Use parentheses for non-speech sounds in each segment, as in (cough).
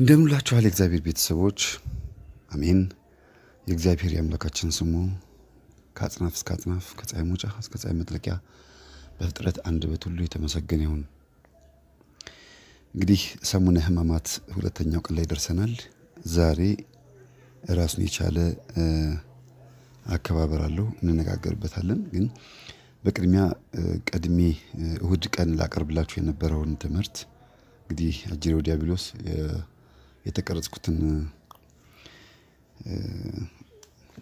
እንደምንላችኋል የእግዚአብሔር ቤተሰቦች አሜን። የእግዚአብሔር የአምላካችን ስሙ ከአጽናፍ እስከ አጽናፍ ከፀሐይ መውጫ እስከ ፀሐይ መጥለቂያ በፍጥረት በት ሁሉ የተመሰገነ ይሁን። እንግዲህ ሰሙነ ህማማት ሁለተኛው ቀን ላይ ደርሰናል። ዛሬ ራሱን የቻለ አከባበር አለው፣ እንነጋገርበታለን። ግን በቅድሚያ ቀድሜ እሁድ ቀን ላቀርብላችሁ የነበረውን ትምህርት እንግዲህ አጅሬው ዲያብሎስ የተቀረጽኩትን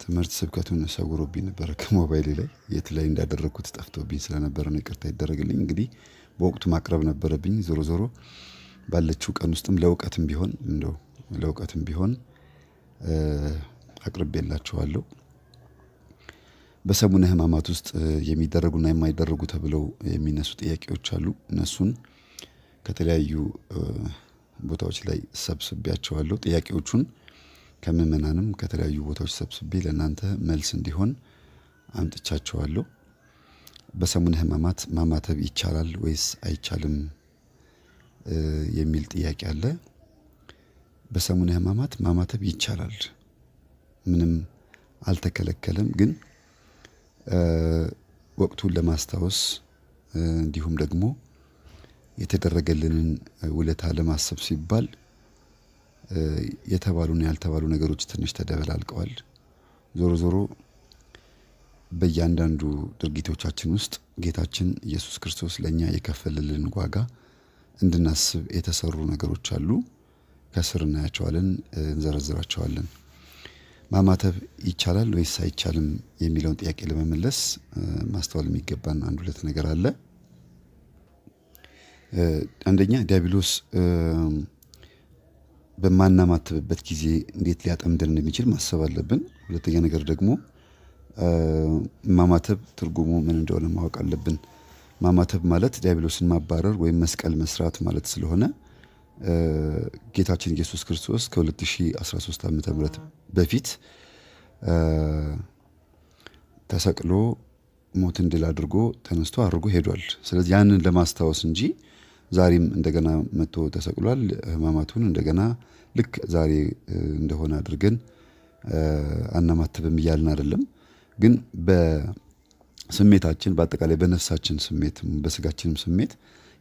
ትምህርት ስብከቱን ሰውሮብኝ ነበረ (laughs) ከሞባይሌ ላይ የት ላይ እንዳደረግኩት ጠፍቶብኝ ስለነበረ ነው ይቅርታ ይደረግልኝ። እንግዲህ በወቅቱ ማቅረብ ነበረብኝ። ዞሮ ዞሮ ባለችው ቀን ውስጥም ለእውቀትም ቢሆን እንደው ለእውቀትም ቢሆን አቅርቤላችኋለሁ። በሰሙነ ሕማማት ውስጥ የሚደረጉና የማይደረጉ ተብለው የሚነሱ ጥያቄዎች አሉ። እነሱን ከተለያዩ ቦታዎች ላይ ሰብስቤያቸዋለሁ። ጥያቄዎቹን ከምመናንም ከተለያዩ ቦታዎች ሰብስቤ ለእናንተ መልስ እንዲሆን አምጥቻቸዋለሁ። በሰሙነ ሕማማት ማማተብ ይቻላል ወይስ አይቻልም የሚል ጥያቄ አለ። በሰሙነ ሕማማት ማማተብ ይቻላል፣ ምንም አልተከለከለም። ግን ወቅቱን ለማስታወስ እንዲሁም ደግሞ የተደረገልንን ውለታ ለማሰብ ሲባል የተባሉና ያልተባሉ ነገሮች ትንሽ ተደበላልቀዋል። ዞሮ ዞሮ በእያንዳንዱ ድርጊቶቻችን ውስጥ ጌታችን ኢየሱስ ክርስቶስ ለእኛ የከፈለልን ዋጋ እንድናስብ የተሰሩ ነገሮች አሉ። ከስር እናያቸዋለን፣ እንዘረዝራቸዋለን። ማማተብ ይቻላል ወይስ አይቻልም የሚለውን ጥያቄ ለመመለስ ማስተዋል የሚገባን አንድ ሁለት ነገር አለ። አንደኛ ዲያብሎስ በማናማትብበት ጊዜ እንዴት ሊያጠምደን እንደሚችል ማሰብ አለብን። ሁለተኛ ነገር ደግሞ ማማተብ ትርጉሙ ምን እንደሆነ ማወቅ አለብን። ማማተብ ማለት ዲያብሎስን ማባረር ወይም መስቀል መስራት ማለት ስለሆነ ጌታችን ኢየሱስ ክርስቶስ ከ2013 ዓ ም በፊት ተሰቅሎ ሞትን ድል አድርጎ ተነስቶ አድርጎ ሄዷል። ስለዚህ ያንን ለማስታወስ እንጂ ዛሬም እንደገና መጥቶ ተሰቅሏል። ህማማቱን እንደገና ልክ ዛሬ እንደሆነ አድርገን አናማትብም እያልን አይደለም። ግን በስሜታችን በአጠቃላይ በነፍሳችን ስሜት በስጋችንም ስሜት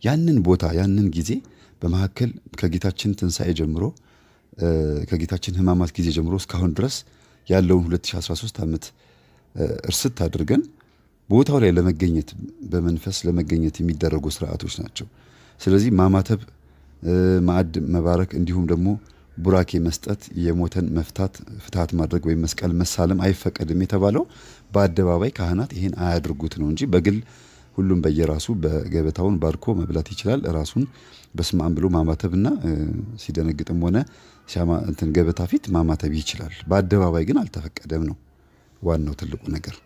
ያንን ቦታ ያንን ጊዜ በመካከል ከጌታችን ትንሣኤ ጀምሮ ከጌታችን ህማማት ጊዜ ጀምሮ እስካሁን ድረስ ያለውን 2013 ዓመት እርስት አድርገን ቦታው ላይ ለመገኘት በመንፈስ ለመገኘት የሚደረጉ ስርዓቶች ናቸው። ስለዚህ ማማተብ፣ ማዕድ መባረክ እንዲሁም ደግሞ ቡራኬ መስጠት፣ የሞተን መፍታት፣ ፍትሐት ማድረግ ወይም መስቀል መሳለም አይፈቀድም የተባለው በአደባባይ ካህናት ይህን አያድርጉት ነው እንጂ በግል ሁሉም በየራሱ በገበታውን ባርኮ መብላት ይችላል። ራሱን በስመ አብ ብሎ ማማተብና ሲደነግጥም ሆነ ሲያማ እንትን ገበታ ፊት ማማተብ ይችላል። በአደባባይ ግን አልተፈቀደም ነው ዋናው ትልቁ ነገር።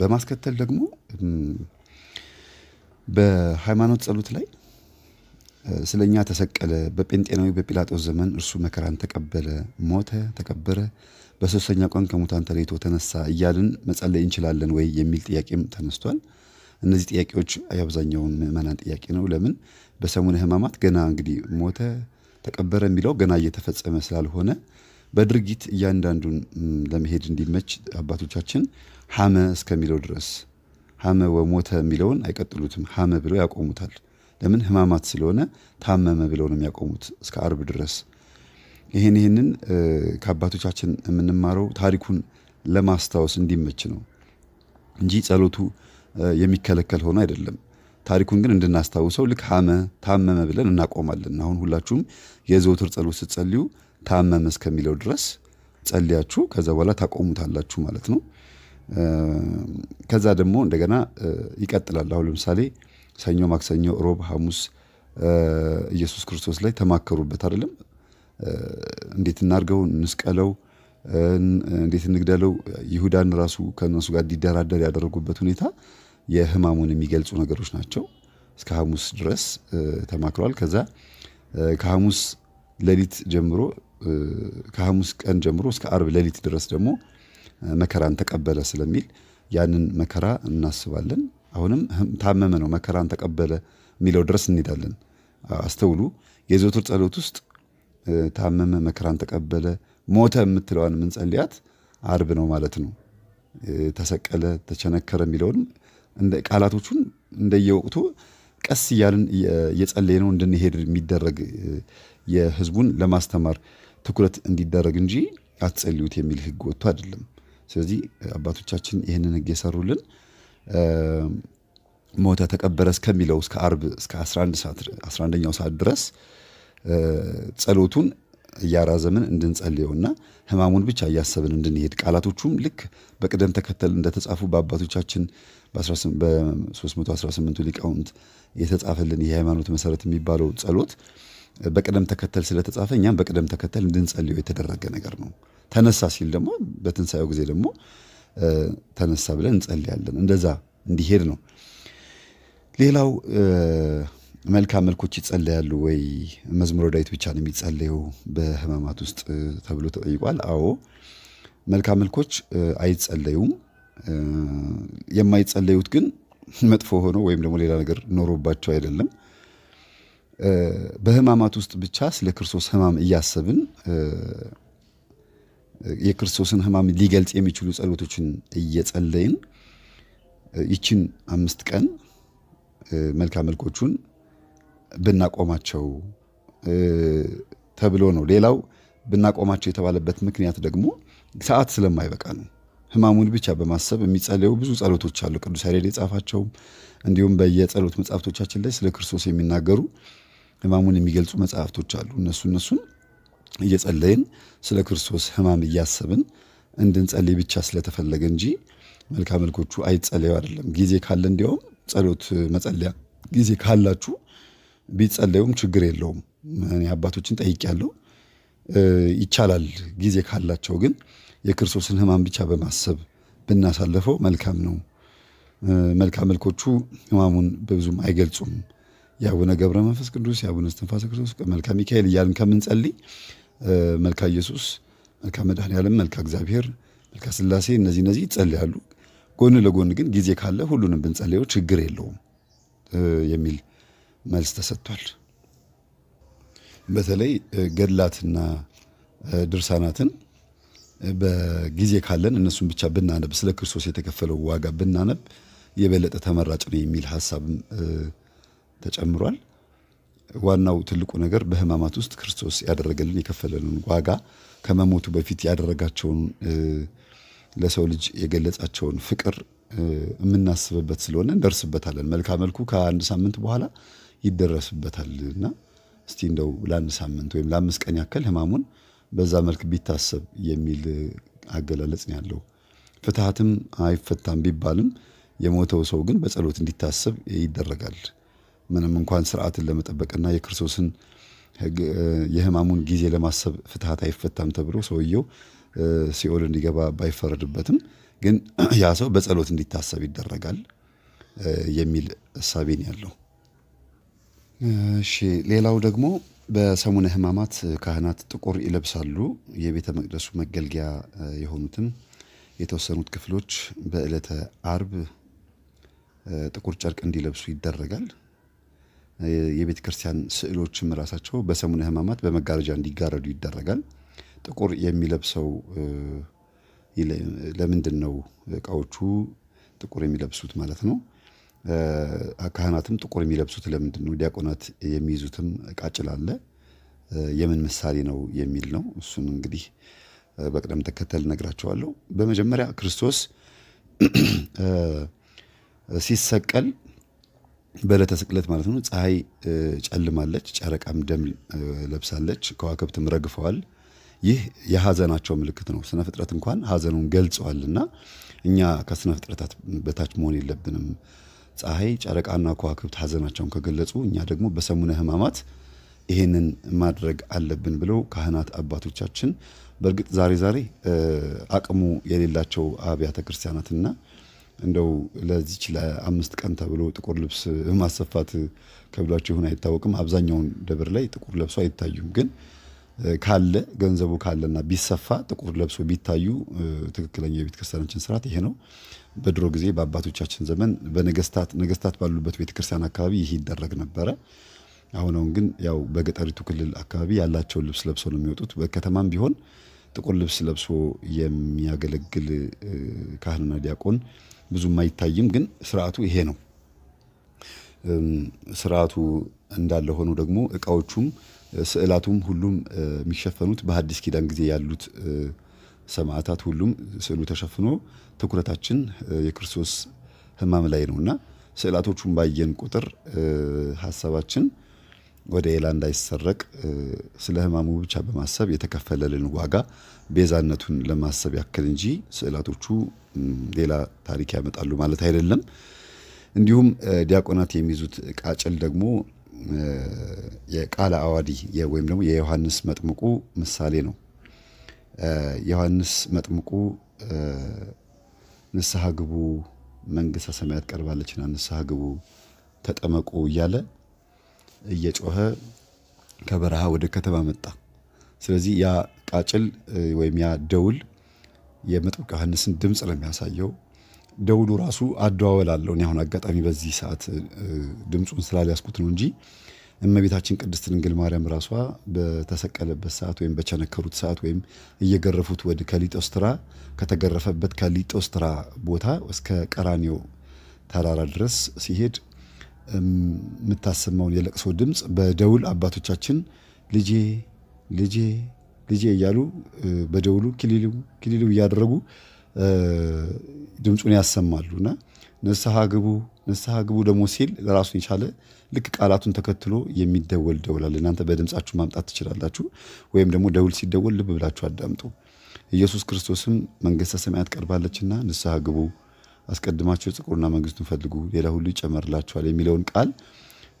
በማስከተል ደግሞ በሃይማኖት ጸሎት ላይ ስለ እኛ ተሰቀለ፣ በጴንጤናዊ በጲላጦስ ዘመን እርሱ መከራን ተቀበለ፣ ሞተ፣ ተቀበረ፣ በሶስተኛ ቀን ከሙታን ተለይቶ ተነሳ እያልን መጸለይ እንችላለን ወይ የሚል ጥያቄም ተነስቷል። እነዚህ ጥያቄዎች የአብዛኛውን ምዕመናን ጥያቄ ነው። ለምን በሰሙነ ሕማማት ገና እንግዲህ ሞተ፣ ተቀበረ የሚለው ገና እየተፈጸመ ስላልሆነ በድርጊት እያንዳንዱን ለመሄድ እንዲመች አባቶቻችን ሐመ እስከሚለው ድረስ ሀመ ወሞተ የሚለውን አይቀጥሉትም። ሀመ ብለው ያቆሙታል። ለምን ህማማት ስለሆነ ታመመ ብለው ነው የሚያቆሙት እስከ አርብ ድረስ። ይህን ይህንን ከአባቶቻችን የምንማረው ታሪኩን ለማስታወስ እንዲመች ነው እንጂ ጸሎቱ የሚከለከል ሆኖ አይደለም። ታሪኩን ግን እንድናስታውሰው ልክ ሀመ ታመመ ብለን እናቆማለን። አሁን ሁላችሁም የዘውትር ጸሎት ስትጸልዩ ታመመ እስከሚለው ድረስ ጸልያችሁ ከዛ በኋላ ታቆሙታላችሁ ማለት ነው። ከዛ ደግሞ እንደገና ይቀጥላል። አሁን ለምሳሌ ሰኞ፣ ማክሰኞ፣ ሮብ፣ ሐሙስ ኢየሱስ ክርስቶስ ላይ ተማከሩበት አይደለም? እንዴት እናርገው፣ እንስቀለው፣ እንዴት እንግደለው፣ ይሁዳን ራሱ ከነሱ ጋር እንዲደራደር ያደረጉበት ሁኔታ የህማሙን የሚገልጹ ነገሮች ናቸው። እስከ ሐሙስ ድረስ ተማክሯል። ከዛ ከሐሙስ ሌሊት ጀምሮ ከሐሙስ ቀን ጀምሮ እስከ አርብ ሌሊት ድረስ ደግሞ መከራን ተቀበለ ስለሚል ያንን መከራ እናስባለን። አሁንም ታመመ ነው መከራን ተቀበለ የሚለው ድረስ እንሄዳለን። አስተውሉ። የዘወትር ጸሎት ውስጥ ታመመ፣ መከራን ተቀበለ፣ ሞተ የምትለዋን የምንጸልያት አርብ ነው ማለት ነው። ተሰቀለ፣ ተቸነከረ የሚለውን ቃላቶቹን እንደየወቅቱ ቀስ እያልን እየጸለየ ነው እንድንሄድ የሚደረግ የህዝቡን ለማስተማር ትኩረት እንዲደረግ እንጂ አትጸልዩት የሚል ህግ ወጥቶ አይደለም። ስለዚህ አባቶቻችን ይህንን ህግ የሰሩልን ሞተ ተቀበረ እስከሚለው እስከ አርብ እስከ 11ኛው ሰዓት ድረስ ጸሎቱን እያራዘምን እንድንጸልየውና ህማሙን ብቻ እያሰብን እንድንሄድ ቃላቶቹም ልክ በቅደም ተከተል እንደተጻፉ በአባቶቻችን በ318ቱ ሊቃውንት የተጻፈልን የሃይማኖት መሰረት የሚባለው ጸሎት በቅደም ተከተል ስለተጻፈ እኛም በቅደም ተከተል እንድንጸልየው የተደረገ ነገር ነው። ተነሳ ሲል ደግሞ በትንሣኤው ጊዜ ደግሞ ተነሳ ብለን እንጸልያለን። እንደዛ እንዲሄድ ነው። ሌላው መልካም መልኮች ይጸለያሉ ወይ? መዝሙረ ዳዊት ብቻ ነው የሚጸለየው በህማማት ውስጥ ተብሎ ተጠይቋል። አዎ መልካም መልኮች አይጸለዩም። የማይጸለዩት ግን መጥፎ ሆኖ ወይም ደግሞ ሌላ ነገር ኖሮባቸው አይደለም። በህማማት ውስጥ ብቻ ስለ ክርስቶስ ህማም እያሰብን የክርስቶስን ህማም ሊገልጽ የሚችሉ ጸሎቶችን እየጸለይን ይችን አምስት ቀን መልካ መልኮቹን ብናቆማቸው ተብሎ ነው። ሌላው ብናቆማቸው የተባለበት ምክንያት ደግሞ ሰዓት ስለማይበቃ ነው። ህማሙን ብቻ በማሰብ የሚጸለዩ ብዙ ጸሎቶች አሉ። ቅዱስ ያሬድ የጻፋቸው እንዲሁም በየጸሎት መጽሐፍቶቻችን ላይ ስለ ክርስቶስ የሚናገሩ ህማሙን የሚገልጹ መጽሐፍቶች አሉ። እነሱ እነሱን እየጸለይን ስለ ክርስቶስ ሕማም እያሰብን እንድንጸልይ ብቻ ስለተፈለገ እንጂ መልካም መልኮቹ አይጸለዩ አይደለም። ጊዜ ካለ እንዲያውም ጸሎት መጸለያ ጊዜ ካላችሁ ቢጸለዩም ችግር የለውም። አባቶችን ጠይቄያለሁ። ይቻላል። ጊዜ ካላቸው ግን የክርስቶስን ሕማም ብቻ በማሰብ ብናሳልፈው መልካም ነው። መልካም መልኮቹ ሕማሙን በብዙም አይገልጹም። የአቡነ ገብረ መንፈስ ቅዱስ፣ የአቡነ እስትንፋሰ ክርስቶስ፣ መልካም ሚካኤል እያልን ከምንጸልይ መልካ ኢየሱስ፣ መልካ መድኃኔዓለም፣ መልካ እግዚአብሔር፣ መልካ ስላሴ እነዚህ እነዚህ ይጸልያሉ። ጎን ለጎን ግን ጊዜ ካለ ሁሉንም ብንጸልየው ችግር የለውም የሚል መልስ ተሰጥቷል። በተለይ ገድላትና ድርሳናትን በጊዜ ካለን እነሱን ብቻ ብናነብ ስለ ክርስቶስ የተከፈለው ዋጋ ብናነብ የበለጠ ተመራጭ ነው የሚል ሀሳብ ተጨምሯል። ዋናው ትልቁ ነገር በህማማት ውስጥ ክርስቶስ ያደረገልን የከፈለልን ዋጋ ከመሞቱ በፊት ያደረጋቸውን ለሰው ልጅ የገለጻቸውን ፍቅር የምናስብበት ስለሆነ እንደርስበታለን። መልካ መልኩ ከአንድ ሳምንት በኋላ ይደረስበታል እና እስቲ እንደው ለአንድ ሳምንት ወይም ለአምስት ቀን ያክል ህማሙን በዛ መልክ ቢታሰብ የሚል አገላለጽ ያለው። ፍትሐትም አይፈታም ቢባልም የሞተው ሰው ግን በጸሎት እንዲታሰብ ይደረጋል። ምንም እንኳን ስርዓትን ለመጠበቅና የክርስቶስን የህማሙን ጊዜ ለማሰብ ፍትሀት አይፈታም ተብሎ ሰውየው ሲኦል እንዲገባ ባይፈረድበትም ግን (clears throat) ያ ሰው በጸሎት እንዲታሰብ ይደረጋል የሚል እሳቤን ያለው። እሺ፣ ሌላው ደግሞ በሰሙነ ህማማት ካህናት ጥቁር ይለብሳሉ። የቤተ መቅደሱ መገልገያ የሆኑትም የተወሰኑት ክፍሎች በዕለተ አርብ ጥቁር ጨርቅ እንዲለብሱ ይደረጋል። የቤተ ክርስቲያን ስዕሎችም ራሳቸው በሰሙነ ሕማማት በመጋረጃ እንዲጋረዱ ይደረጋል። ጥቁር የሚለብሰው ለምንድን ነው? እቃዎቹ ጥቁር የሚለብሱት ማለት ነው። ካህናትም ጥቁር የሚለብሱት ለምንድን ነው? ዲያቆናት የሚይዙትም እቃ ጭላለ? አለ የምን ምሳሌ ነው የሚል ነው። እሱን እንግዲህ በቅደም ተከተል እነግራቸዋለሁ። በመጀመሪያ ክርስቶስ ሲሰቀል በዕለተ ስቅለት ማለት ነው። ፀሐይ ጨልማለች፣ ጨረቃም ደም ለብሳለች፣ ከዋክብትም ረግፈዋል። ይህ የሀዘናቸው ምልክት ነው። ስነ ፍጥረት እንኳን ሀዘኑን ገልጸዋልና እኛ ከስነ ፍጥረታት በታች መሆን የለብንም። ፀሐይ፣ ጨረቃና ከዋክብት ሀዘናቸውን ከገለጹ እኛ ደግሞ በሰሙነ ሕማማት ይህንን ማድረግ አለብን ብለው ካህናት አባቶቻችን በእርግጥ ዛሬ ዛሬ አቅሙ የሌላቸው አብያተ ክርስቲያናትና እንደው ለዚች ለአምስት ቀን ተብሎ ጥቁር ልብስ ማሰፋት ከብዷቸው ይሁን አይታወቅም። አብዛኛውን ደብር ላይ ጥቁር ለብሶ አይታዩም። ግን ካለ ገንዘቡ ካለና ቢሰፋ ጥቁር ለብሶ ቢታዩ ትክክለኛ የቤተ ክርስቲያናችን ስርዓት ይሄ ነው። በድሮ ጊዜ በአባቶቻችን ዘመን በነገስታት ነገስታት ባሉበት ቤተ ክርስቲያን አካባቢ ይህ ይደረግ ነበረ። አሁን አሁን ግን ያው በገጠሪቱ ክልል አካባቢ ያላቸውን ልብስ ለብሶ ነው የሚወጡት። በከተማም ቢሆን ጥቁር ልብስ ለብሶ የሚያገለግል ካህንና ዲያቆን ብዙም አይታይም፣ ግን ስርዓቱ ይሄ ነው። ስርዓቱ እንዳለ ሆኖ ደግሞ እቃዎቹም ስዕላቱም ሁሉም የሚሸፈኑት በሐዲስ ኪዳን ጊዜ ያሉት ሰማዕታት ሁሉም ስዕሉ ተሸፍኖ ትኩረታችን የክርስቶስ ሕማም ላይ ነውና ስዕላቶቹን ባየን ቁጥር ሀሳባችን ወደ ሌላ እንዳይሰረቅ ስለ ህማሙ ብቻ በማሰብ የተከፈለልን ዋጋ ቤዛነቱን ለማሰብ ያክል እንጂ ስዕላቶቹ ሌላ ታሪክ ያመጣሉ ማለት አይደለም። እንዲሁም ዲያቆናት የሚይዙት ቃጭል ደግሞ የቃለ አዋዲ ወይም ደግሞ የዮሐንስ መጥምቁ ምሳሌ ነው። ዮሐንስ መጥምቁ ንስሐ ግቡ፣ መንግሥተ ሰማያት ቀርባለችና ንስሐ ግቡ፣ ተጠመቁ እያለ እየጮኸ ከበረሃ ወደ ከተማ መጣ። ስለዚህ ያ ቃጭል ወይም ያ ደውል የመጥምቁ ዮሐንስን ድምፅ ነው የሚያሳየው። ደውሉ ራሱ አደዋወል አለው። እኔ አሁን አጋጣሚ በዚህ ሰዓት ድምፁን ስላልያዝኩት ነው እንጂ እመቤታችን ቅድስት ድንግል ማርያም ራሷ በተሰቀለበት ሰዓት ወይም በቸነከሩት ሰዓት ወይም እየገረፉት ወደ ከሊጦስትራ ከተገረፈበት ከሊጦስትራ ቦታ እስከ ቀራኒዮ ተራራ ድረስ ሲሄድ የምታሰማውን የለቅሶ ድምፅ በደውል አባቶቻችን ልጄ ልጄ ልጄ እያሉ በደውሉ ኪሊሉ እያደረጉ ድምፁን እና ንስሐ ግቡ ንስሐ ግቡ ደግሞ ሲል ራሱን የቻለ ልክ ቃላቱን ተከትሎ የሚደወል ደውላል። እናንተ በድምፃችሁ ማምጣት ትችላላችሁ፣ ወይም ደግሞ ደውል ሲደወል ልብ ብላችሁ አዳምጡ። ኢየሱስ ክርስቶስም መንግሥተ ሰማያት ቀርባለችና ንስሐ ግቡ አስቀድማቸው ጥቁርና መንግስቱን ፈልጉ፣ ሌላ ሁሉ ይጨመርላቸዋል የሚለውን ቃል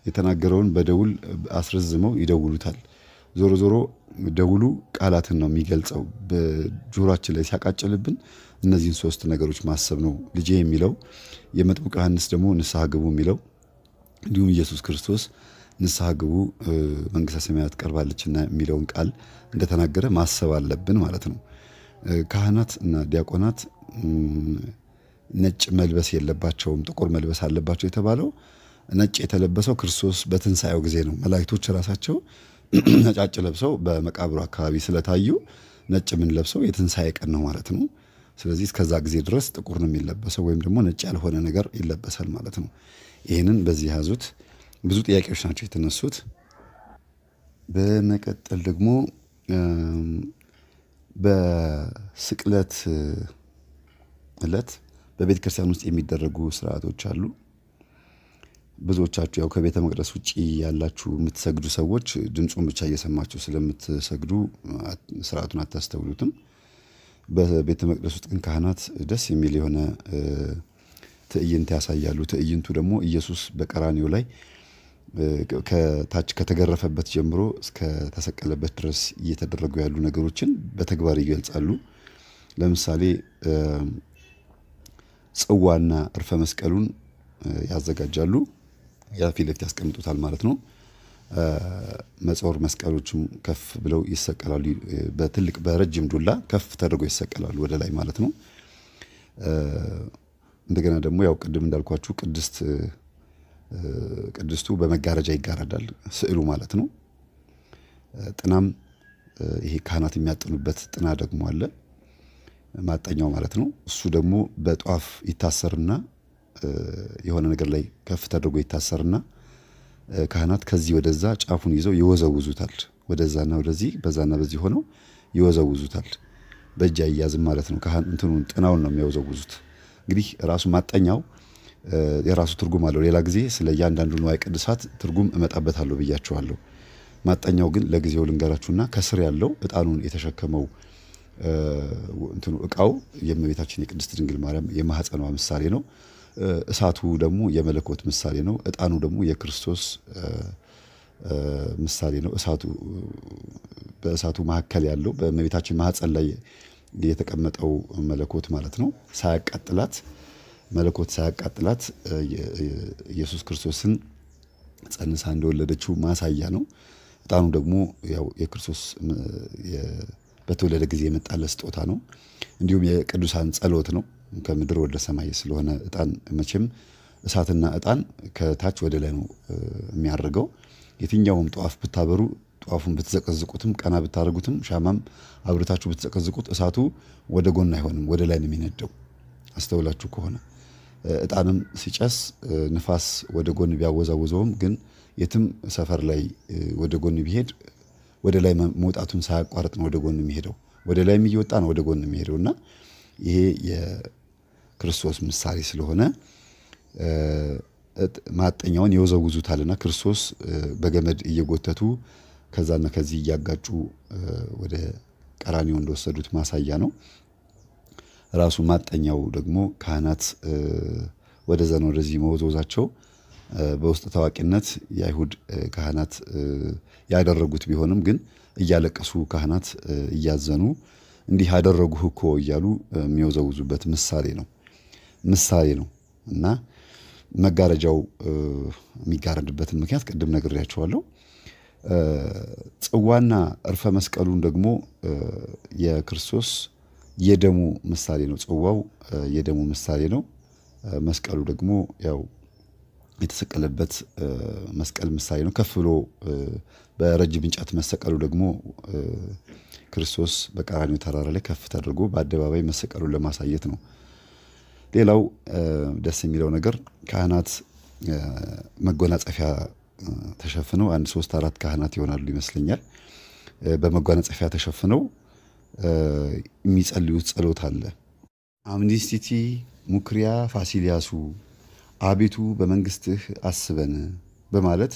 የተናገረውን በደውል አስረዝመው ይደውሉታል። ዞሮ ዞሮ ደውሉ ቃላትን ነው የሚገልጸው። በጆሯችን ላይ ሲያቃጭልብን እነዚህን ሶስት ነገሮች ማሰብ ነው። ልጄ የሚለው የመጥምቁ ዮሐንስ ደግሞ ንስሐ ግቡ የሚለው እንዲሁም ኢየሱስ ክርስቶስ ንስሐ ግቡ መንግስተ ሰማያት ቀርባለችና የሚለውን ቃል እንደተናገረ ማሰብ አለብን ማለት ነው። ካህናት እና ዲያቆናት ነጭ መልበስ የለባቸውም ጥቁር መልበስ አለባቸው የተባለው ነጭ የተለበሰው ክርስቶስ በትንሣኤው ጊዜ ነው። መላእክቶች ራሳቸው (clears throat) ነጫጭ ለብሰው በመቃብሩ አካባቢ ስለታዩ ነጭ የምንለብሰው የትንሣኤ ቀን ነው ማለት ነው። ስለዚህ እስከዛ ጊዜ ድረስ ጥቁር ነው የሚለበሰው ወይም ደግሞ ነጭ ያልሆነ ነገር ይለበሳል ማለት ነው። ይህንን በዚህ ያዙት። ብዙ ጥያቄዎች ናቸው የተነሱት። በመቀጠል ደግሞ በስቅለት እለት በቤተ ክርስቲያን ውስጥ የሚደረጉ ስርዓቶች አሉ። ብዙዎቻችሁ ያው ከቤተ መቅደስ ውጭ ያላችሁ የምትሰግዱ ሰዎች ድምፁን ብቻ እየሰማችሁ ስለምትሰግዱ ስርዓቱን አታስተውሉትም። በቤተ መቅደስ ውስጥ ግን ካህናት ደስ የሚል የሆነ ትዕይንት ያሳያሉ። ትዕይንቱ ደግሞ ኢየሱስ በቀራኒው ላይ ከታች ከተገረፈበት ጀምሮ እስከ ተሰቀለበት ድረስ እየተደረጉ ያሉ ነገሮችን በተግባር ይገልጻሉ። ለምሳሌ ጽዋና እርፈ መስቀሉን ያዘጋጃሉ። ያ ፊት ለፊት ያስቀምጡታል ማለት ነው። መጾር መስቀሎችም ከፍ ብለው ይሰቀላሉ። በትልቅ በረጅም ዱላ ከፍ ተደርጎ ይሰቀላሉ ወደ ላይ ማለት ነው። እንደገና ደግሞ ያው ቅድም እንዳልኳችሁ ቅድስት ቅድስቱ በመጋረጃ ይጋረዳል ስዕሉ ማለት ነው። ጥናም ይሄ ካህናት የሚያጥኑበት ጥና ደግሞ አለ። ማጠኛው ማለት ነው። እሱ ደግሞ በጧፍ ይታሰርና የሆነ ነገር ላይ ከፍ ተደርጎ ይታሰርና ካህናት ከዚህ ወደዛ ጫፉን ይዘው ይወዘውዙታል። ወደዛና ወደዚህ በዛና በዚህ ሆነው ይወዘውዙታል። በእጅ አያዝም ማለት ነው። ካህን እንትኑን ጥናውን ነው የሚያወዘውዙት። እንግዲህ ራሱ ማጠኛው የራሱ ትርጉም አለው። ሌላ ጊዜ ስለ እያንዳንዱ ንዋየ ቅድሳት ትርጉም እመጣበታለሁ ብያችኋለሁ። ማጠኛው ግን ለጊዜው ልንገራችሁና ከስር ያለው እጣኑን የተሸከመው እንትኑ እቃው የእመቤታችን የቅድስት ድንግል ማርያም የማህፀኗ ምሳሌ ነው። እሳቱ ደግሞ የመለኮት ምሳሌ ነው። እጣኑ ደግሞ የክርስቶስ ምሳሌ ነው። እሳቱ በእሳቱ መካከል ያለው በእመቤታችን ማህፀን ላይ የተቀመጠው መለኮት ማለት ነው። ሳያቃጥላት መለኮት ሳያቃጥላት ኢየሱስ ክርስቶስን ጸንሳ እንደወለደችው ማሳያ ነው። እጣኑ ደግሞ ያው የክርስቶስ በተወለደ ጊዜ የመጣለት ስጦታ ነው። እንዲሁም የቅዱሳን ጸሎት ነው። ከምድር ወደ ሰማይ ስለሆነ እጣን መቼም እሳትና እጣን ከታች ወደ ላይ ነው የሚያደርገው። የትኛውም ጠዋፍ ብታበሩ ጠዋፉን ብትዘቀዝቁትም ቀና ብታደርጉትም ሻማም አብርታችሁ ብትዘቀዝቁት እሳቱ ወደ ጎን አይሆንም፣ ወደ ላይ ነው የሚነደው። አስተውላችሁ ከሆነ እጣንም ሲጨስ ንፋስ ወደ ጎን ቢያወዛውዘውም ግን የትም ሰፈር ላይ ወደ ጎን ቢሄድ ወደ ላይ መውጣቱን ሳያቋርጥ ነው ወደ ጎን የሚሄደው። ወደ ላይም እየወጣ ነው ወደ ጎን የሚሄደው እና ይሄ የክርስቶስ ምሳሌ ስለሆነ ማጠኛውን የወዘውዙታልና ክርስቶስ በገመድ እየጎተቱ ከዛና ከዚህ እያጋጩ ወደ ቀራኒዮ እንደወሰዱት ማሳያ ነው። ራሱ ማጠኛው ደግሞ ካህናት ነው ወደዚህ መወዘውዛቸው በውስጥ ታዋቂነት የአይሁድ ካህናት ያደረጉት ቢሆንም ግን እያለቀሱ ካህናት እያዘኑ እንዲህ ያደረጉህ እኮ እያሉ የሚወዘውዙበት ምሳሌ ነው ምሳሌ ነው እና መጋረጃው የሚጋረድበትን ምክንያት ቅድም ነግሬያቸዋለሁ። ጽዋና እርፈ መስቀሉን ደግሞ የክርስቶስ የደሙ ምሳሌ ነው። ጽዋው የደሙ ምሳሌ ነው። መስቀሉ ደግሞ ያው የተሰቀለበት መስቀል ምሳሌ ነው። ከፍ ብሎ በረጅም እንጨት መሰቀሉ ደግሞ ክርስቶስ በቀራኒው ተራራ ላይ ከፍ ተደርጎ በአደባባይ መሰቀሉን ለማሳየት ነው። ሌላው ደስ የሚለው ነገር ካህናት መጎናጸፊያ ተሸፍነው አንድ ሶስት አራት ካህናት ይሆናሉ ይመስለኛል። በመጎናጸፊያ ተሸፍነው የሚጸልዩት ጸሎት አለ። አምኒስቲቲ ሙክሪያ ፋሲሊያሱ አቤቱ በመንግስትህ አስበን በማለት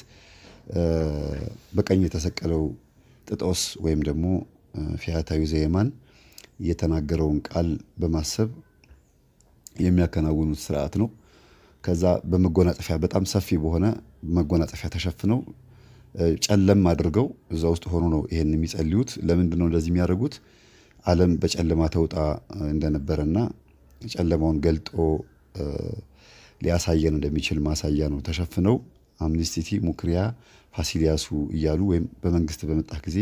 በቀኝ የተሰቀለው ጥጦስ ወይም ደግሞ ፊያታዊ ዘየማን የተናገረውን ቃል በማሰብ የሚያከናውኑት ስርዓት ነው። ከዛ በመጎናጸፊያ በጣም ሰፊ በሆነ መጎናጸፊያ ተሸፍነው ጨለም አድርገው እዛ ውስጥ ሆኖ ነው ይሄን የሚጸልዩት። ለምንድን ነው እንደዚህ የሚያደርጉት? ዓለም በጨለማ ተውጣ እንደነበረና ጨለማውን ገልጦ ሊያሳየን እንደሚችል ማሳያ ነው። ተሸፍነው አምኒስቲቲ ሙክሪያ ፋሲሊያሱ እያሉ ወይም በመንግስት በመጣ ጊዜ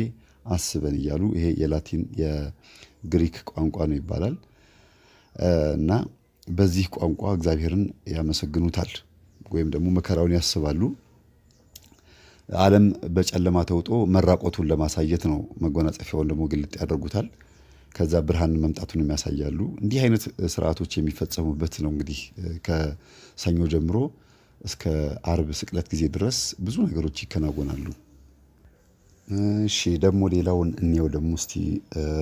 አስበን እያሉ ይሄ የላቲን የግሪክ ቋንቋ ነው ይባላል እና በዚህ ቋንቋ እግዚአብሔርን ያመሰግኑታል ወይም ደግሞ መከራውን ያስባሉ። ዓለም በጨለማ ተውጦ መራቆቱን ለማሳየት ነው። መጎናጸፊያውን ደግሞ ግልጥ ያደርጉታል። ከዛ ብርሃን መምጣቱን የሚያሳያሉ። እንዲህ አይነት ስርዓቶች የሚፈጸሙበት ነው። እንግዲህ ከሰኞ ጀምሮ እስከ አርብ ስቅለት ጊዜ ድረስ ብዙ ነገሮች ይከናወናሉ። እሺ ደግሞ ሌላውን እኔው ደግሞ እስቲ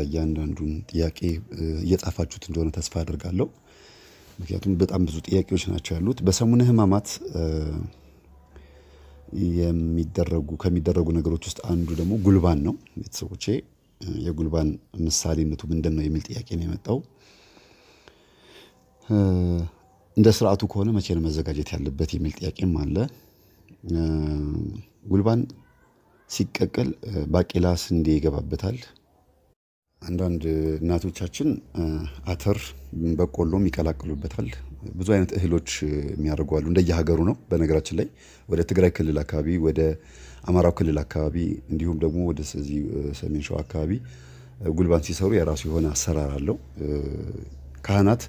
እያንዳንዱን ጥያቄ እየጻፋችሁት እንደሆነ ተስፋ አድርጋለሁ። ምክንያቱም በጣም ብዙ ጥያቄዎች ናቸው ያሉት። በሰሙነ ሕማማት የሚደረጉ ከሚደረጉ ነገሮች ውስጥ አንዱ ደግሞ ጉልባን ነው ቤተሰቦቼ የጉልባን ምሳሌነቱ ምንድን ነው የሚል ጥያቄ ነው የመጣው። እንደ ስርዓቱ ከሆነ መቼ ነው መዘጋጀት ያለበት የሚል ጥያቄም አለ። ጉልባን ሲቀቀል ባቄላ ስንዴ ይገባበታል። አንዳንድ እናቶቻችን አተር በቆሎም ይቀላቅሉበታል። ብዙ አይነት እህሎች የሚያደርጓሉ እንደየሀገሩ ነው። በነገራችን ላይ ወደ ትግራይ ክልል አካባቢ ወደ አማራው ክልል አካባቢ እንዲሁም ደግሞ ወደ ስለዚህ ሰሜን ሸዋ አካባቢ ጉልባን ሲሰሩ የራሱ የሆነ አሰራር አለው። ካህናት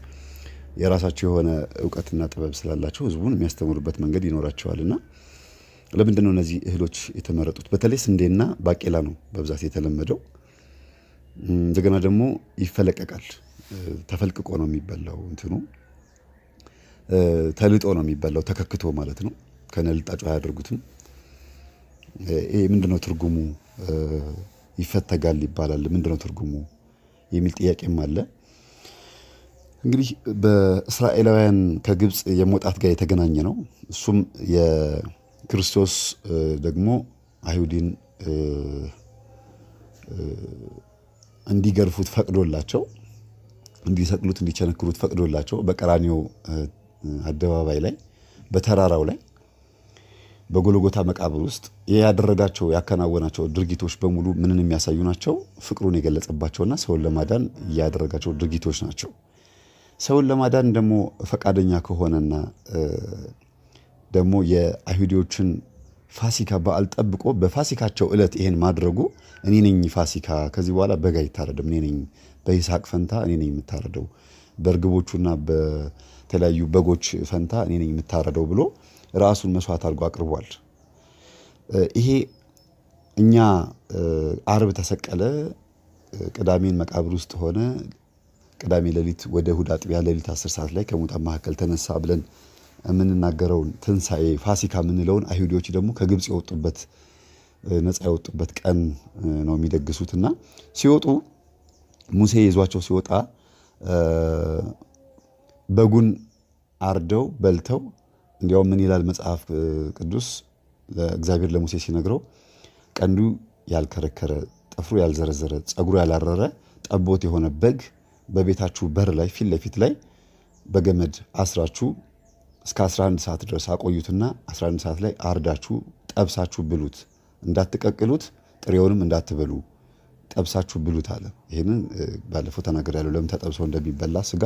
የራሳቸው የሆነ እውቀትና ጥበብ ስላላቸው ህዝቡን የሚያስተምሩበት መንገድ ይኖራቸዋልና ለምንድን ነው እነዚህ እህሎች የተመረጡት? በተለይ ስንዴና ባቄላ ነው በብዛት የተለመደው። እንደገና ደግሞ ይፈለቀቃል። ተፈልቅቆ ነው የሚበላው። እንትኑ ተልጦ ነው የሚበላው፣ ተከክቶ ማለት ነው። ከነልጣጩ አያደርጉትም። ይሄ ምንድነው ትርጉሙ ይፈተጋል ይባላል ምንድነው ትርጉሙ የሚል ጥያቄም አለ። እንግዲህ በእስራኤላውያን ከግብፅ የመውጣት ጋር የተገናኘ ነው። እሱም የክርስቶስ ደግሞ አይሁዲን እንዲገርፉት ፈቅዶላቸው፣ እንዲሰቅሉት፣ እንዲቸነክሩት ፈቅዶላቸው በቀራኒው አደባባይ ላይ በተራራው ላይ በጎልጎታ መቃብር ውስጥ ያደረጋቸው ያከናወናቸው ድርጊቶች በሙሉ ምንን የሚያሳዩ ናቸው? ፍቅሩን የገለጸባቸውና ሰውን ለማዳን ያደረጋቸው ድርጊቶች ናቸው። ሰውን ለማዳን ደግሞ ፈቃደኛ ከሆነና ደግሞ የአይሁዲዎችን ፋሲካ በዓል ጠብቆ በፋሲካቸው ዕለት ይሄን ማድረጉ እኔ ነኝ ፋሲካ፣ ከዚህ በኋላ በግ አይታረድም፣ እኔ ነኝ በይስሐቅ ፈንታ እኔ ነኝ የምታረደው፣ በእርግቦቹና በተለያዩ በጎች ፈንታ እኔ ነኝ የምታረደው ብሎ ራሱን መስዋዕት አድርጎ አቅርቧል። ይሄ እኛ አርብ ተሰቀለ፣ ቅዳሜን መቃብር ውስጥ ሆነ፣ ቅዳሜ ሌሊት ወደ እሑድ አጥቢያ ሌሊት አስር ሰዓት ላይ ከሙታን መካከል ተነሳ ብለን የምንናገረውን ትንሣኤ ፋሲካ የምንለውን አይሁዲዎች ደግሞ ከግብፅ የወጡበት ነፃ የወጡበት ቀን ነው የሚደግሱት እና ሲወጡ ሙሴ ይዟቸው ሲወጣ በጉን አርደው በልተው እንዲያውም ምን ይላል መጽሐፍ ቅዱስ ለእግዚአብሔር ለሙሴ ሲነግረው ቀንዱ ያልከረከረ ጥፍሩ ያልዘረዘረ ጸጉሩ ያላረረ ጠቦት የሆነ በግ በቤታችሁ በር ላይ ፊት ለፊት ላይ በገመድ አስራችሁ እስከ 11 ሰዓት ድረስ አቆዩትና 11 ሰዓት ላይ አርዳችሁ ጠብሳችሁ ብሉት፣ እንዳትቀቅሉት ጥሬውንም እንዳትበሉ ጠብሳችሁ ብሉት አለ። ይህንን ባለፈው ያለው ለምን ተጠብሶ እንደሚበላ ስጋ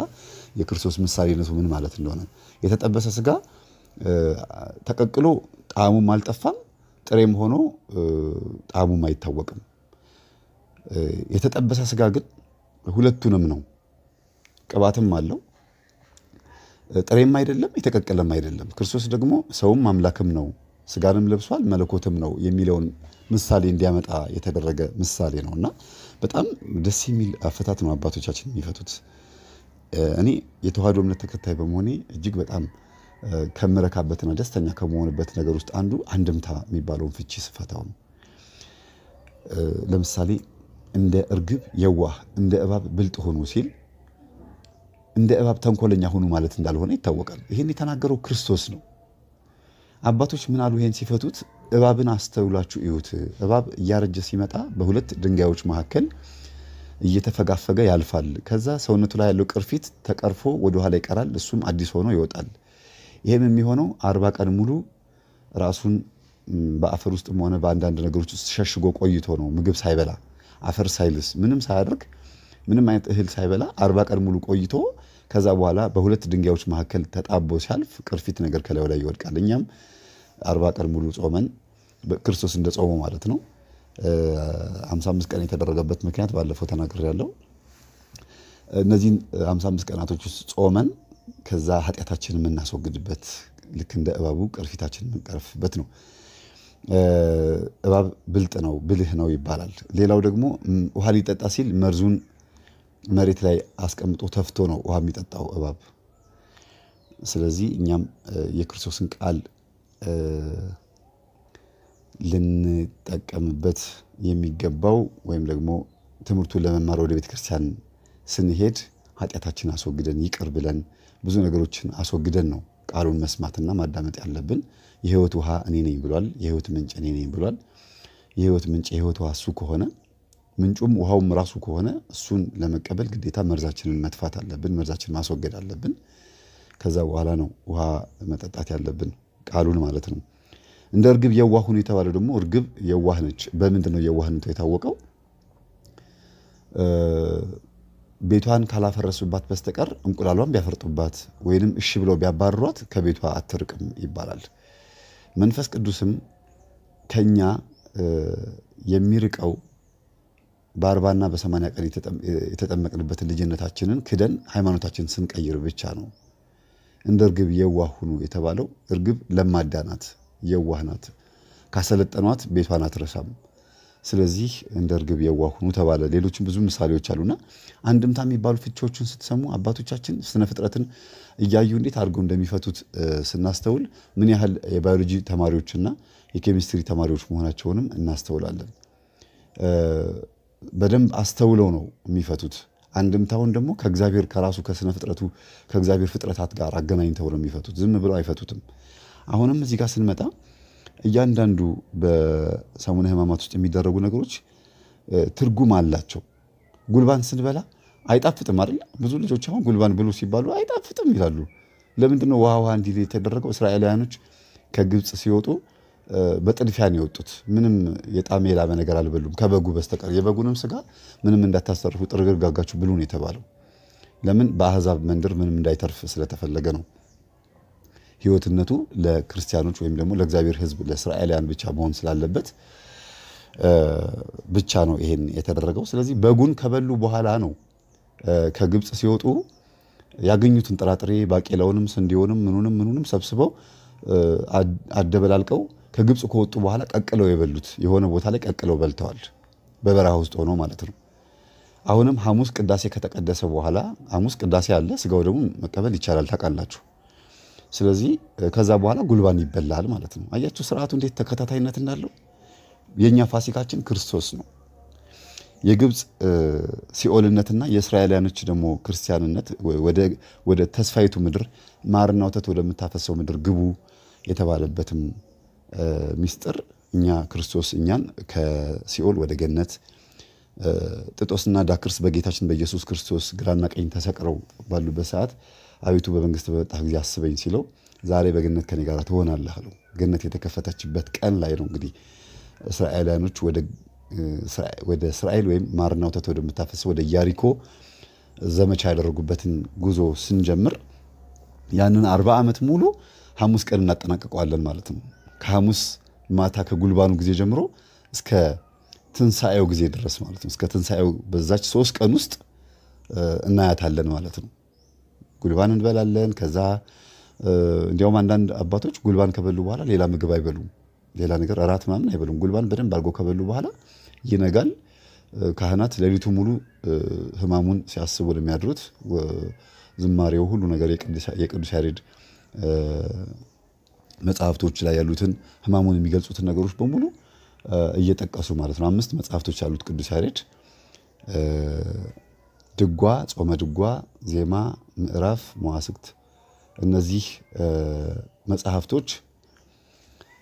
የክርስቶስ ምሳሌነቱ ምን ማለት እንደሆነ የተጠበሰ ስጋ ተቀቅሎ ጣዕሙም አልጠፋም፣ ጥሬም ሆኖ ጣዕሙም አይታወቅም። የተጠበሰ ስጋ ግን ሁለቱንም ነው። ቅባትም አለው፣ ጥሬም አይደለም፣ የተቀቀለም አይደለም። ክርስቶስ ደግሞ ሰውም አምላክም ነው፣ ስጋንም ለብሷል፣ መለኮትም ነው የሚለውን ምሳሌ እንዲያመጣ የተደረገ ምሳሌ ነው እና በጣም ደስ የሚል አፈታት ነው አባቶቻችን የሚፈቱት። እኔ የተዋህዶ እምነት ተከታይ በመሆኔ እጅግ በጣም ከምረካበትና ደስተኛ ከመሆንበት ነገር ውስጥ አንዱ አንድምታ የሚባለውን ፍቺ ስፈታው ነው። ለምሳሌ እንደ እርግብ የዋህ እንደ እባብ ብልጥ ሆኖ ሲል እንደ እባብ ተንኮለኛ ሆኑ ማለት እንዳልሆነ ይታወቃል። ይህን የተናገረው ክርስቶስ ነው። አባቶች ምን አሉ? ይሄን ሲፈቱት እባብን አስተውላችሁ እዩት። እባብ እያረጀ ሲመጣ በሁለት ድንጋዮች መካከል እየተፈጋፈገ ያልፋል። ከዛ ሰውነቱ ላይ ያለው ቅርፊት ተቀርፎ ወደኋላ ይቀራል። እሱም አዲስ ሆኖ ይወጣል። ይህም የሚሆነው አርባ ቀን ሙሉ ራሱን በአፈር ውስጥም ሆነ በአንዳንድ ነገሮች ውስጥ ሸሽጎ ቆይቶ ነው። ምግብ ሳይበላ አፈር ሳይልስ ምንም ሳያደርግ ምንም አይነት እህል ሳይበላ አርባ ቀን ሙሉ ቆይቶ ከዛ በኋላ በሁለት ድንጋዮች መካከል ተጣቦ ሲያልፍ ቅርፊት ነገር ከላዩ ላይ ይወድቃል። እኛም አርባ ቀን ሙሉ ጾመን ክርስቶስ እንደ ጾሙ ማለት ነው። ሃምሳ አምስት ቀን የተደረገበት ምክንያት ባለፈው ተናግሬያለሁ። እነዚህን ሃምሳ አምስት ቀናቶች ውስጥ ጾመን ከዛ ኃጢአታችን የምናስወግድበት ልክ እንደ እባቡ ቅርፊታችን የምንቀርፍበት ነው። እባብ ብልጥ ነው፣ ብልህ ነው ይባላል። ሌላው ደግሞ ውሃ ሊጠጣ ሲል መርዙን መሬት ላይ አስቀምጦ ተፍቶ ነው ውሃ የሚጠጣው እባብ። ስለዚህ እኛም የክርስቶስን ቃል ልንጠቀምበት የሚገባው ወይም ደግሞ ትምህርቱን ለመማር ወደ ቤተክርስቲያን ስንሄድ ኃጢአታችን አስወግደን ይቅር ብለን ብዙ ነገሮችን አስወግደን ነው ቃሉን መስማትና ማዳመጥ ያለብን። የህይወት ውሃ እኔ ነኝ ብሏል። የህይወት ምንጭ እኔ ነኝ ብሏል። የህይወት ምንጭ የህይወት ውሃ እሱ ከሆነ ምንጩም ውሃውም ራሱ ከሆነ እሱን ለመቀበል ግዴታ መርዛችንን መጥፋት አለብን። መርዛችን ማስወገድ አለብን። ከዛ በኋላ ነው ውሃ መጠጣት ያለብን ቃሉን ማለት ነው። እንደ እርግብ የዋህ ሁኑ የተባለው ደግሞ እርግብ የዋህ ነች። በምንድን ነው የዋህነቷ የታወቀው? ቤቷን ካላፈረሱባት በስተቀር እንቁላሏን ቢያፈርጡባት ወይንም እሺ ብለው ቢያባርሯት ከቤቷ አትርቅም ይባላል። መንፈስ ቅዱስም ከኛ የሚርቀው በአርባና በሰማንያ ቀን የተጠመቅንበትን ልጅነታችንን ክደን ሃይማኖታችን ስንቀይር ብቻ ነው። እንደ እርግብ የዋህ ሁኑ የተባለው እርግብ ለማዳ ናት፣ ናት። ካሰለጠኗት ቤቷን አትረሳም። ስለዚህ እንደ እርግብ የዋህ ሁኑ ተባለ። ሌሎችም ብዙ ምሳሌዎች አሉና አንድምታ የሚባሉ ፍቺዎችን ስትሰሙ አባቶቻችን ስነ ፍጥረትን እያዩ እንዴት አድርገው እንደሚፈቱት ስናስተውል ምን ያህል የባዮሎጂ ተማሪዎችና የኬሚስትሪ ተማሪዎች መሆናቸውንም እናስተውላለን። በደንብ አስተውለው ነው የሚፈቱት። አንድምታውን ደግሞ ከእግዚአብሔር ከራሱ ከስነ ፍጥረቱ ከእግዚአብሔር ፍጥረታት ጋር አገናኝተው ነው የሚፈቱት። ዝም ብለው አይፈቱትም። አሁንም እዚህ ጋር ስንመጣ እያንዳንዱ በሰሙነ ሕማማት ውስጥ የሚደረጉ ነገሮች ትርጉም አላቸው። ጉልባን ስንበላ አይጣፍጥም አይደል? ብዙ ልጆች አሁን ጉልባን ብሉ ሲባሉ አይጣፍጥም ይላሉ። ለምንድን ነው ውሃ ውሃ እንዲል የተደረገው? እስራኤላውያኖች ከግብፅ ሲወጡ በጥድፊያ ነው የወጡት። ምንም የጣም የላመ ነገር አልበሉም ከበጉ በስተቀር። የበጉንም ስጋ ምንም እንዳታሰርፉ ጥርግርግ አድርጋችሁ ብሉ ነው የተባለው። ለምን? በአህዛብ መንደር ምንም እንዳይተርፍ ስለተፈለገ ነው። ህይወትነቱ ለክርስቲያኖች ወይም ደግሞ ለእግዚአብሔር ህዝብ ለእስራኤላውያን ብቻ መሆን ስላለበት ብቻ ነው ይሄን የተደረገው። ስለዚህ በጉን ከበሉ በኋላ ነው ከግብፅ ሲወጡ ያገኙትን ጥራጥሬ ባቄላውንም፣ ስንዴውንም፣ ምኑንም ምኑንም ሰብስበው አደበላልቀው ከግብፅ ከወጡ በኋላ ቀቅለው የበሉት የሆነ ቦታ ላይ ቀቅለው በልተዋል። በበረሃ ውስጥ ሆኖ ማለት ነው። አሁንም ሐሙስ ቅዳሴ ከተቀደሰ በኋላ ሐሙስ ቅዳሴ አለ። ስጋው ደግሞ መቀበል ይቻላል ታውቃላችሁ። ስለዚህ ከዛ በኋላ ጉልባን ይበላል ማለት ነው። አያችሁ ስርዓቱ እንዴት ተከታታይነት እንዳለው። የእኛ ፋሲካችን ክርስቶስ ነው። የግብፅ ሲኦልነትና የእስራኤልያኖች ደግሞ ክርስቲያንነት ወደ ተስፋይቱ ምድር ማርና ወተት ወደምታፈሰው ምድር ግቡ የተባለበትም ሚስጥር እኛ ክርስቶስ እኛን ከሲኦል ወደ ገነት ጥጦስና ዳክርስ በጌታችን በኢየሱስ ክርስቶስ ግራና ቀኝ ተሰቅረው ባሉበት ሰዓት አቤቱ በመንግስት በመጣህ ጊዜ አስበኝ ሲለው ዛሬ በገነት ከኔ ጋር ትሆናለህ አለው። ገነት የተከፈተችበት ቀን ላይ ነው እንግዲህ እስራኤልያኖች ወደ እስራኤል ወይም ማርና ወተት ወደምታፈስ ወደ ኢያሪኮ ዘመቻ ያደረጉበትን ጉዞ ስንጀምር ያንን አርባ ዓመት ሙሉ ሐሙስ ቀን እናጠናቀቀዋለን ማለት ነው። ከሐሙስ ማታ ከጉልባኑ ጊዜ ጀምሮ እስከ ትንሣኤው ጊዜ ድረስ ማለት ነው። እስከ ትንሣኤው በዛች ሶስት ቀን ውስጥ እናያታለን ማለት ነው። ጉልባን እንበላለን። ከዛ እንዲያውም አንዳንድ አባቶች ጉልባን ከበሉ በኋላ ሌላ ምግብ አይበሉም፣ ሌላ ነገር እራት ምናምን አይበሉም። ጉልባን በደንብ አድርጎ ከበሉ በኋላ ይነጋል። ካህናት ሌሊቱ ሙሉ ህማሙን ሲያስቡ ነው የሚያድሩት። ዝማሬው ሁሉ ነገር የቅዱስ ያሬድ መጽሐፍቶች ላይ ያሉትን ህማሙን የሚገልጹትን ነገሮች በሙሉ እየጠቀሱ ማለት ነው። አምስት መጽሐፍቶች ያሉት ቅዱስ ያሬድ ድጓ፣ ጾመ ድጓ፣ ዜማ፣ ምዕራፍ፣ መዋስክት እነዚህ መጽሐፍቶች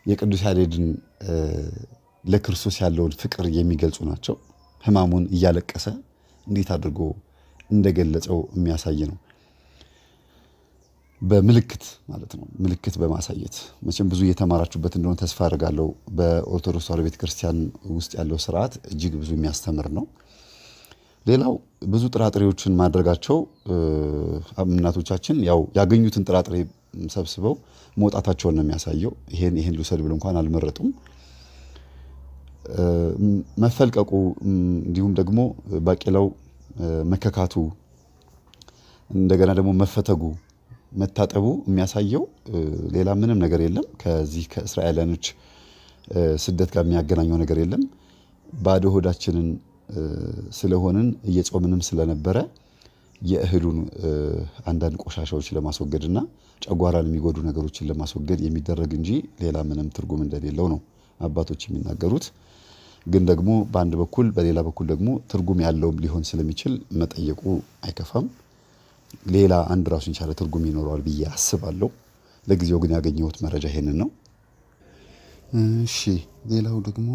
የቅዱስ ያሬድን ለክርስቶስ ያለውን ፍቅር የሚገልጹ ናቸው። ሕማሙን እያለቀሰ እንዴት አድርጎ እንደገለጸው የሚያሳይ ነው። በምልክት ማለት ነው። ምልክት በማሳየት መቼም ብዙ እየተማራችሁበት እንደሆነ ተስፋ አድርጋለሁ። በኦርቶዶክስ ተዋሕዶ ቤተክርስቲያን ውስጥ ያለው ስርዓት እጅግ ብዙ የሚያስተምር ነው። ሌላው ብዙ ጥራጥሬዎችን ማድረጋቸው እናቶቻችን ያው ያገኙትን ጥራጥሬ ሰብስበው መውጣታቸውን ነው የሚያሳየው። ይሄን ይሄን ልውሰድ ብሎ እንኳን አልመረጡም። መፈልቀቁ እንዲሁም ደግሞ ባቄላው መከካቱ እንደገና ደግሞ መፈተጉ መታጠቡ የሚያሳየው ሌላ ምንም ነገር የለም። ከዚህ ከእስራኤላኖች ስደት ጋር የሚያገናኘው ነገር የለም። ባዶ ሆዳችንን ስለሆንን እየጾምንም ስለነበረ የእህሉን አንዳንድ ቆሻሻዎች ለማስወገድ እና ጨጓራን የሚጎዱ ነገሮችን ለማስወገድ የሚደረግ እንጂ ሌላ ምንም ትርጉም እንደሌለው ነው አባቶች የሚናገሩት። ግን ደግሞ በአንድ በኩል በሌላ በኩል ደግሞ ትርጉም ያለውም ሊሆን ስለሚችል መጠየቁ አይከፋም። ሌላ አንድ ራሱን የቻለ ትርጉም ይኖረዋል ብዬ አስባለሁ። ለጊዜው ግን ያገኘሁት መረጃ ይሄንን ነው። እሺ ሌላው ደግሞ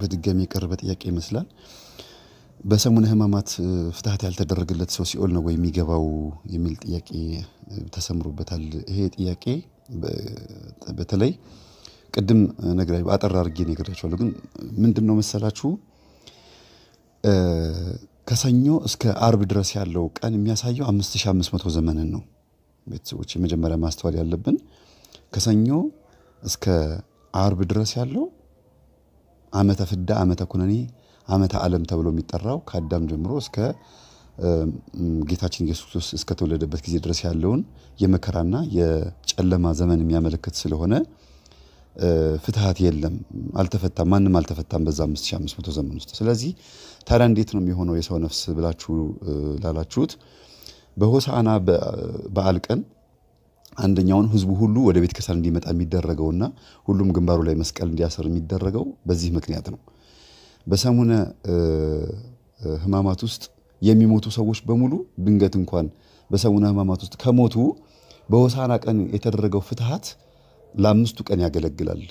በድጋሚ የቀረበ ጥያቄ ይመስላል። በሰሙነ ሕማማት ፍትሐት ያልተደረገለት ሰው ሲኦል ነው ወይ የሚገባው የሚል ጥያቄ ተሰምሮበታል። ይሄ ጥያቄ በተለይ ቅድም ነግራ አጠር አድርጌ ነግራቸዋለሁ። ግን ምንድን ነው መሰላችሁ ከሰኞ እስከ አርብ ድረስ ያለው ቀን የሚያሳየው 5500 ዘመንን ነው። ቤተሰቦች የመጀመሪያ ማስተዋል ያለብን ከሰኞ እስከ አርብ ድረስ ያለው ዓመተ ፍዳ፣ ዓመተ ኩነኔ፣ ዓመተ ዓለም ተብሎ የሚጠራው ከአዳም ጀምሮ እስከ ጌታችን ኢየሱስ ክርስቶስ እስከተወለደበት ጊዜ ድረስ ያለውን የመከራና የጨለማ ዘመን የሚያመለክት ስለሆነ ፍትሀት የለም፣ አልተፈታም፣ ማንም አልተፈታም በዛ 5500 ዘመን ውስጥ። ስለዚህ ታዲያ እንዴት ነው የሚሆነው የሰው ነፍስ ብላችሁ ላላችሁት በሆሳዕና በዓል ቀን አንደኛውን ህዝቡ ሁሉ ወደ ቤተ ክርስቲያን እንዲመጣ የሚደረገውና ሁሉም ግንባሩ ላይ መስቀል እንዲያሰር የሚደረገው በዚህ ምክንያት ነው። በሰሙነ ህማማት ውስጥ የሚሞቱ ሰዎች በሙሉ ድንገት እንኳን በሰሙነ ህማማት ውስጥ ከሞቱ በሆሳና ቀን የተደረገው ፍትሐት ለአምስቱ ቀን ያገለግላል።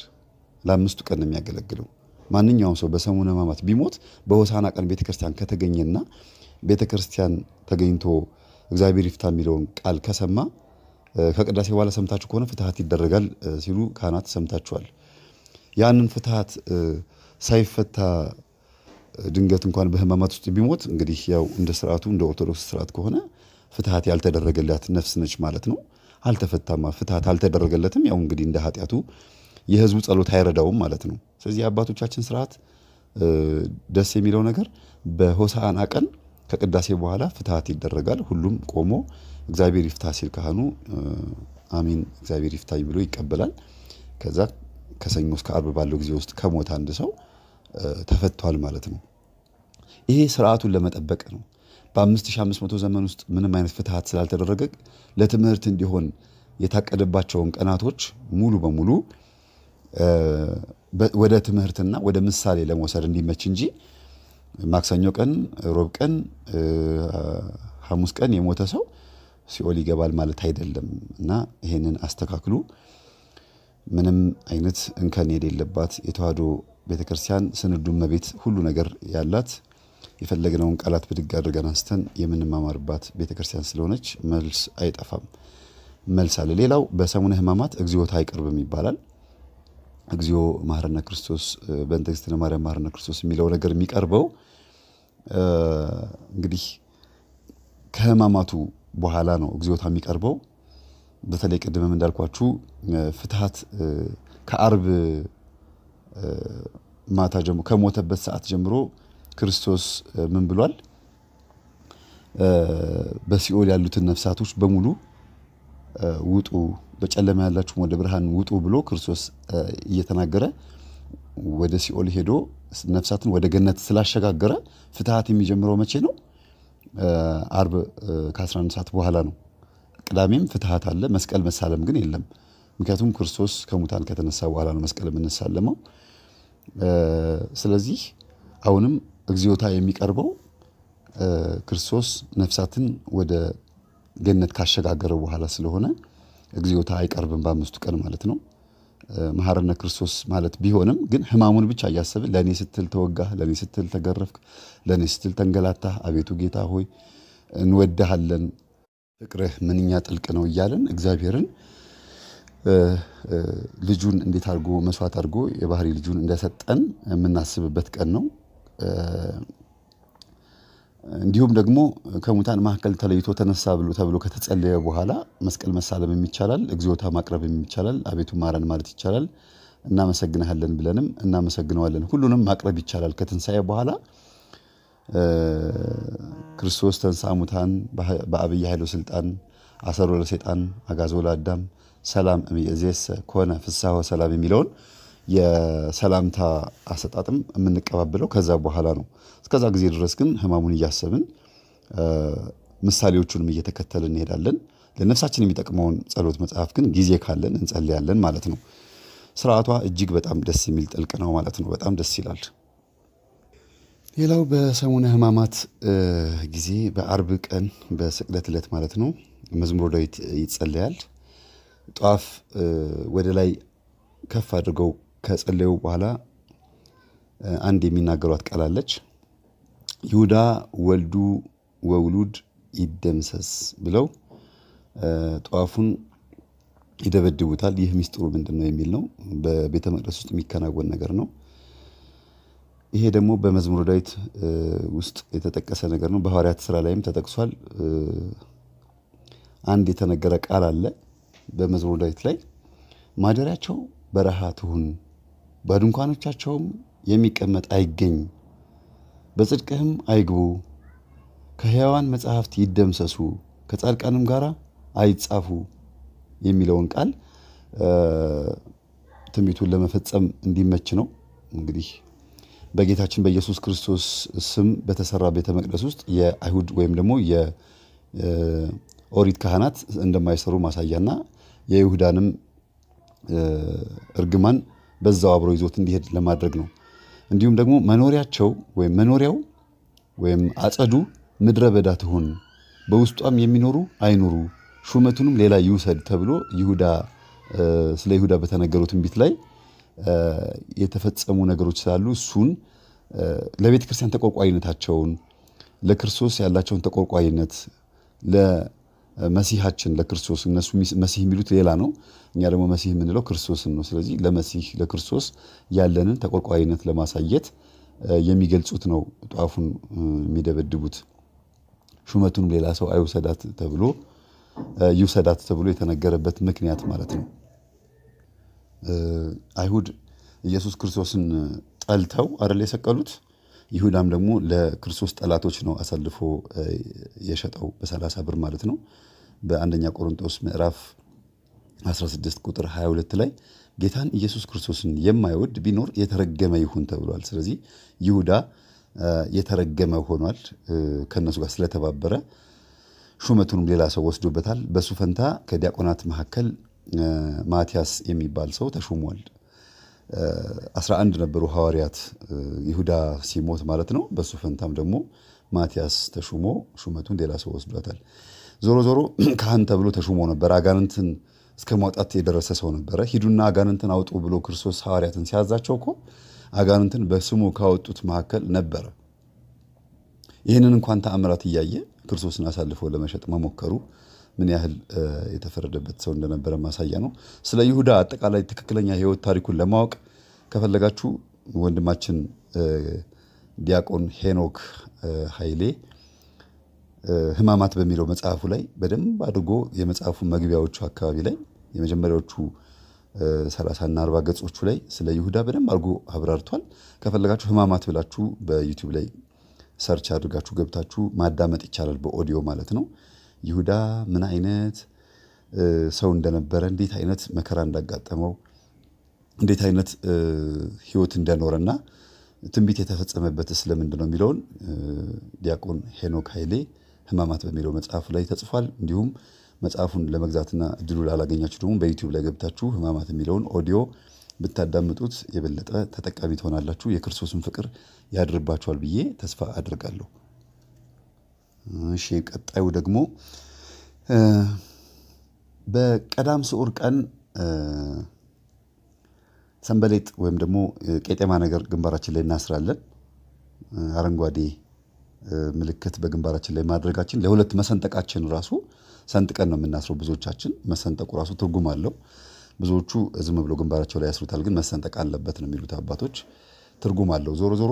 ለአምስቱ ቀን ነው የሚያገለግለው። ማንኛውም ሰው በሰሙነ ህማማት ቢሞት በሆሳና ቀን ቤተክርስቲያን ከተገኘና ቤተክርስቲያን ተገኝቶ እግዚአብሔር ይፍታ የሚለውን ቃል ከሰማ ከቅዳሴ በኋላ ሰምታችሁ ከሆነ ፍትሐት ይደረጋል ሲሉ ካህናት ሰምታችኋል። ያንን ፍትሐት ሳይፈታ ድንገት እንኳን በህማማት ውስጥ ቢሞት እንግዲህ ያው እንደ ስርዓቱ እንደ ኦርቶዶክስ ስርዓት ከሆነ ፍትሐት ያልተደረገላት ነፍስ ነች ማለት ነው። አልተፈታማ ፍትሐት አልተደረገለትም። ያው እንግዲህ እንደ ኃጢአቱ የህዝቡ ጸሎት አይረዳውም ማለት ነው። ስለዚህ የአባቶቻችን ስርዓት ደስ የሚለው ነገር በሆሳዕና ቀን ከቅዳሴ በኋላ ፍትሐት ይደረጋል። ሁሉም ቆሞ እግዚአብሔር ይፍታ ሲል ካህኑ አሚን እግዚአብሔር ይፍታኝ ብሎ ይቀበላል። ከዛ ከሰኞ እስከ አርብ ባለው ጊዜ ውስጥ ከሞተ አንድ ሰው ተፈቷል ማለት ነው። ይሄ ስርዓቱን ለመጠበቅ ነው። በ5500 ዘመን ውስጥ ምንም አይነት ፍትሃት ስላልተደረገ ለትምህርት እንዲሆን የታቀደባቸውን ቀናቶች ሙሉ በሙሉ ወደ ትምህርትና ወደ ምሳሌ ለመውሰድ እንዲመች እንጂ ማክሰኞ ቀን፣ ሮብ ቀን፣ ሐሙስ ቀን የሞተ ሰው ሲኦል ይገባል ማለት አይደለም እና ይሄንን አስተካክሉ። ምንም አይነት እንከን የሌለባት የተዋህዶ ቤተክርስቲያን ክርስቲያን ስንዱ ሁሉ ነገር ያላት የፈለግነውን ቃላት ብድግ አድርገን አንስተን የምንማማርባት ቤተክርስቲያን ስለሆነች መልስ አይጠፋም። መልስ አለ። ሌላው በሰሙነ ህማማት እግዚኦታ አይቀርብም ይባላል። እግዚኦ ማህረነ ክርስቶስ በእንተ ማርያም ማህረነ ክርስቶስ የሚለው ነገር የሚቀርበው እንግዲህ ከህማማቱ በኋላ ነው እግዚኦታ የሚቀርበው። በተለይ ቅድምም እንዳልኳችሁ ፍትሐት ከአርብ ማታ ጀምሮ ከሞተበት ሰዓት ጀምሮ ክርስቶስ ምን ብሏል? በሲኦል ያሉትን ነፍሳቶች በሙሉ ውጡ፣ በጨለማ ያላችሁ ወደ ብርሃን ውጡ ብሎ ክርስቶስ እየተናገረ ወደ ሲኦል ሄዶ ነፍሳትን ወደ ገነት ስላሸጋገረ ፍትሐት የሚጀምረው መቼ ነው? አርብ ከ11 ሰዓት በኋላ ነው። ቅዳሜም ፍትሐት አለ። መስቀል መሳለም ግን የለም። ምክንያቱም ክርስቶስ ከሙታን ከተነሳ በኋላ ነው መስቀል የምንሳለመው። ስለዚህ አሁንም እግዚኦታ የሚቀርበው ክርስቶስ ነፍሳትን ወደ ገነት ካሸጋገረ በኋላ ስለሆነ እግዚኦታ አይቀርብም በአምስቱ ቀን ማለት ነው። መሐረነ ክርስቶስ ማለት ቢሆንም ግን ህማሙን ብቻ እያሰብ ለእኔ ስትል ተወጋህ፣ ለእኔ ስትል ተገረፍክ፣ ለእኔ ስትል ተንገላታህ፣ አቤቱ ጌታ ሆይ እንወድሃለን፣ ፍቅርህ ምንኛ ጥልቅ ነው እያለን እግዚአብሔርን ልጁን እንዴት አድርጎ መስዋዕት አድርጎ የባህሪ ልጁን እንደሰጠን የምናስብበት ቀን ነው። እንዲሁም ደግሞ ከሙታን መካከል ተለይቶ ተነሳ ብሎ ተብሎ ከተጸለየ በኋላ መስቀል መሳለም ይቻላል፣ እግዚኦታ ማቅረብ ይቻላል፣ አቤቱ ማረን ማለት ይቻላል። እናመሰግናለን ብለንም እናመሰግነዋለን። ሁሉንም ማቅረብ ይቻላል። ከትንሣኤ በኋላ ክርስቶስ ተንሳ ሙታን በአብይ ኃይሎ ስልጣን አሰሮ ለሰይጣን አጋዞ ለአዳም ሰላም እምይእዜሰ ኮነ ፍስሐ ሰላም የሚለውን የሰላምታ አሰጣጥም የምንቀባበለው ከዛ በኋላ ነው። እስከዛ ጊዜ ድረስ ግን ህማሙን እያሰብን ምሳሌዎቹንም እየተከተል እንሄዳለን። ለነፍሳችን የሚጠቅመውን ጸሎት መጽሐፍ ግን ጊዜ ካለን እንጸልያለን ማለት ነው። ስርዓቷ እጅግ በጣም ደስ የሚል ጥልቅ ነው ማለት ነው። በጣም ደስ ይላል። ሌላው በሰሙነ ህማማት ጊዜ በአርብ ቀን በስቅለት ዕለት ማለት ነው መዝሙረ ዳዊት ይጸለያል። ጧፍ ወደ ላይ ከፍ አድርገው ከጸለዩ በኋላ አንድ የሚናገሯት ቃል አለች። ይሁዳ ወልዱ ወውሉድ ይደምሰስ ብለው ጧፉን ይደበድቡታል። ይህ ሚስጥሩ ምንድን ነው የሚል ነው። በቤተ መቅደስ ውስጥ የሚከናወን ነገር ነው። ይሄ ደግሞ በመዝሙር ዳዊት ውስጥ የተጠቀሰ ነገር ነው። በሐዋርያት ስራ ላይም ተጠቅሷል። አንድ የተነገረ ቃል አለ በመዝሙር ዳዊት ላይ ማደሪያቸው በረሃ ትሁን፣ በድንኳኖቻቸውም የሚቀመጥ አይገኝ በጽድቅህም አይግቡ፣ ከሕያዋን መጻሕፍት ይደምሰሱ፣ ከጻድቃንም ጋር አይጻፉ የሚለውን ቃል ትንቢቱን ለመፈጸም እንዲመች ነው። እንግዲህ በጌታችን በኢየሱስ ክርስቶስ ስም በተሰራ ቤተ መቅደስ ውስጥ የአይሁድ ወይም ደግሞ የኦሪት ካህናት እንደማይሰሩ ማሳያና የይሁዳንም እርግማን በዛው አብሮ ይዞት እንዲሄድ ለማድረግ ነው። እንዲሁም ደግሞ መኖሪያቸው ወይም መኖሪያው ወይም አጸዱ ምድረ በዳ ትሁን፣ በውስጧም የሚኖሩ አይኑሩ፣ ሹመቱንም ሌላ ይውሰድ ተብሎ ይሁዳ ስለ ይሁዳ በተነገረው ትንቢት ላይ የተፈጸሙ ነገሮች ስላሉ እሱን ለቤተ ክርስቲያን ተቆርቋሪነታቸውን ለክርስቶስ ያላቸውን ተቆርቋሪነት መሲሃችን ለክርስቶስ እነሱ መሲህ የሚሉት ሌላ ነው። እኛ ደግሞ መሲህ የምንለው ክርስቶስን ነው። ስለዚህ ለመሲህ ለክርስቶስ ያለንን ተቆርቋሪነት ለማሳየት የሚገልጹት ነው። ጧፉን የሚደበድቡት ሹመቱን ሌላ ሰው አይውሰዳት ተብሎ ይውሰዳት ተብሎ የተነገረበት ምክንያት ማለት ነው። አይሁድ ኢየሱስ ክርስቶስን ጠልተው አይደል የሰቀሉት? ይሁዳም ደግሞ ለክርስቶስ ጠላቶች ነው አሳልፎ የሸጠው በሰላሳ ብር ማለት ነው። በአንደኛ ቆሮንጦስ ምዕራፍ 16 ቁጥር 22 ላይ ጌታን ኢየሱስ ክርስቶስን የማይወድ ቢኖር የተረገመ ይሁን ተብሏል። ስለዚህ ይሁዳ የተረገመ ሆኗል ከእነሱ ጋር ስለተባበረ ሹመቱንም ሌላ ሰው ወስዶበታል። በሱ ፈንታ ከዲያቆናት መካከል ማቲያስ የሚባል ሰው ተሹሟል። 11 ነበሩ ሐዋርያት ይሁዳ ሲሞት ማለት ነው። በሱ ፈንታም ደግሞ ማቲያስ ተሹሞ ሹመቱን ሌላ ሰው ወስዶታል ዞሮ ዞሮ (clears throat) ካህን ተብሎ ተሹሞ ነበር። አጋንንትን እስከ ማውጣት የደረሰ ሰው ነበረ። ሂዱና አጋንንትን አውጡ ብሎ ክርስቶስ ሐዋርያትን ሲያዛቸው እኮ አጋንንትን በስሙ ካወጡት መካከል ነበረ። ይህንን እንኳን ተአምራት እያየ ክርስቶስን አሳልፎ ለመሸጥ መሞከሩ ምን ያህል የተፈረደበት ሰው እንደነበረ ማሳያ ነው። ስለ ይሁዳ አጠቃላይ ትክክለኛ ህይወት ታሪኩን ለማወቅ ከፈለጋችሁ ወንድማችን ዲያቆን ሄኖክ ኃይሌ ህማማት በሚለው መጽሐፉ ላይ በደንብ አድርጎ የመጽሐፉ መግቢያዎቹ አካባቢ ላይ የመጀመሪያዎቹ ሰላሳና አርባ ገጾቹ ላይ ስለ ይሁዳ በደንብ አድርጎ አብራርቷል። ከፈለጋችሁ ህማማት ብላችሁ በዩቲዩብ ላይ ሰርች አድርጋችሁ ገብታችሁ ማዳመጥ ይቻላል፣ በኦዲዮ ማለት ነው። ይሁዳ ምን አይነት ሰው እንደነበረ፣ እንዴት አይነት መከራ እንዳጋጠመው፣ እንዴት አይነት ህይወት እንደኖረና ትንቢት የተፈጸመበት ስለምንድን ነው የሚለውን ዲያቆን ሄኖክ ኃይሌ ህማማት በሚለው መጽሐፍ ላይ ተጽፏል። እንዲሁም መጽሐፉን ለመግዛትና እድሉ ላላገኛችሁ ደግሞ በዩቲዩብ ላይ ገብታችሁ ህማማት የሚለውን ኦዲዮ ብታዳምጡት የበለጠ ተጠቃሚ ትሆናላችሁ። የክርስቶስን ፍቅር ያድርባችኋል ብዬ ተስፋ አድርጋለሁ። እሺ ቀጣዩ ደግሞ በቀዳም ስዑር ቀን ሰንበሌጥ ወይም ደግሞ ቄጤማ ነገር ግንባራችን ላይ እናስራለን። አረንጓዴ ምልክት በግንባራችን ላይ ማድረጋችን ለሁለት መሰንጠቃችን ራሱ ሰንጥቀን ነው የምናስረው። ብዙዎቻችን መሰንጠቁ ራሱ ትርጉም አለው። ብዙዎቹ ዝም ብሎ ግንባራቸው ላይ ያስሩታል፣ ግን መሰንጠቅ አለበት ነው የሚሉት አባቶች። ትርጉም አለው። ዞሮ ዞሮ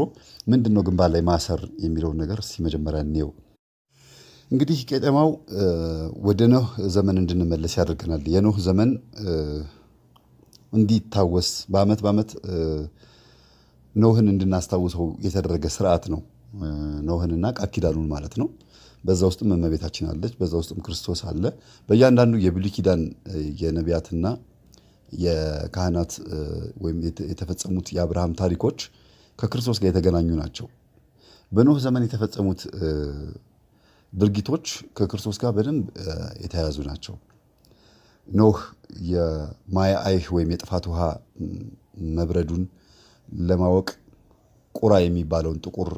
ምንድን ነው ግንባር ላይ ማሰር የሚለውን ነገር እስቲ መጀመሪያ እንየው። እንግዲህ ቄጠማው ወደ ኖህ ዘመን እንድንመለስ ያደርገናል። የኖህ ዘመን እንዲታወስ በአመት በአመት ኖህን እንድናስታውሰው የተደረገ ስርዓት ነው። ኖህንና ቃል ኪዳኑን ማለት ነው። በዛ ውስጥም እመቤታችን አለች፣ በዛ ውስጥም ክርስቶስ አለ። በእያንዳንዱ የብሉይ ኪዳን የነቢያትና የካህናት ወይም የተፈጸሙት የአብርሃም ታሪኮች ከክርስቶስ ጋር የተገናኙ ናቸው። በኖህ ዘመን የተፈጸሙት ድርጊቶች ከክርስቶስ ጋር በደንብ የተያያዙ ናቸው። ኖህ የማየ አይህ ወይም የጥፋት ውሃ መብረዱን ለማወቅ ቁራ የሚባለውን ጥቁር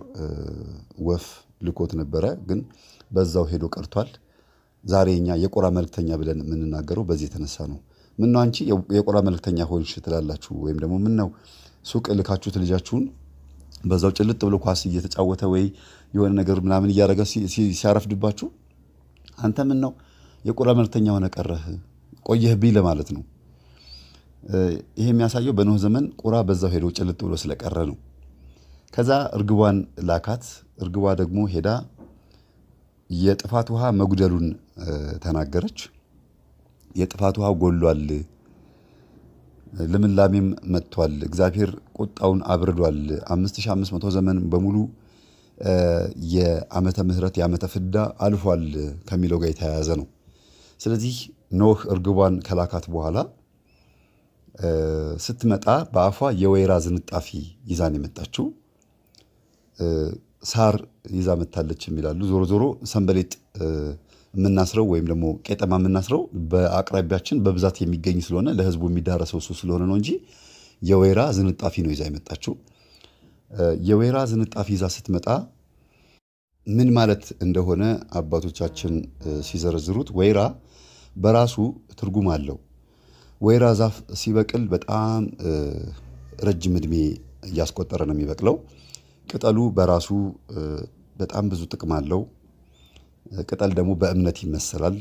ወፍ ልኮት ነበረ፣ ግን በዛው ሄዶ ቀርቷል። ዛሬ እኛ የቁራ መልክተኛ ብለን የምንናገረው በዚህ የተነሳ ነው። ነው አንቺ የቁራ መልክተኛ ሆንሽ ትላላችሁ፣ ወይም ደግሞ ነው ሱቅ ልካችሁት ልጃችሁን በዛው ጭልጥ ብሎ ኳስ እየተጫወተ ወይ የሆነ ነገር ምናምን እያደረገ ሲያረፍድባችሁ አንተ ምን ነው የቁራ መልተኛ ሆነ ቀረህ ቆየህብኝ ለማለት ነው። ይሄ የሚያሳየው በኖህ ዘመን ቁራ በዛው ሄዶ ጭልጥ ብሎ ስለቀረ ነው። ከዛ እርግቧን ላካት። እርግቧ ደግሞ ሄዳ የጥፋት ውሃ መጉደሉን ተናገረች። የጥፋት ውሃ ጎሏል፣ ልምላሜም መጥቷል፣ እግዚአብሔር ቁጣውን አብርዷል፣ 5500 ዘመን በሙሉ የዓመተ ምሕረት የዓመተ ፍዳ አልፏል ከሚለው ጋር የተያያዘ ነው። ስለዚህ ኖህ እርግቧን ከላካት በኋላ ስትመጣ በአፏ የወይራ ዝንጣፊ ይዛን የመጣችው ሳር ይዛ መታለች የሚላሉ። ዞሮ ዞሮ ሰንበሌጥ የምናስረው ወይም ደግሞ ቄጠማ የምናስረው በአቅራቢያችን በብዛት የሚገኝ ስለሆነ ለህዝቡ የሚዳረሰው እሱ ስለሆነ ነው እንጂ የወይራ ዝንጣፊ ነው ይዛ የመጣችው። የወይራ ዝንጣፊ ይዛ ስትመጣ ምን ማለት እንደሆነ አባቶቻችን ሲዘረዝሩት ወይራ በራሱ ትርጉም አለው። ወይራ ዛፍ ሲበቅል በጣም ረጅም እድሜ እያስቆጠረ ነው የሚበቅለው። ቅጠሉ በራሱ በጣም ብዙ ጥቅም አለው። ቅጠል ደግሞ በእምነት ይመሰላል።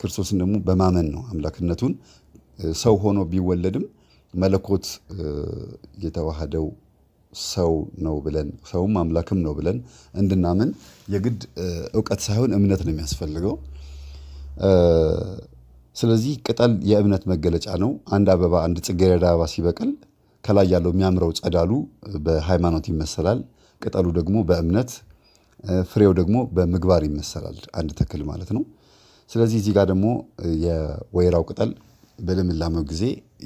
ክርስቶስን ደግሞ በማመን ነው አምላክነቱን ሰው ሆኖ ቢወለድም መለኮት የተዋህደው ሰው ነው ብለን ሰውም አምላክም ነው ብለን እንድናምን የግድ እውቀት ሳይሆን እምነት ነው የሚያስፈልገው። ስለዚህ ቅጠል የእምነት መገለጫ ነው። አንድ አበባ አንድ ጽጌረዳ አበባ ሲበቅል ከላይ ያለው የሚያምረው ጸዳሉ በሃይማኖት ይመሰላል። ቅጠሉ ደግሞ በእምነት ፍሬው ደግሞ በምግባር ይመሰላል። አንድ ተክል ማለት ነው። ስለዚህ እዚህ ጋር ደግሞ የወይራው ቅጠል በልምላመው ጊዜ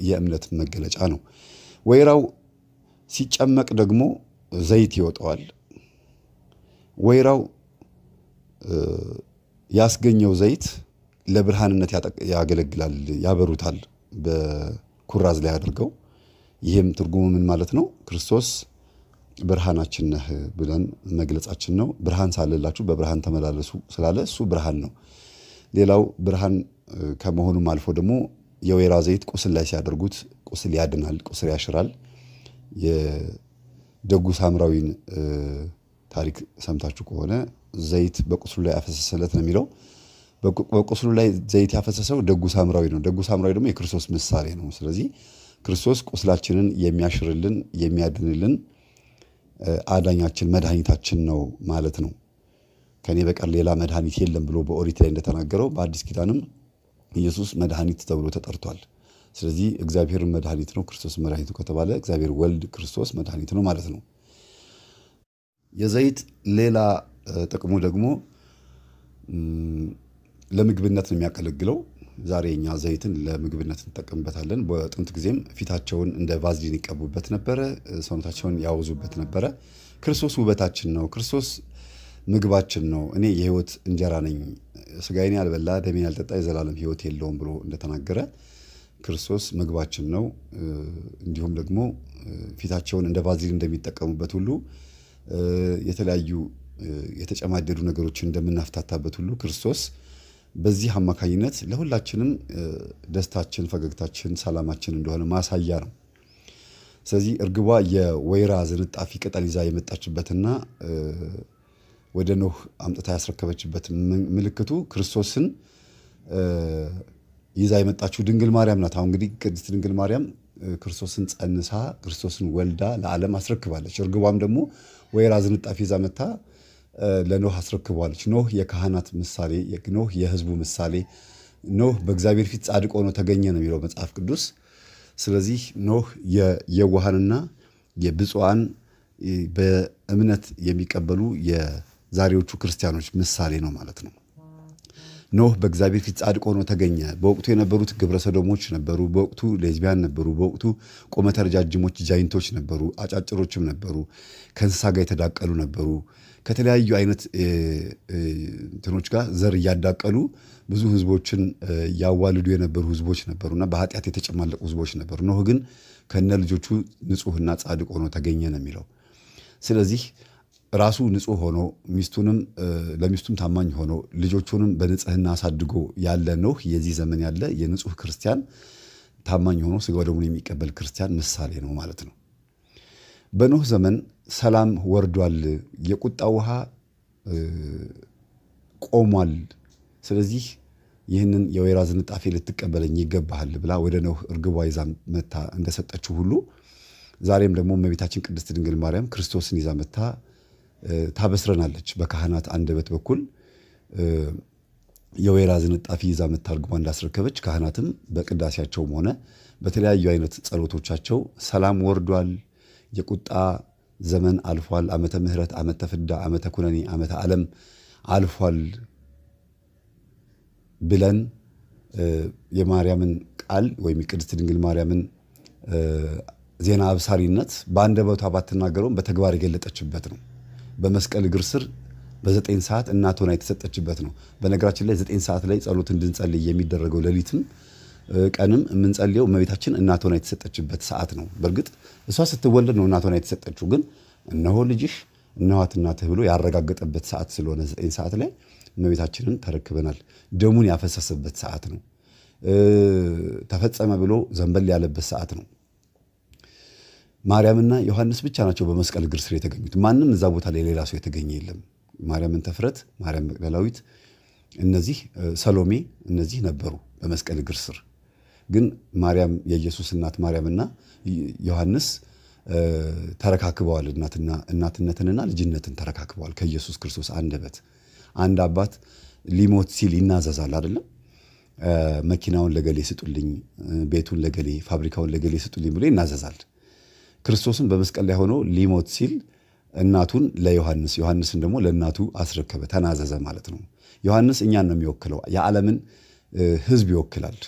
የእምነት መገለጫ ነው። ወይራው ሲጨመቅ ደግሞ ዘይት ይወጣዋል። ወይራው ያስገኘው ዘይት ለብርሃንነት ያገለግላል፣ ያበሩታል በኩራዝ ላይ አድርገው። ይህም ትርጉሙ ምን ማለት ነው? ክርስቶስ ብርሃናችን ነህ ብለን መግለጻችን ነው። ብርሃን ሳለላችሁ በብርሃን ተመላለሱ ስላለ እሱ ብርሃን ነው። ሌላው ብርሃን ከመሆኑም አልፎ ደግሞ የወይራ ዘይት ቁስል ላይ ሲያደርጉት ቁስል ያድናል፣ ቁስል ያሽራል። የደጉ ሳምራዊን ታሪክ ሰምታችሁ ከሆነ ዘይት በቁስሉ ላይ ያፈሰሰለት ነው የሚለው። በቁስሉ ላይ ዘይት ያፈሰሰው ደጉ ሳምራዊ ነው። ደጉ ሳምራዊ ደግሞ የክርስቶስ ምሳሌ ነው። ስለዚህ ክርስቶስ ቁስላችንን የሚያሽርልን የሚያድንልን አዳኛችን መድኃኒታችን ነው ማለት ነው። ከኔ በቀር ሌላ መድኃኒት የለም ብሎ በኦሪት ላይ እንደተናገረው በአዲስ ኪዳንም ኢየሱስ መድኃኒት ተብሎ ተጠርቷል። ስለዚህ እግዚአብሔር መድኃኒት ነው፣ ክርስቶስ መድኃኒት ነው ከተባለ እግዚአብሔር ወልድ ክርስቶስ መድኃኒት ነው ማለት ነው። የዘይት ሌላ ጥቅሙ ደግሞ ለምግብነት ነው የሚያገለግለው። ዛሬ እኛ ዘይትን ለምግብነት እንጠቀምበታለን። በጥንት ጊዜም ፊታቸውን እንደ ቫዝሊን ይቀቡበት ነበረ፣ ሰውነታቸውን ያወዙበት ነበረ። ክርስቶስ ውበታችን ነው። ክርስቶስ ምግባችን ነው። እኔ የህይወት እንጀራ ነኝ፣ ስጋዬን ያልበላ ደሜን ያልጠጣ የዘላለም ህይወት የለውም ብሎ እንደተናገረ ክርስቶስ ምግባችን ነው። እንዲሁም ደግሞ ፊታቸውን እንደ ቫዝሊን እንደሚጠቀሙበት ሁሉ የተለያዩ የተጨማደዱ ነገሮችን እንደምናፍታታበት ሁሉ ክርስቶስ በዚህ አማካኝነት ለሁላችንም ደስታችን፣ ፈገግታችን፣ ሰላማችን እንደሆነ ማሳያ ነው። ስለዚህ እርግቧ የወይራ ዝንጣፊ ቅጠል ይዛ የመጣችበትና ወደ ኖህ አምጥታ ያስረከበችበት ምልክቱ ክርስቶስን ይዛ የመጣችው ድንግል ማርያም ናት። አሁን እንግዲህ ቅድስት ድንግል ማርያም ክርስቶስን ጸንሳ ክርስቶስን ወልዳ ለዓለም አስረክባለች። እርግቧም ደግሞ ወይራ ዝንጣፊ ይዛ መታ ለኖህ አስረክቧለች። ኖህ የካህናት ምሳሌ፣ ኖህ የህዝቡ ምሳሌ፣ ኖህ በእግዚአብሔር ፊት ጻድቅ ሆኖ ተገኘ ነው የሚለው መጽሐፍ ቅዱስ። ስለዚህ ኖህ የየዋሃንና የብፁዓን በእምነት የሚቀበሉ የዛሬዎቹ ክርስቲያኖች ምሳሌ ነው ማለት ነው። ኖህ በእግዚአብሔር ፊት ጻድቅ ሆኖ ተገኘ። በወቅቱ የነበሩት ግብረ ሰዶሞች ነበሩ። በወቅቱ ሌዝቢያን ነበሩ። በወቅቱ ቁመተ ረጃጅሞች ጃይንቶች ነበሩ። አጫጭሮችም ነበሩ። ከእንስሳ ጋር የተዳቀሉ ነበሩ። ከተለያዩ አይነት እንትኖች ጋር ዘር እያዳቀሉ ብዙ ህዝቦችን ያዋልዱ የነበሩ ህዝቦች ነበሩና በኃጢአት የተጨማለቁ ህዝቦች ነበሩ። ኖህ ግን ከነ ልጆቹ ንጹህና ጻድቅ ሆኖ ተገኘ ነው የሚለው ስለዚህ ራሱ ንጹህ ሆኖ ሚስቱንም ለሚስቱም ታማኝ ሆኖ ልጆቹንም በንጽህና አሳድጎ ያለ ኖህ የዚህ ዘመን ያለ የንጹህ ክርስቲያን ታማኝ ሆኖ ስጋ ወደሙን የሚቀበል ክርስቲያን ምሳሌ ነው ማለት ነው። በኖህ ዘመን ሰላም ወርዷል፣ የቁጣ ውሃ ቆሟል። ስለዚህ ይህንን የወይራ ዝንጣፊ ልትቀበለኝ ይገባሃል ብላ ወደ ኖህ እርግቧ ይዛ መታ እንደሰጠችው ሁሉ ዛሬም ደግሞ እመቤታችን ቅድስት ድንግል ማርያም ክርስቶስን ይዛ መታ ታበስረናለች። በካህናት አንደበት በኩል የወይራ ዝንጣፊ ይዛ የምታርግማ እንዳስረከበች ካህናትም በቅዳሴያቸውም ሆነ በተለያዩ አይነት ጸሎቶቻቸው ሰላም ወርዷል፣ የቁጣ ዘመን አልፏል፣ ዓመተ ምሕረት፣ ዓመተ ፍዳ፣ ዓመተ ኩነኔ፣ ዓመተ ዓለም አልፏል ብለን የማርያምን ቃል ወይም የቅድስት ድንግል ማርያምን ዜና አብሳሪነት በአንደበቷ ባትናገረውም በተግባር የገለጠችበት ነው። በመስቀል እግር ስር በዘጠኝ ሰዓት እናት ሆና የተሰጠችበት ነው። በነገራችን ላይ ዘጠኝ ሰዓት ላይ ጸሎት እንድንጸልይ የሚደረገው ሌሊትም ቀንም የምንጸልየው እመቤታችን እናት ሆና የተሰጠችበት ሰዓት ነው። በእርግጥ እሷ ስትወለድ ነው እናት ሆና የተሰጠችው፣ ግን እነሆ ልጅሽ እነኋት እናትህ ብሎ ያረጋገጠበት ሰዓት ስለሆነ ዘጠኝ ሰዓት ላይ እመቤታችንን ተረክበናል። ደሙን ያፈሰሰበት ሰዓት ነው። ተፈጸመ ብሎ ዘንበል ያለበት ሰዓት ነው። ማርያምና ዮሐንስ ብቻ ናቸው በመስቀል እግር ስር የተገኙት። ማንም እዛ ቦታ ላይ ሌላ ሰው የተገኘ የለም። ማርያምን ተፍረት፣ ማርያም መቅደላዊት፣ እነዚህ ሰሎሜ፣ እነዚህ ነበሩ በመስቀል እግር ስር። ግን ማርያም የኢየሱስ እናት ማርያምና ዮሐንስ ተረካክበዋል። እናትነትንና ልጅነትን ተረካክበዋል ከኢየሱስ ክርስቶስ አንደበት። አንድ አባት ሊሞት ሲል ይናዘዛል አይደለም? መኪናውን ለገሌ ስጡልኝ፣ ቤቱን ለገሌ፣ ፋብሪካውን ለገሌ ስጡልኝ ብሎ ይናዘዛል። ክርስቶስን በመስቀል ላይ ሆኖ ሊሞት ሲል እናቱን ለዮሐንስ ዮሐንስን ደግሞ ለእናቱ አስረከበ፣ ተናዘዘ ማለት ነው። ዮሐንስ እኛን ነው የሚወክለው፣ የዓለምን ሕዝብ ይወክላል።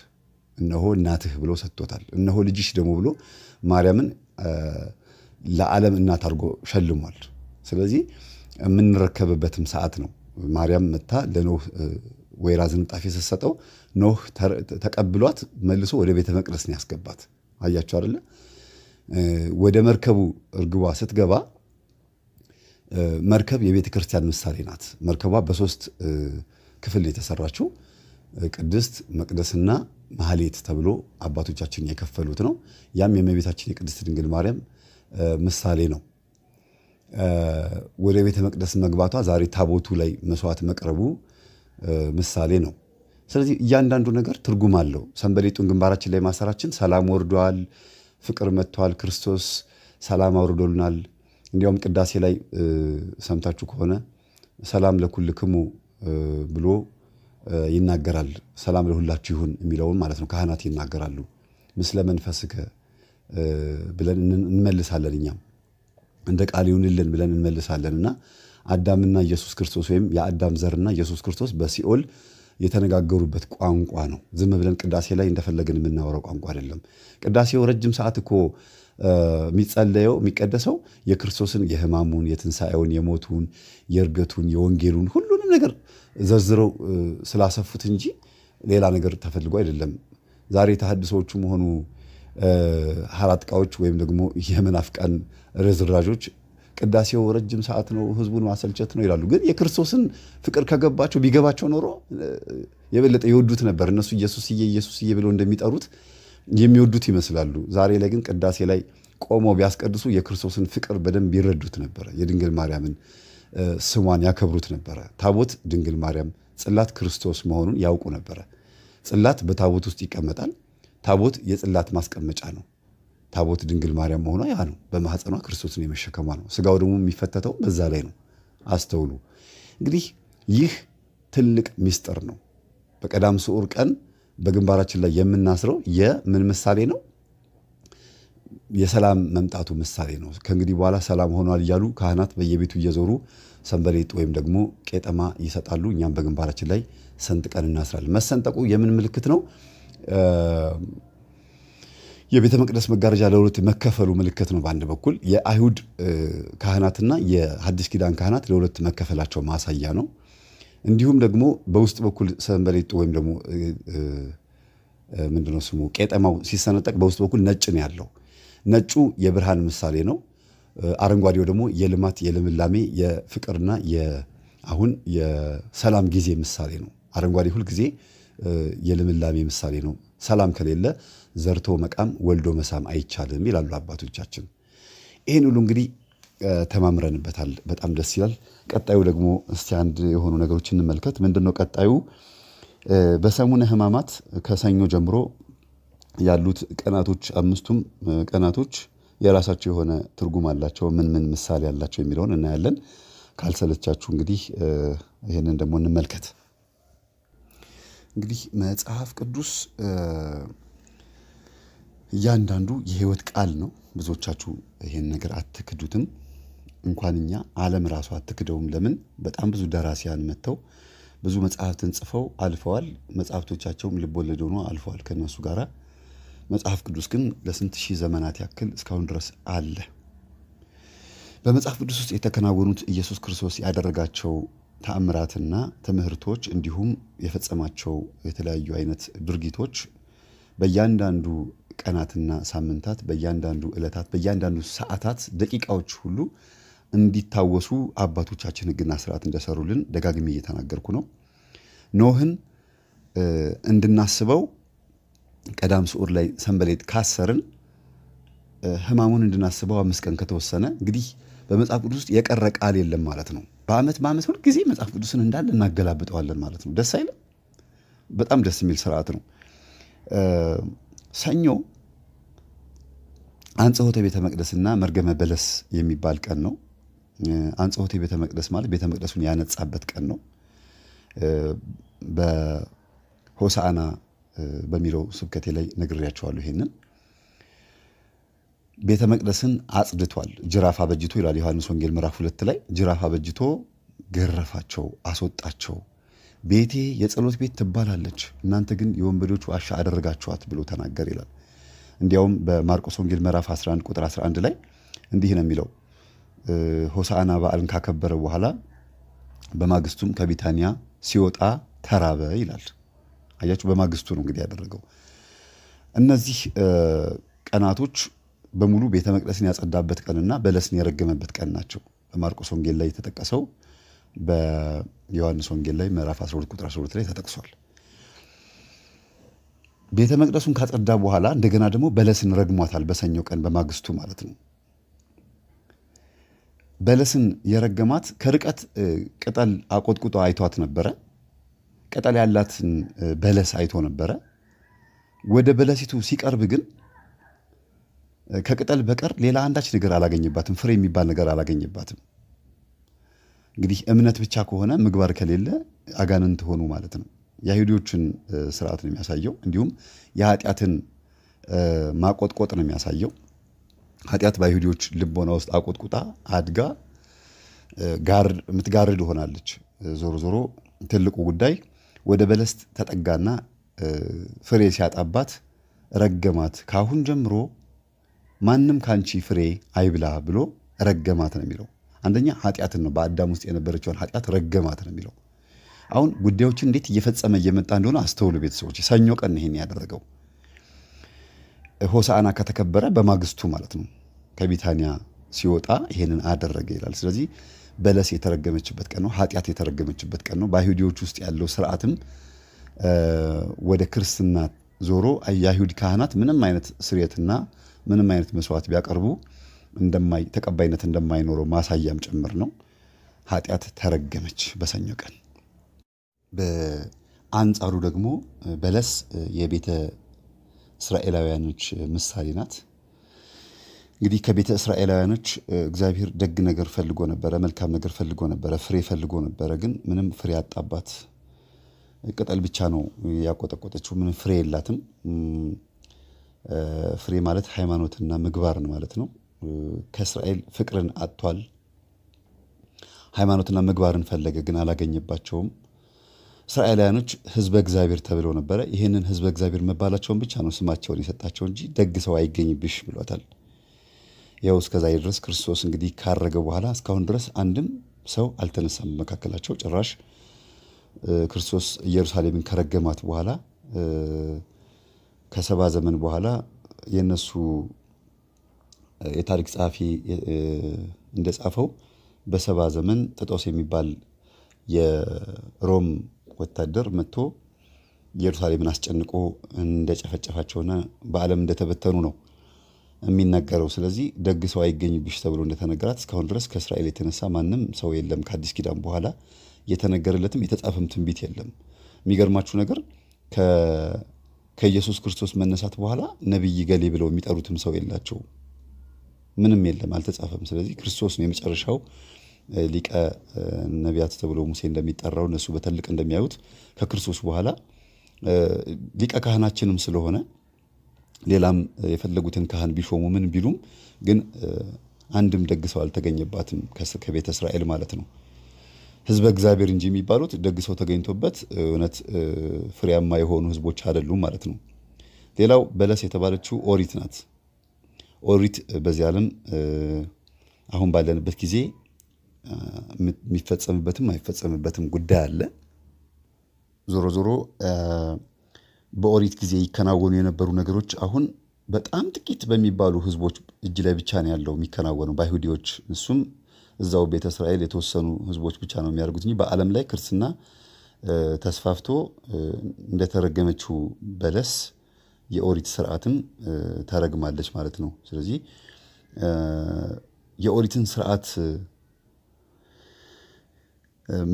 እነሆ እናትህ ብሎ ሰጥቶታል። እነሆ ልጅሽ ደግሞ ብሎ ማርያምን ለዓለም እናት አድርጎ ሸልሟል። ስለዚህ የምንረከብበትም ሰዓት ነው። ማርያም መታ ለኖህ ወይራ ዝንጣፊ ስትሰጠው ኖህ ተቀብሏት መልሶ ወደ ቤተ መቅደስ ያስገባት። አያችሁ አይደለ? ወደ መርከቡ እርግቧ ስትገባ መርከብ የቤተ ክርስቲያን ምሳሌ ናት። መርከቧ በሶስት ክፍል የተሰራችው ቅድስት፣ መቅደስና ማህሌት ተብሎ አባቶቻችን የከፈሉት ነው። ያም የእመቤታችን የቅድስት ድንግል ማርያም ምሳሌ ነው። ወደ ቤተ መቅደስ መግባቷ ዛሬ ታቦቱ ላይ መስዋዕት መቅረቡ ምሳሌ ነው። ስለዚህ እያንዳንዱ ነገር ትርጉም አለው። ሰንበሌጡን ግንባራችን ላይ ማሰራችን ሰላም ወርዷል፣ ፍቅር መጥተዋል። ክርስቶስ ሰላም አውርዶልናል። እንዲያውም ቅዳሴ ላይ ሰምታችሁ ከሆነ ሰላም ለኩልክሙ ብሎ ይናገራል። ሰላም ለሁላችሁ ይሁን የሚለውን ማለት ነው ካህናት ይናገራሉ። ምስለ መንፈስከ ብለን እንመልሳለን። እኛም እንደ ቃል ይሁንልን ብለን እንመልሳለን እና አዳምና ኢየሱስ ክርስቶስ ወይም የአዳም ዘርና ኢየሱስ ክርስቶስ በሲኦል የተነጋገሩበት ቋንቋ ነው። ዝም ብለን ቅዳሴ ላይ እንደፈለገን የምናወራው ቋንቋ አይደለም። ቅዳሴው ረጅም ሰዓት እኮ የሚጸለየው የሚቀደሰው የክርስቶስን የሕማሙን፣ የትንሣኤውን፣ የሞቱን፣ የእርገቱን፣ የወንጌሉን ሁሉንም ነገር ዘርዝረው ስላሰፉት እንጂ ሌላ ነገር ተፈልጎ አይደለም። ዛሬ ተሐድሶዎቹ መሆኑ ሀራጥቃዎች ወይም ደግሞ የመናፍቃን ርዝራዦች ቅዳሴው ረጅም ሰዓት ነው፣ ህዝቡን ማሰልቸት ነው ይላሉ። ግን የክርስቶስን ፍቅር ከገባቸው ቢገባቸው ኖሮ የበለጠ የወዱት ነበር። እነሱ ኢየሱስዬ ኢየሱስዬ ብለው እንደሚጠሩት የሚወዱት ይመስላሉ። ዛሬ ላይ ግን ቅዳሴ ላይ ቆመው ቢያስቀድሱ የክርስቶስን ፍቅር በደንብ ይረዱት ነበረ። የድንግል ማርያምን ስሟን ያከብሩት ነበረ። ታቦት ድንግል ማርያም፣ ጽላት ክርስቶስ መሆኑን ያውቁ ነበረ። ጽላት በታቦት ውስጥ ይቀመጣል። ታቦት የጽላት ማስቀመጫ ነው። ታቦት ድንግል ማርያም መሆኗ ያ ነው። በማህፀኗ ክርስቶስን የመሸከሟ ነው። ስጋው ደግሞ የሚፈተተው በዛ ላይ ነው። አስተውሉ እንግዲህ ይህ ትልቅ ምስጢር ነው። በቀዳም ስዑር ቀን በግንባራችን ላይ የምናስረው የምን ምሳሌ ነው? የሰላም መምጣቱ ምሳሌ ነው። ከእንግዲህ በኋላ ሰላም ሆኗል እያሉ ካህናት በየቤቱ እየዞሩ ሰንበሌጥ ወይም ደግሞ ቄጠማ ይሰጣሉ። እኛም በግንባራችን ላይ ሰንጥቀን እናስራለን። መሰንጠቁ የምን ምልክት ነው? የቤተ መቅደስ መጋረጃ ለሁለት መከፈሉ ምልክት ነው። በአንድ በኩል የአይሁድ ካህናትና የሐዲስ ኪዳን ካህናት ለሁለት መከፈላቸው ማሳያ ነው። እንዲሁም ደግሞ በውስጥ በኩል ሰንበሌጡ ወይም ደግሞ ምንድነው ስሙ ቄጠማው ሲሰነጠቅ በውስጥ በኩል ነጭ ነው ያለው። ነጩ የብርሃን ምሳሌ ነው። አረንጓዴው ደግሞ የልማት የልምላሜ፣ የፍቅርና አሁን የሰላም ጊዜ ምሳሌ ነው። አረንጓዴ ሁልጊዜ የልምላሜ ምሳሌ ነው። ሰላም ከሌለ ዘርቶ መቃም ወልዶ መሳም አይቻልም ይላሉ አባቶቻችን። ይህን ሁሉ እንግዲህ ተማምረንበታል። በጣም ደስ ይላል። ቀጣዩ ደግሞ እስቲ አንድ የሆኑ ነገሮች እንመልከት። ምንድነው ቀጣዩ? በሰሙነ ሕማማት ከሰኞ ጀምሮ ያሉት ቀናቶች አምስቱም ቀናቶች የራሳቸው የሆነ ትርጉም አላቸው። ምን ምን ምሳሌ አላቸው የሚለውን እናያለን። ካልሰለቻችሁ እንግዲህ ይህንን ደግሞ እንመልከት። እንግዲህ መጽሐፍ ቅዱስ እያንዳንዱ የህይወት ቃል ነው። ብዙዎቻችሁ ይሄን ነገር አትክዱትም። እንኳን እኛ ዓለም ራሱ አትክደውም። ለምን? በጣም ብዙ ደራሲያን መጥተው ብዙ መጽሐፍትን ጽፈው አልፈዋል። መጽሐፍቶቻቸውም ልቦለድ ሆኖ አልፈዋል ከነሱ ጋር። መጽሐፍ ቅዱስ ግን ለስንት ሺህ ዘመናት ያክል እስካሁን ድረስ አለ። በመጽሐፍ ቅዱስ ውስጥ የተከናወኑት ኢየሱስ ክርስቶስ ያደረጋቸው ተአምራትና ትምህርቶች እንዲሁም የፈጸማቸው የተለያዩ አይነት ድርጊቶች በእያንዳንዱ ቀናትና ሳምንታት፣ በእያንዳንዱ ዕለታት፣ በእያንዳንዱ ሰዓታት፣ ደቂቃዎች ሁሉ እንዲታወሱ አባቶቻችን ሕግና ስርዓት እንደሰሩልን ደጋግሜ እየተናገርኩ ነው። ኖህን እንድናስበው ቀዳም ስዑር ላይ ሰንበሌጥ ካሰርን ህማሙን እንድናስበው አምስት ቀን ከተወሰነ እንግዲህ በመጽሐፍ ቅዱስ ውስጥ የቀረ ቃል የለም ማለት ነው። በአመት በአመት ሁልጊዜ መጽሐፍ ቅዱስን እንዳለ እናገላብጠዋለን ማለት ነው። ደስ አይልም? በጣም ደስ የሚል ስርዓት ነው። ሰኞ አንጸሆቴ ቤተ መቅደስና መርገመ በለስ የሚባል ቀን ነው። አንጽሖተ ቤተ መቅደስ ማለት ቤተ መቅደሱን ያነጻበት ቀን ነው። በሆሳዕና በሚለው ስብከቴ ላይ ነግሬያቸዋለሁ። ይሄንን ቤተ መቅደስን አጽድቷል፣ ጅራፍ አበጅቶ ይላል ዮሐንስ ወንጌል ምዕራፍ ሁለት ላይ ጅራፍ አበጅቶ ገረፋቸው፣ አስወጣቸው ቤቴ የጸሎት ቤት ትባላለች፣ እናንተ ግን የወንበዴዎች ዋሻ አደረጋችኋት ብሎ ተናገር ይላል። እንዲያውም በማርቆስ ወንጌል ምዕራፍ 11 ቁጥር 11 ላይ እንዲህ ነው የሚለው ሆሳዕና በዓልን ካከበረ በኋላ በማግስቱም ከቢታንያ ሲወጣ ተራበ ይላል። አያችሁ፣ በማግስቱ ነው እንግዲህ ያደረገው። እነዚህ ቀናቶች በሙሉ ቤተ መቅደስን ያጸዳበት ቀንና በለስን የረገመበት ቀን ናቸው። በማርቆስ ወንጌል ላይ የተጠቀሰው በዮሐንስ ወንጌል ላይ ምዕራፍ 12 ቁጥር 12 ላይ ተጠቅሷል። ቤተ መቅደሱን ካጸዳ በኋላ እንደገና ደግሞ በለስን ረግሟታል። በሰኞ ቀን በማግስቱ ማለት ነው። በለስን የረገማት ከርቀት ቅጠል አቆጥቁጦ አይቷት ነበረ። ቅጠል ያላትን በለስ አይቶ ነበረ። ወደ በለሲቱ ሲቀርብ ግን ከቅጠል በቀር ሌላ አንዳች ነገር አላገኘባትም። ፍሬ የሚባል ነገር አላገኘባትም። እንግዲህ እምነት ብቻ ከሆነ ምግባር ከሌለ አጋንንት ሆኑ ማለት ነው። የአይሁዶችን ስርዓት ነው የሚያሳየው። እንዲሁም የኃጢአትን ማቆጥቆጥ ነው የሚያሳየው። ኃጢአት በአይሁዶች ልቦና ውስጥ አቆጥቁጣ አድጋ የምትጋርድ ሆናለች። ዞሮ ዞሮ ትልቁ ጉዳይ ወደ በለስት ተጠጋና ፍሬ ሲያጣባት ረገማት። ከአሁን ጀምሮ ማንም ካንቺ ፍሬ አይብላ ብሎ ረገማት ነው የሚለው። አንደኛ ኃጢአትን ነው። በአዳም ውስጥ የነበረችውን ኃጢአት ረገማት ነው የሚለው። አሁን ጉዳዮችን እንዴት እየፈጸመ እየመጣ እንደሆነ አስተውሉ ቤተሰቦች። ሰኞ ቀን ይሄን ያደረገው ሆሳዕና ከተከበረ በማግስቱ ማለት ነው ከቢታንያ ሲወጣ ይሄንን አደረገ ይላል። ስለዚህ በለስ የተረገመችበት ቀን ነው። ኃጢአት የተረገመችበት ቀን ነው። በአይሁዲዎች ውስጥ ያለው ስርዓትም ወደ ክርስትና ዞሮ የአይሁድ ካህናት ምንም አይነት ስርየትና ምንም አይነት መስዋዕት ቢያቀርቡ ተቀባይነት እንደማይኖረው ማሳያም ጭምር ነው። ኃጢአት ተረገመች በሰኞ ቀን። በአንጻሩ ደግሞ በለስ የቤተ እስራኤላውያኖች ምሳሌ ናት። እንግዲህ ከቤተ እስራኤላውያኖች እግዚአብሔር ደግ ነገር ፈልጎ ነበረ፣ መልካም ነገር ፈልጎ ነበረ፣ ፍሬ ፈልጎ ነበረ። ግን ምንም ፍሬ ያጣባት ቅጠል ብቻ ነው ያቆጠቆጠችው። ምንም ፍሬ የላትም። ፍሬ ማለት ሃይማኖትና ምግባርን ማለት ነው። ከእስራኤል ፍቅርን አጥቷል። ሃይማኖትና ምግባርን ፈለገ፣ ግን አላገኘባቸውም። እስራኤላውያኖች ህዝበ እግዚአብሔር ተብለው ነበረ። ይህንን ህዝበ እግዚአብሔር መባላቸውን ብቻ ነው ስማቸውን የሰጣቸው እንጂ ደግ ሰው አይገኝብሽ ብሏታል። ያው እስከዛ ድረስ ክርስቶስ እንግዲህ ካረገ በኋላ እስካሁን ድረስ አንድም ሰው አልተነሳም መካከላቸው። ጭራሽ ክርስቶስ ኢየሩሳሌምን ከረገማት በኋላ ከሰባ ዘመን በኋላ የእነሱ የታሪክ ጸሐፊ እንደጻፈው በሰባ ዘመን ጥጦስ የሚባል የሮም ወታደር መጥቶ ኢየሩሳሌምን አስጨንቆ እንደጨፈጨፋቸውና በዓለም እንደተበተኑ ነው የሚነገረው። ስለዚህ ደግ ሰው አይገኝብሽ ተብሎ እንደተነገራት እስካሁን ድረስ ከእስራኤል የተነሳ ማንም ሰው የለም። ከአዲስ ኪዳን በኋላ የተነገረለትም የተጻፈም ትንቢት የለም። የሚገርማችሁ ነገር ከኢየሱስ ክርስቶስ መነሳት በኋላ ነቢይ ገሌ ብለው የሚጠሩትም ሰው የላቸውም። ምንም የለም፣ አልተጻፈም። ስለዚህ ክርስቶስ ነው የመጨረሻው ሊቀ ነቢያት ተብሎ ሙሴ እንደሚጠራው እነሱ በትልቅ እንደሚያዩት ከክርስቶስ በኋላ ሊቀ ካህናችንም ስለሆነ ሌላም የፈለጉትን ካህን ቢሾሙ ምን ቢሉም ግን አንድም ደግ ሰው አልተገኘባትም ከቤተ እስራኤል ማለት ነው። ህዝበ እግዚአብሔር እንጂ የሚባሉት ደግ ሰው ተገኝቶበት እውነት ፍሬያማ የሆኑ ህዝቦች አይደሉም ማለት ነው። ሌላው በለስ የተባለችው ኦሪት ናት። ኦሪት በዚህ ዓለም አሁን ባለንበት ጊዜ የሚፈጸምበትም አይፈጸምበትም ጉዳይ አለ። ዞሮ ዞሮ በኦሪት ጊዜ ይከናወኑ የነበሩ ነገሮች አሁን በጣም ጥቂት በሚባሉ ህዝቦች እጅ ላይ ብቻ ነው ያለው የሚከናወነው በአይሁዲዎች። እሱም እዛው ቤተ እስራኤል የተወሰኑ ህዝቦች ብቻ ነው የሚያደርጉት እንጂ በዓለም ላይ ክርስትና ተስፋፍቶ እንደተረገመችው በለስ የኦሪት ስርዓትም ተረግማለች ማለት ነው። ስለዚህ የኦሪትን ስርዓት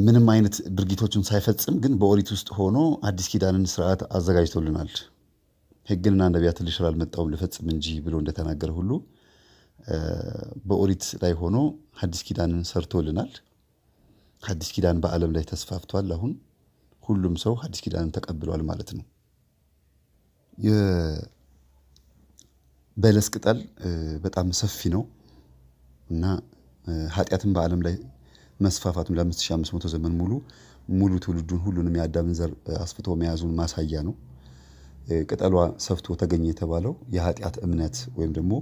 ምንም አይነት ድርጊቶችን ሳይፈጽም ግን በኦሪት ውስጥ ሆኖ አዲስ ኪዳንን ስርዓት አዘጋጅቶልናል። ሕግንና ነቢያትን ልሽር አልመጣሁም ልፈጽም እንጂ ብሎ እንደተናገረ ሁሉ በኦሪት ላይ ሆኖ ሐዲስ ኪዳንን ሰርቶልናል። ሐዲስ ኪዳን በዓለም ላይ ተስፋፍቷል። አሁን ሁሉም ሰው ሐዲስ ኪዳንን ተቀብሏል ማለት ነው። የበለስ ቅጠል በጣም ሰፊ ነው እና ኃጢአትን በአለም ላይ መስፋፋቱን ለ 5500 ዘመን ሙሉ ሙሉ ትውልዱን ሁሉንም የአዳምን ዘር አስፍቶ መያዙን ማሳያ ነው። ቅጠሏ ሰፍቶ ተገኘ የተባለው የኃጢአት እምነት ወይም ደግሞ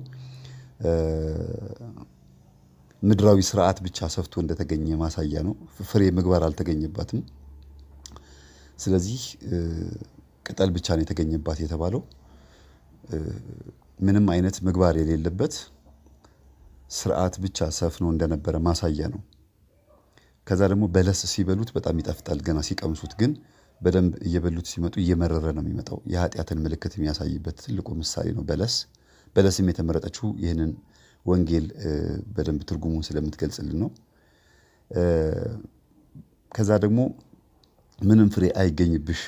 ምድራዊ ስርዓት ብቻ ሰፍቶ እንደተገኘ ማሳያ ነው። ፍሬ ምግባር አልተገኘባትም። ስለዚህ ቅጠል ብቻ ነው የተገኘባት የተባለው ምንም አይነት ምግባር የሌለበት ስርዓት ብቻ ሰፍኖ እንደነበረ ማሳያ ነው። ከዛ ደግሞ በለስ ሲበሉት በጣም ይጠፍጣል ገና ሲቀምሱት ግን በደንብ እየበሉት ሲመጡ እየመረረ ነው የሚመጣው። የኃጢአትን ምልክት የሚያሳይበት ትልቁ ምሳሌ ነው በለስ። በለስም የተመረጠችው ይህንን ወንጌል በደንብ ትርጉሙን ስለምትገልጽልን ነው። ከዛ ደግሞ ምንም ፍሬ አይገኝብሽ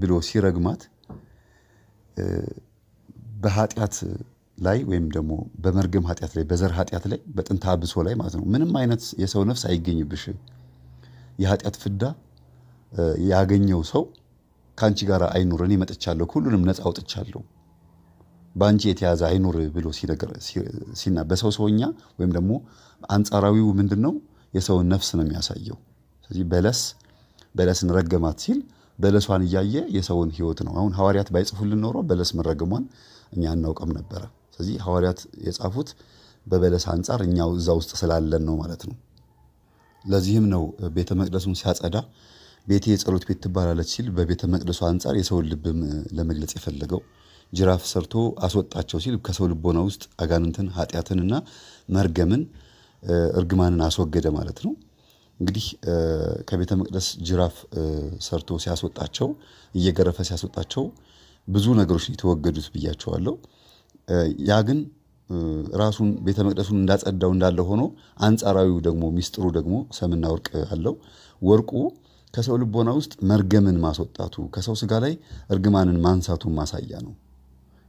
ብሎ ሲረግማት በኃጢአት ላይ ወይም ደግሞ በመርገም ኃጢአት ላይ በዘር ኃጢአት ላይ በጥንተ አብሶ ላይ ማለት ነው ምንም አይነት የሰው ነፍስ አይገኝብሽ። የኃጢአት ፍዳ ያገኘው ሰው ከአንቺ ጋር አይኑር፣ እኔ መጥቻለሁ፣ ሁሉንም ነፃ አውጥቻለሁ፣ በአንቺ የተያዘ አይኑር ብሎ ሲና በሰው ሰውኛ ወይም ደግሞ አንጻራዊው ምንድን ነው የሰውን ነፍስ ነው የሚያሳየው። ስለዚህ በለስ በለስን ረገማት ሲል በለሷን እያየ የሰውን ህይወት ነው። አሁን ሐዋርያት ባይጽፉልን ኖሮ በለስ መረግሟን እኛ አናውቅም ነበረ። ስለዚህ ሐዋርያት የጻፉት በበለስ አንጻር እኛው እዛ ውስጥ ስላለን ነው ማለት ነው። ለዚህም ነው ቤተ መቅደሱን ሲያጸዳ ቤቴ የጸሎት ቤት ትባላለች ሲል በቤተ መቅደሱ አንጻር የሰውን ልብም ለመግለጽ የፈለገው። ጅራፍ ሰርቶ አስወጣቸው ሲል ከሰው ልቦና ውስጥ አጋንንትን፣ ኃጢአትንና መርገምን እርግማንን አስወገደ ማለት ነው። እንግዲህ ከቤተ መቅደስ ጅራፍ ሰርቶ ሲያስወጣቸው እየገረፈ ሲያስወጣቸው ብዙ ነገሮች የተወገዱት ብያቸዋለሁ። ያ ግን ራሱን ቤተ መቅደሱን እንዳጸዳው እንዳለ ሆኖ አንጻራዊው ደግሞ ሚስጥሩ ደግሞ ሰምና ወርቅ አለው። ወርቁ ከሰው ልቦና ውስጥ መርገምን ማስወጣቱ ከሰው ስጋ ላይ እርግማንን ማንሳቱን ማሳያ ነው።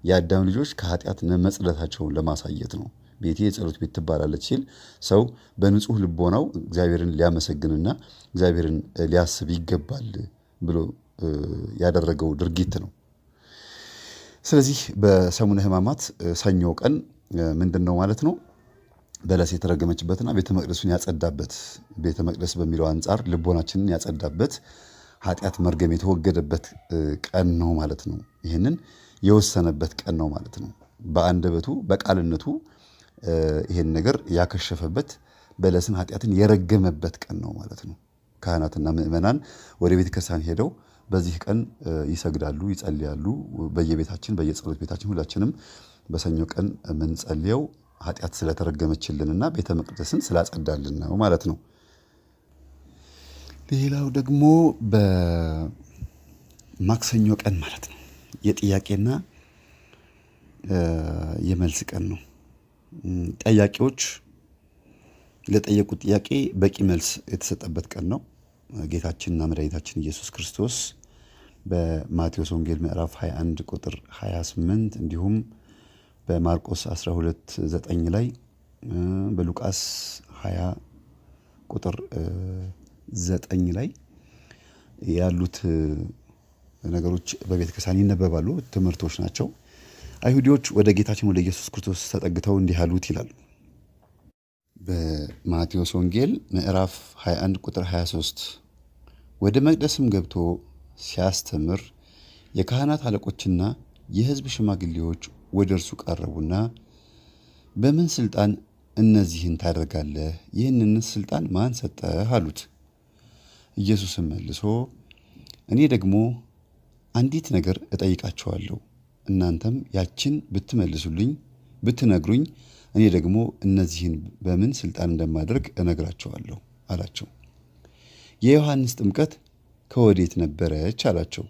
የአዳም ልጆች ከኃጢአት መጽደታቸውን ለማሳየት ነው። ቤቴ የጸሎት ቤት ትባላለች ሲል ሰው በንጹህ ልቦናው እግዚአብሔርን ሊያመሰግንና እግዚአብሔርን ሊያስብ ይገባል ብሎ ያደረገው ድርጊት ነው። ስለዚህ በሰሙነ ሕማማት ሰኞ ቀን ምንድን ነው ማለት ነው? በለስ የተረገመችበትና ቤተ መቅደሱን ያጸዳበት ቤተ መቅደስ በሚለው አንጻር ልቦናችንን ያጸዳበት ኃጢአት መርገም የተወገደበት ቀን ነው ማለት ነው። ይህንን የወሰነበት ቀን ነው ማለት ነው። በአንደበቱ በቃልነቱ ይሄን ነገር ያከሸፈበት በለስን ኃጢአትን የረገመበት ቀን ነው ማለት ነው። ካህናትና ምእመናን ወደ ቤተ ክርስቲያን ሄደው በዚህ ቀን ይሰግዳሉ፣ ይጸልያሉ። በየቤታችን በየጸሎት ቤታችን ሁላችንም በሰኞ ቀን የምንጸልየው ኃጢአት ስለተረገመችልንና ቤተ መቅደስን ስላጸዳልን ነው ማለት ነው። ሌላው ደግሞ በማክሰኞ ቀን ማለት ነው የጥያቄና የመልስ ቀን ነው። ጠያቂዎች ለጠየቁት ጥያቄ በቂ መልስ የተሰጠበት ቀን ነው። ጌታችንና መድኃኒታችን ኢየሱስ ክርስቶስ በማቴዎስ ወንጌል ምዕራፍ 21 ቁጥር 28 እንዲሁም በማርቆስ 12 9 ላይ በሉቃስ 20 ቁጥር 9 ላይ ያሉት ነገሮች በቤተ ክርስቲያን ይነበባሉ፣ ትምህርቶች ናቸው። አይሁዲዎች ወደ ጌታችን ወደ ኢየሱስ ክርስቶስ ተጠግተው እንዲህ አሉት ይላሉ በማቴዎስ ወንጌል ምዕራፍ 21 ቁጥር 23 ወደ መቅደስም ገብቶ ሲያስተምር የካህናት አለቆችና የህዝብ ሽማግሌዎች ወደ እርሱ ቀረቡና በምን ስልጣን እነዚህን ታደርጋለህ? ይህንን ስልጣን ማን ሰጠህ? አሉት። ኢየሱስም መልሶ እኔ ደግሞ አንዲት ነገር እጠይቃቸዋለሁ? እናንተም ያችን ብትመልሱልኝ ብትነግሩኝ እኔ ደግሞ እነዚህን በምን ስልጣን እንደማደርግ እነግራቸዋለሁ አላቸው። የዮሐንስ ጥምቀት ከወዴት ነበረች አላቸው።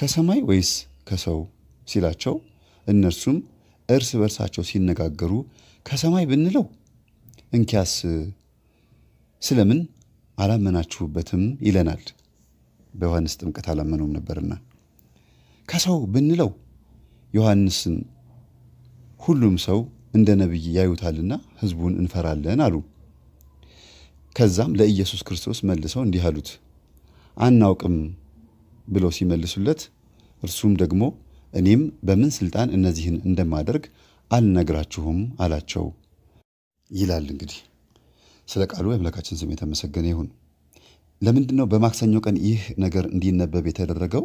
ከሰማይ ወይስ ከሰው ሲላቸው እነርሱም እርስ በርሳቸው ሲነጋገሩ ከሰማይ ብንለው እንኪያስ ስለምን አላመናችሁበትም ይለናል። በዮሐንስ ጥምቀት አላመነውም ነበርና ከሰው ብንለው ዮሐንስን ሁሉም ሰው እንደ ነቢይ ያዩታልና ህዝቡን እንፈራለን አሉ። ከዛም ለኢየሱስ ክርስቶስ መልሰው እንዲህ አሉት፣ አናውቅም ብለው ሲመልሱለት፣ እርሱም ደግሞ እኔም በምን ስልጣን እነዚህን እንደማደርግ አልነግራችሁም አላቸው ይላል። እንግዲህ ስለ ቃሉ የአምላካችን ስም የተመሰገነ ይሁን። ለምንድን ነው በማክሰኞ ቀን ይህ ነገር እንዲነበብ የተደረገው?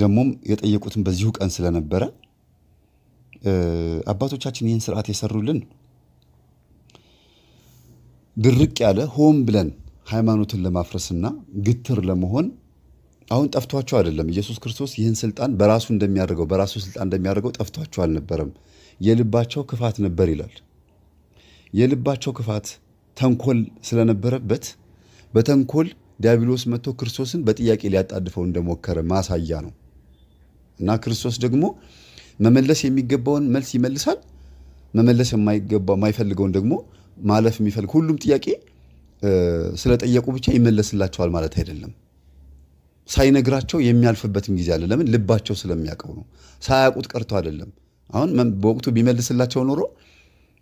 ደግሞም የጠየቁትን በዚሁ ቀን ስለነበረ አባቶቻችን ይህን ስርዓት የሰሩልን ድርቅ ያለ ሆን ብለን ሃይማኖትን ለማፍረስና ግትር ለመሆን አሁን ጠፍቷቸው አይደለም። ኢየሱስ ክርስቶስ ይህን ስልጣን በራሱ እንደሚያደርገው በራሱ ስልጣን እንደሚያደርገው ጠፍቷቸው አልነበረም። የልባቸው ክፋት ነበር ይላል። የልባቸው ክፋት ተንኮል ስለነበረበት በተንኮል ዲያብሎስ መጥቶ ክርስቶስን በጥያቄ ሊያጣድፈው እንደሞከረ ማሳያ ነው እና ክርስቶስ ደግሞ መመለስ የሚገባውን መልስ ይመልሳል። መመለስ የማይገባ የማይፈልገውን ደግሞ ማለፍ የሚፈልግ ሁሉም ጥያቄ ስለጠየቁ ብቻ ይመለስላቸዋል ማለት አይደለም። ሳይነግራቸው የሚያልፍበትም ጊዜ አለ። ለምን? ልባቸው ስለሚያውቀው ነው። ሳያውቁት ቀርቶ አይደለም። አሁን በወቅቱ ቢመልስላቸው ኖሮ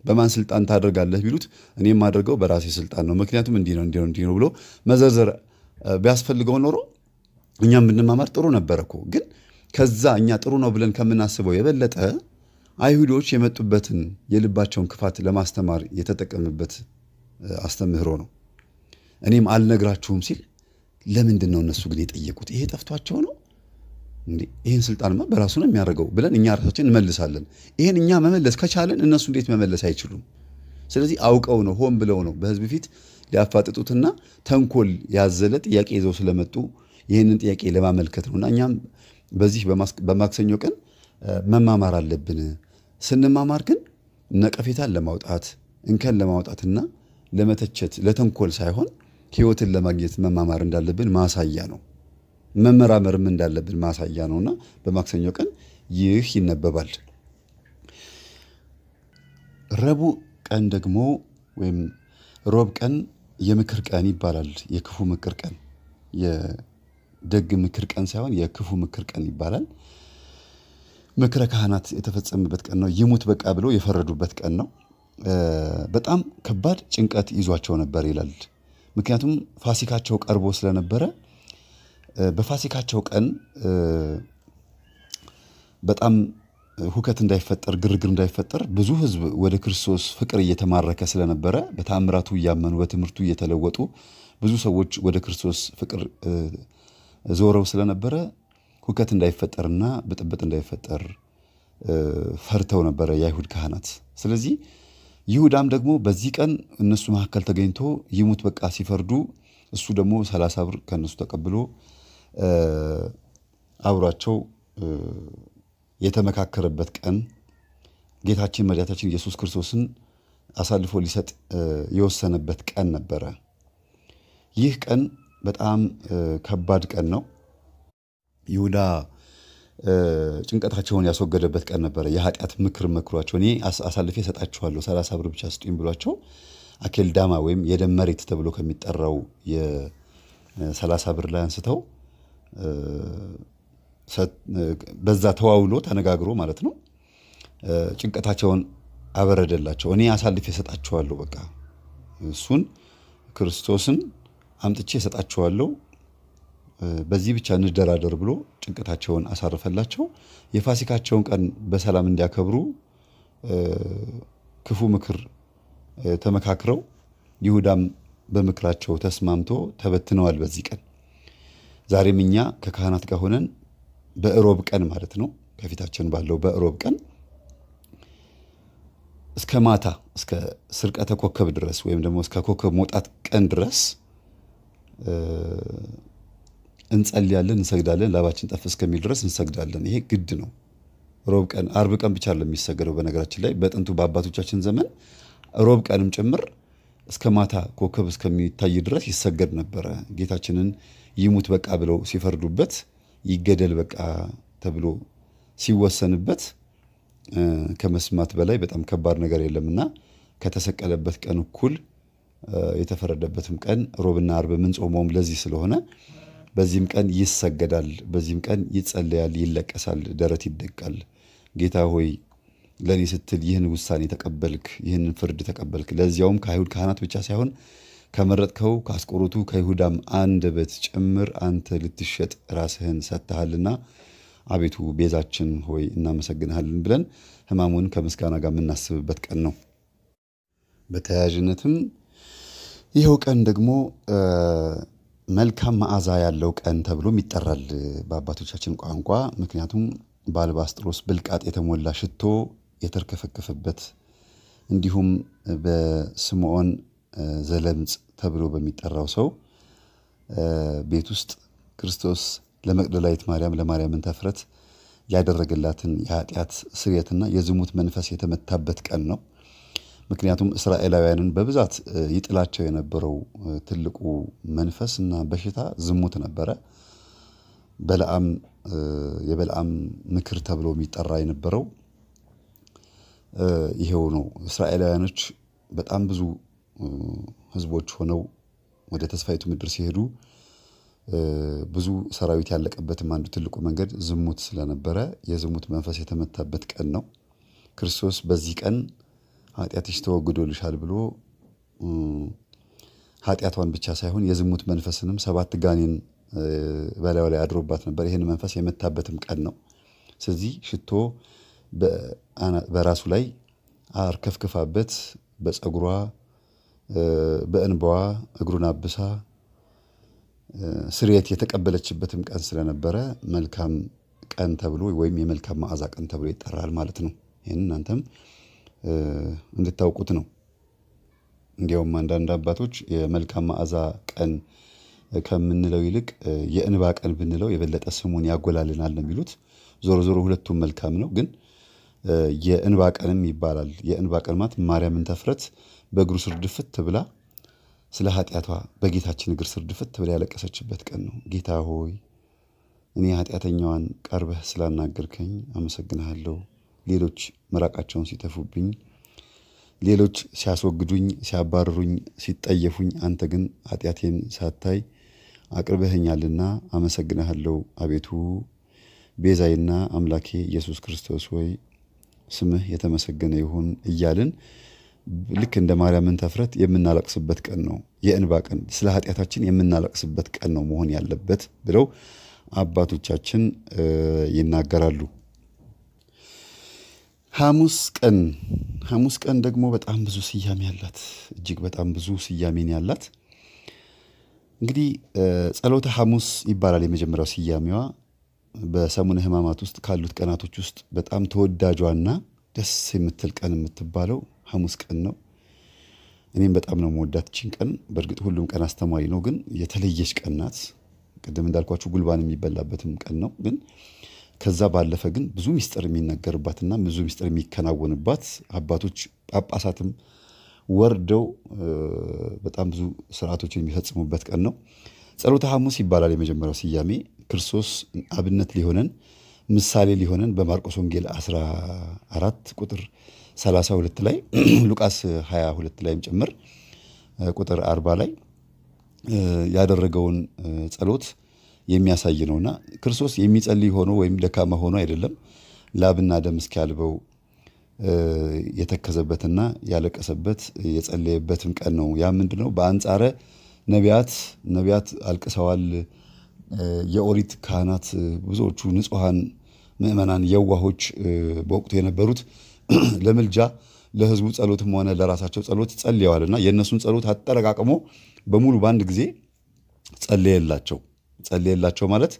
በማን ስልጣን ታደርጋለህ ቢሉት እኔ የማደርገው በራሴ ስልጣን ነው፣ ምክንያቱም እንዲህ ነው እንዲህ ነው እንዲህ ነው ብሎ መዘርዘር ቢያስፈልገው ኖሮ እኛም ብንማማር ጥሩ ነበረ እኮ። ግን ከዛ እኛ ጥሩ ነው ብለን ከምናስበው የበለጠ አይሁዶች የመጡበትን የልባቸውን ክፋት ለማስተማር የተጠቀመበት አስተምህሮ ነው። እኔም አልነግራችሁም ሲል ለምንድን ነው እነሱ ግን የጠየቁት? ይሄ ጠፍቷቸው ነው ይህን ስልጣንማ በራሱ ነው የሚያደርገው ብለን እኛ ራሳችን እንመልሳለን። ይህን እኛ መመለስ ከቻለን እነሱ እንዴት መመለስ አይችሉም? ስለዚህ አውቀው ነው ሆን ብለው ነው በህዝብ ፊት ሊያፋጥጡትና ተንኮል ያዘለ ጥያቄ ይዘው ስለመጡ ይህንን ጥያቄ ለማመልከት ነው እና እኛም በዚህ በማክሰኞ ቀን መማማር አለብን። ስንማማር ግን ነቀፌታን ለማውጣት እንከን ለማውጣትና ለመተቸት ለተንኮል ሳይሆን ህይወትን ለማግኘት መማማር እንዳለብን ማሳያ ነው። መመራመርም እንዳለብን ማሳያ ነውና በማክሰኞ ቀን ይህ ይነበባል። ረቡዕ ቀን ደግሞ ወይም ሮብ ቀን የምክር ቀን ይባላል። የክፉ ምክር ቀን የደግ ምክር ቀን ሳይሆን የክፉ ምክር ቀን ይባላል። ምክረ ካህናት የተፈጸመበት ቀን ነው። ይሙት በቃ ብሎ የፈረዱበት ቀን ነው። በጣም ከባድ ጭንቀት ይዟቸው ነበር ይላል። ምክንያቱም ፋሲካቸው ቀርቦ ስለነበረ በፋሲካቸው ቀን በጣም ሁከት እንዳይፈጠር ግርግር እንዳይፈጠር ብዙ ሕዝብ ወደ ክርስቶስ ፍቅር እየተማረከ ስለነበረ በተአምራቱ እያመኑ በትምህርቱ እየተለወጡ ብዙ ሰዎች ወደ ክርስቶስ ፍቅር ዞረው ስለነበረ ሁከት እንዳይፈጠርና ብጥብጥ እንዳይፈጠር ፈርተው ነበረ የአይሁድ ካህናት። ስለዚህ ይሁዳም ደግሞ በዚህ ቀን እነሱ መካከል ተገኝቶ ይሙት በቃ ሲፈርዱ እሱ ደግሞ ሰላሳ ብር ከእነሱ ተቀብሎ አብሯቸው የተመካከረበት ቀን ጌታችን መድኃኒታችን ኢየሱስ ክርስቶስን አሳልፎ ሊሰጥ የወሰነበት ቀን ነበረ። ይህ ቀን በጣም ከባድ ቀን ነው። ይሁዳ ጭንቀታቸውን ያስወገደበት ቀን ነበረ። የኃጢአት ምክር መክሯቸው እኔ አሳልፌ እሰጣችኋለሁ ሰላሳ ብር ብቻ ስጡኝ ብሏቸው አኬልዳማ ወይም የደም መሬት ተብሎ ከሚጠራው የሰላሳ ብር ላይ አንስተው በዛ ተዋውሎ ተነጋግሮ ማለት ነው ጭንቀታቸውን አበረደላቸው። እኔ አሳልፌ እሰጣችኋለሁ፣ በቃ እሱን ክርስቶስን አምጥቼ እሰጣችኋለሁ፣ በዚህ ብቻ እንደራደር ብሎ ጭንቀታቸውን አሳርፈላቸው የፋሲካቸውን ቀን በሰላም እንዲያከብሩ ክፉ ምክር ተመካክረው ይሁዳም በምክራቸው ተስማምቶ ተበትነዋል በዚህ ቀን። ዛሬም እኛ ከካህናት ጋር ሆነን በእሮብ ቀን ማለት ነው ከፊታችን ባለው በእሮብ ቀን እስከ ማታ እስከ ስርቀተ ኮከብ ድረስ ወይም ደግሞ እስከ ኮከብ መውጣት ቀን ድረስ እንጸልያለን፣ እንሰግዳለን። ላባችን ጠፍ እስከሚል ድረስ እንሰግዳለን። ይሄ ግድ ነው። ሮብ ቀን፣ አርብ ቀን ብቻ ለሚሰገደው በነገራችን ላይ በጥንቱ በአባቶቻችን ዘመን ሮብ ቀንም ጭምር እስከ ማታ ኮከብ እስከሚታይ ድረስ ይሰገድ ነበረ። ጌታችንን ይሙት በቃ ብለው ሲፈርዱበት፣ ይገደል በቃ ተብሎ ሲወሰንበት ከመስማት በላይ በጣም ከባድ ነገር የለምና ከተሰቀለበት ቀን እኩል የተፈረደበትም ቀን ሮብና አርብ ምንጾመውም ለዚህ ስለሆነ በዚህም ቀን ይሰገዳል፣ በዚህም ቀን ይጸለያል፣ ይለቀሳል፣ ደረት ይደቃል። ጌታ ሆይ ለእኔ ስትል ይህን ውሳኔ ተቀበልክ፣ ይህንን ፍርድ ተቀበልክ። ለዚያውም ከአይሁድ ካህናት ብቻ ሳይሆን ከመረጥከው ከአስቆሮቱ ከይሁዳም በት ጭምር አንተ ልትሸጥ ራስህን ሰጥተሃልና አቤቱ ቤዛችን ሆይ እናመሰግንሃልን ብለን ሕማሙን ከምስጋና ጋር የምናስብበት ቀን ነው። በተያያዥነትም ይኸው ቀን ደግሞ መልካም መዓዛ ያለው ቀን ተብሎም ይጠራል በአባቶቻችን ቋንቋ። ምክንያቱም በአልባስጥሮስ ብልቃጥ የተሞላ ሽቶ የተርከፈከፈበት እንዲሁም በስምዖን ዘለምጽ ተብሎ በሚጠራው ሰው ቤት ውስጥ ክርስቶስ ለመቅደላዊት ማርያም ለማርያም እንተፍረት ያደረገላትን የኃጢአት ስርየትና የዝሙት መንፈስ የተመታበት ቀን ነው። ምክንያቱም እስራኤላውያንን በብዛት ይጥላቸው የነበረው ትልቁ መንፈስ እና በሽታ ዝሙት ነበረ። በለዓም የበለዓም ምክር ተብሎ የሚጠራ የነበረው ይሄው ነው። እስራኤላውያኖች በጣም ብዙ ህዝቦች ሆነው ወደ ተስፋይቱ ምድር ሲሄዱ ብዙ ሰራዊት ያለቀበትም አንዱ ትልቁ መንገድ ዝሙት ስለነበረ የዝሙት መንፈስ የተመታበት ቀን ነው። ክርስቶስ በዚህ ቀን ኃጢአትሽ ተወግዶልሻል ብሎ ኃጢአቷን ብቻ ሳይሆን የዝሙት መንፈስንም ሰባት ጋኔን በላዩ ላይ አድሮባት ነበር። ይህን መንፈስ የመታበትም ቀን ነው። ስለዚህ ሽቶ በራሱ ላይ አርከፍክፋበት በፀጉሯ በእንባዋ እግሩን አብሳ ስርየት የተቀበለችበትም ቀን ስለነበረ መልካም ቀን ተብሎ ወይም የመልካም መዓዛ ቀን ተብሎ ይጠራል ማለት ነው። ይህን እናንተም እንድታውቁት ነው። እንዲያውም አንዳንድ አባቶች የመልካም መዓዛ ቀን ከምንለው ይልቅ የእንባ ቀን ብንለው የበለጠ ስሙን ያጎላልናል ነው የሚሉት። ዞሮ ዞሮ ሁለቱም መልካም ነው ግን የእንባ ቀንም ይባላል። የእንባ ቀን ማለት ማርያምን ተፍረት በእግሩ ስር ድፍት ብላ ስለ ኃጢአቷ በጌታችን እግር ስር ድፍት ብላ ያለቀሰችበት ቀን ነው። ጌታ ሆይ እኔ ኃጢአተኛዋን ቀርበህ ስላናገርከኝ አመሰግንሃለሁ። ሌሎች መራቃቸውን ሲተፉብኝ፣ ሌሎች ሲያስወግዱኝ፣ ሲያባርሩኝ፣ ሲጠየፉኝ፣ አንተ ግን ኃጢአቴን ሳታይ አቅርበህኛልና አመሰግንሃለሁ። አቤቱ ቤዛዬና አምላኬ ኢየሱስ ክርስቶስ ሆይ ስምህ የተመሰገነ ይሁን እያልን ልክ እንደ ማርያምን ተፍረት የምናለቅስበት ቀን ነው፣ የእንባ ቀን ስለ ኃጢአታችን የምናለቅስበት ቀን ነው መሆን ያለበት ብለው አባቶቻችን ይናገራሉ። ሐሙስ ቀን ሐሙስ ቀን ደግሞ በጣም ብዙ ስያሜ ያላት እጅግ በጣም ብዙ ስያሜን ያላት እንግዲህ ጸሎተ ሐሙስ ይባላል የመጀመሪያው ስያሜዋ በሰሙነ ህማማት ውስጥ ካሉት ቀናቶች ውስጥ በጣም ተወዳጇና ደስ የምትል ቀን የምትባለው ሐሙስ ቀን ነው። እኔም በጣም ነው መወዳት ችን ቀን። በእርግጥ ሁሉም ቀን አስተማሪ ነው፣ ግን የተለየች ቀን ናት። ቅድም እንዳልኳችሁ ጉልባን የሚበላበትም ቀን ነው። ግን ከዛ ባለፈ ግን ብዙ ሚስጥር የሚነገርባትና ብዙ ሚስጥር የሚከናወንባት አባቶች ጳጳሳትም ወርደው በጣም ብዙ ስርዓቶችን የሚፈጽሙበት ቀን ነው። ጸሎተ ሐሙስ ይባላል የመጀመሪያው ስያሜ። ክርስቶስ አብነት ሊሆነን ምሳሌ ሊሆነን በማርቆስ ወንጌል 14 ቁጥር 32 ላይ (clears throat) ሉቃስ 22 ላይም ጭምር ቁጥር 40 ላይ ያደረገውን ጸሎት የሚያሳይ ነውና ክርስቶስ የሚጸልይ ሆኖ ወይም ደካማ ሆኖ አይደለም። ላብና ደም እስኪያልበው የተከዘበትና ያለቀሰበት የጸለየበትም ቀን ነው። ያ ምንድነው? በአንጻረ ነቢያት ነቢያት አልቅሰዋል የኦሪት ካህናት ብዙዎቹ ንጹሐን ምእመናን የዋሆች በወቅቱ የነበሩት (clears throat) ለምልጃ ለህዝቡ ጸሎትም ሆነ ለራሳቸው ጸሎት ጸልየዋል እና የእነሱን ጸሎት አጠረቃቅሞ በሙሉ በአንድ ጊዜ ጸለየላቸው። ጸለየላቸው ማለት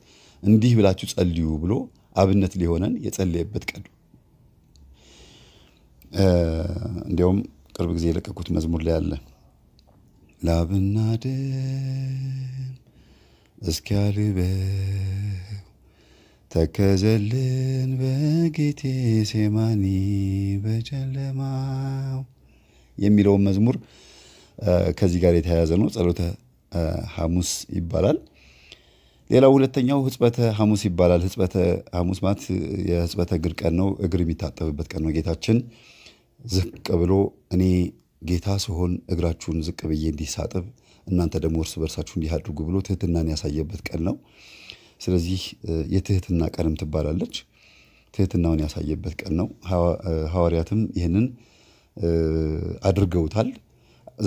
እንዲህ ብላችሁ ጸልዩ ብሎ አብነት ሊሆነን የጸለየበት ቀን። እንዲያውም ቅርብ ጊዜ የለቀኩት መዝሙር ላይ አለ ላብና ደም እስኪያልበው ተከዘልን በጌቴ ሴማኒ በጨለማው የሚለውን መዝሙር ከዚህ ጋር የተያያዘ ነው። ጸሎተ ሐሙስ ይባላል። ሌላው ሁለተኛው ህጽበተ ሐሙስ ይባላል። ህጽበተ ሐሙስ ማለት የህጽበተ እግር ቀን ነው። እግር የሚታጠብበት ቀን ነው። ጌታችን ዝቅ ብሎ እኔ ጌታ ስሆን እግራችሁን ዝቅ ብዬ እንዲሳጥብ እናንተ ደግሞ እርስ በርሳችሁ እንዲህ አድርጉ ብሎ ትህትናን ያሳየበት ቀን ነው። ስለዚህ የትህትና ቀንም ትባላለች። ትህትናውን ያሳየበት ቀን ነው። ሐዋርያትም ይህንን አድርገውታል።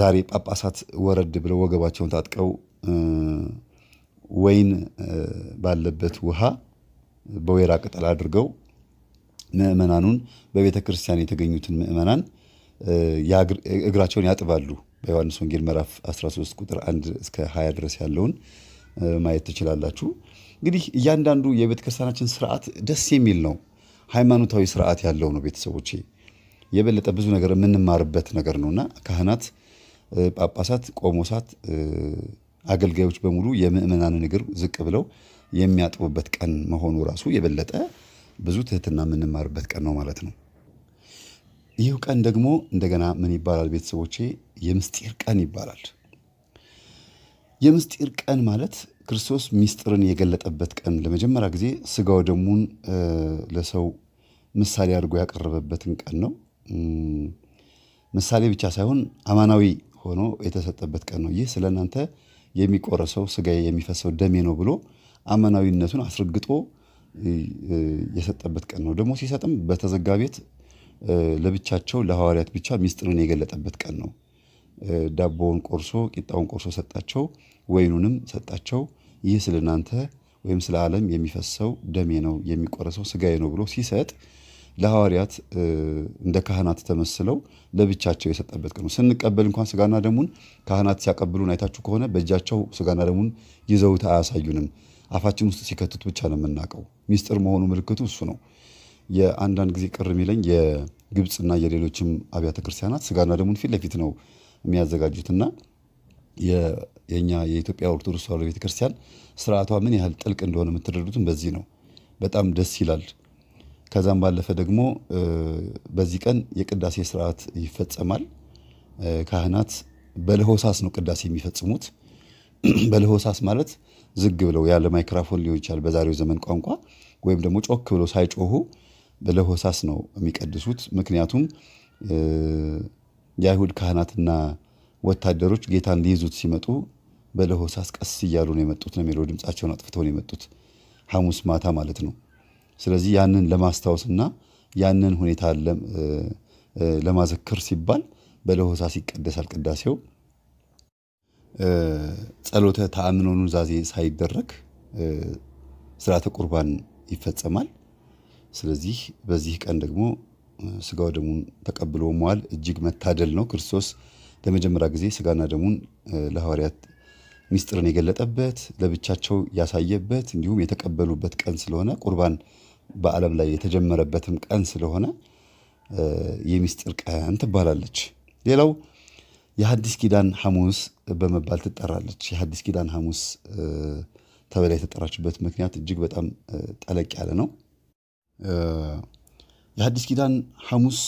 ዛሬ ጳጳሳት ወረድ ብለው ወገባቸውን ታጥቀው ወይን ባለበት ውሃ በወይራ ቅጠል አድርገው ምእመናኑን በቤተ ክርስቲያን የተገኙትን ምእመናን እግራቸውን ያጥባሉ። በዮሐንስ ወንጌል ምዕራፍ 13 ቁጥር 1 እስከ 20 ድረስ ያለውን ማየት ትችላላችሁ። እንግዲህ እያንዳንዱ የቤተ ክርስቲያናችን ስርዓት ደስ የሚል ነው። ሃይማኖታዊ ስርዓት ያለው ነው። ቤተሰቦቼ የበለጠ ብዙ ነገር የምንማርበት ነገር እና ካህናት፣ ጳጳሳት፣ ቆሞሳት፣ አገልጋዮች በሙሉ የምእመናንን እግር ዝቅ ብለው የሚያጥቡበት ቀን መሆኑ ራሱ የበለጠ ብዙ ትህትና የምንማርበት ቀን ነው ማለት ነው። ይህ ቀን ደግሞ እንደገና ምን ይባላል ቤተሰቦቼ? የምስጢር ቀን ይባላል። የምስጢር ቀን ማለት ክርስቶስ ምስጢርን የገለጠበት ቀን፣ ለመጀመሪያ ጊዜ ስጋው ደሙን ለሰው ምሳሌ አድርጎ ያቀረበበትን ቀን ነው። ምሳሌ ብቻ ሳይሆን አማናዊ ሆኖ የተሰጠበት ቀን ነው። ይህ ስለ እናንተ የሚቆረሰው ስጋ የሚፈሰው ደሜ ነው ብሎ አማናዊነቱን አስረግጦ የሰጠበት ቀን ነው። ደግሞ ሲሰጥም በተዘጋ ቤት ለብቻቸው ለሐዋርያት ብቻ ሚስጥርን የገለጠበት ቀን ነው። ዳቦውን ቆርሶ ቂጣውን ቆርሶ ሰጣቸው፣ ወይኑንም ሰጣቸው። ይህ ስለ እናንተ ወይም ስለ ዓለም የሚፈሰው ደሜ ነው የሚቆረሰው ስጋዬ ነው ብሎ ሲሰጥ ለሐዋርያት እንደ ካህናት ተመስለው ለብቻቸው የሰጠበት ቀን ነው። ስንቀበል እንኳን ስጋና ደሙን ካህናት ሲያቀብሉን አይታችሁ ከሆነ በእጃቸው ስጋና ደሙን ይዘውት አያሳዩንም። አፋችን ውስጥ ሲከቱት ብቻ ነው የምናውቀው። ሚስጥር መሆኑ ምልክቱ እሱ ነው። የአንዳንድ ጊዜ ቅር የሚለኝ የግብፅና የሌሎችም አብያተ ክርስቲያናት ስጋና ደሙን ፊት ለፊት ነው የሚያዘጋጁትና የእኛ የኢትዮጵያ ኦርቶዶክስ ተዋሕዶ ቤተክርስቲያን ስርዓቷ ምን ያህል ጥልቅ እንደሆነ የምትረዱትም በዚህ ነው። በጣም ደስ ይላል። ከዛም ባለፈ ደግሞ በዚህ ቀን የቅዳሴ ስርዓት ይፈጸማል። ካህናት በለሆሳስ ነው ቅዳሴ የሚፈጽሙት። በለሆሳስ ማለት ዝግ ብለው ያለ ማይክራፎን ሊሆን ይችላል በዛሬው ዘመን ቋንቋ፣ ወይም ደግሞ ጮክ ብለው ሳይጮሁ በለሆሳስ ነው የሚቀድሱት። ምክንያቱም የአይሁድ ካህናትና ወታደሮች ጌታን ሊይዙት ሲመጡ በለሆሳስ ቀስ እያሉ ነው የመጡት ነው የሚለው። ድምፃቸውን አጥፍተው ነው የመጡት ሐሙስ ማታ ማለት ነው። ስለዚህ ያንን ለማስታወስና ያንን ሁኔታ ለማዘክር ሲባል በለሆሳስ ይቀደሳል ቅዳሴው። ጸሎተ ተአምኖ ኑዛዜ ሳይደረግ ስርዓተ ቁርባን ይፈጸማል። ስለዚህ በዚህ ቀን ደግሞ ስጋው ደሙን ተቀብሎ መዋል እጅግ መታደል ነው። ክርስቶስ ለመጀመሪያ ጊዜ ስጋና ደሙን ለሐዋርያት ሚስጥርን የገለጠበት ለብቻቸው ያሳየበት እንዲሁም የተቀበሉበት ቀን ስለሆነ ቁርባን በዓለም ላይ የተጀመረበትም ቀን ስለሆነ የሚስጥር ቀን ትባላለች። ሌላው የሐዲስ ኪዳን ሐሙስ በመባል ትጠራለች። የሐዲስ ኪዳን ሐሙስ ተብላ የተጠራችበት ምክንያት እጅግ በጣም ጠለቅ ያለ ነው። የሐዲስ ኪዳን ሐሙስ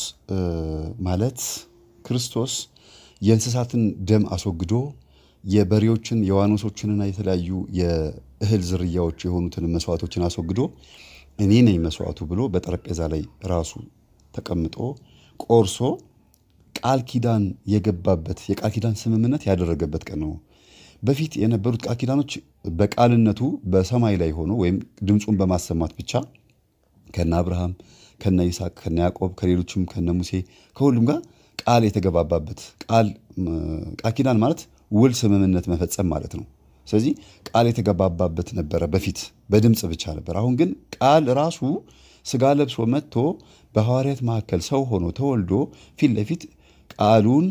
ማለት ክርስቶስ የእንስሳትን ደም አስወግዶ የበሬዎችን የዋኖሶችንና የተለያዩ የእህል ዝርያዎች የሆኑትን መስዋዕቶችን አስወግዶ እኔ ነኝ መስዋዕቱ ብሎ በጠረጴዛ ላይ ራሱ ተቀምጦ ቆርሶ ቃል ኪዳን የገባበት የቃል ኪዳን ስምምነት ያደረገበት ቀን ነው። በፊት የነበሩት ቃል ኪዳኖች በቃልነቱ በሰማይ ላይ ሆኖ ወይም ድምፁን በማሰማት ብቻ ከነ አብርሃም ከነ ይስሐቅ ከነ ያዕቆብ ከሌሎችም ከነ ሙሴ ከሁሉም ጋር ቃል የተገባባበት ቃል ኪዳን ማለት ውል ስምምነት መፈጸም ማለት ነው። ስለዚህ ቃል የተገባባበት ነበረ። በፊት በድምፅ ብቻ ነበር። አሁን ግን ቃል ራሱ ስጋ ለብሶ መጥቶ በሐዋርያት መካከል ሰው ሆኖ ተወልዶ ፊት ለፊት ቃሉን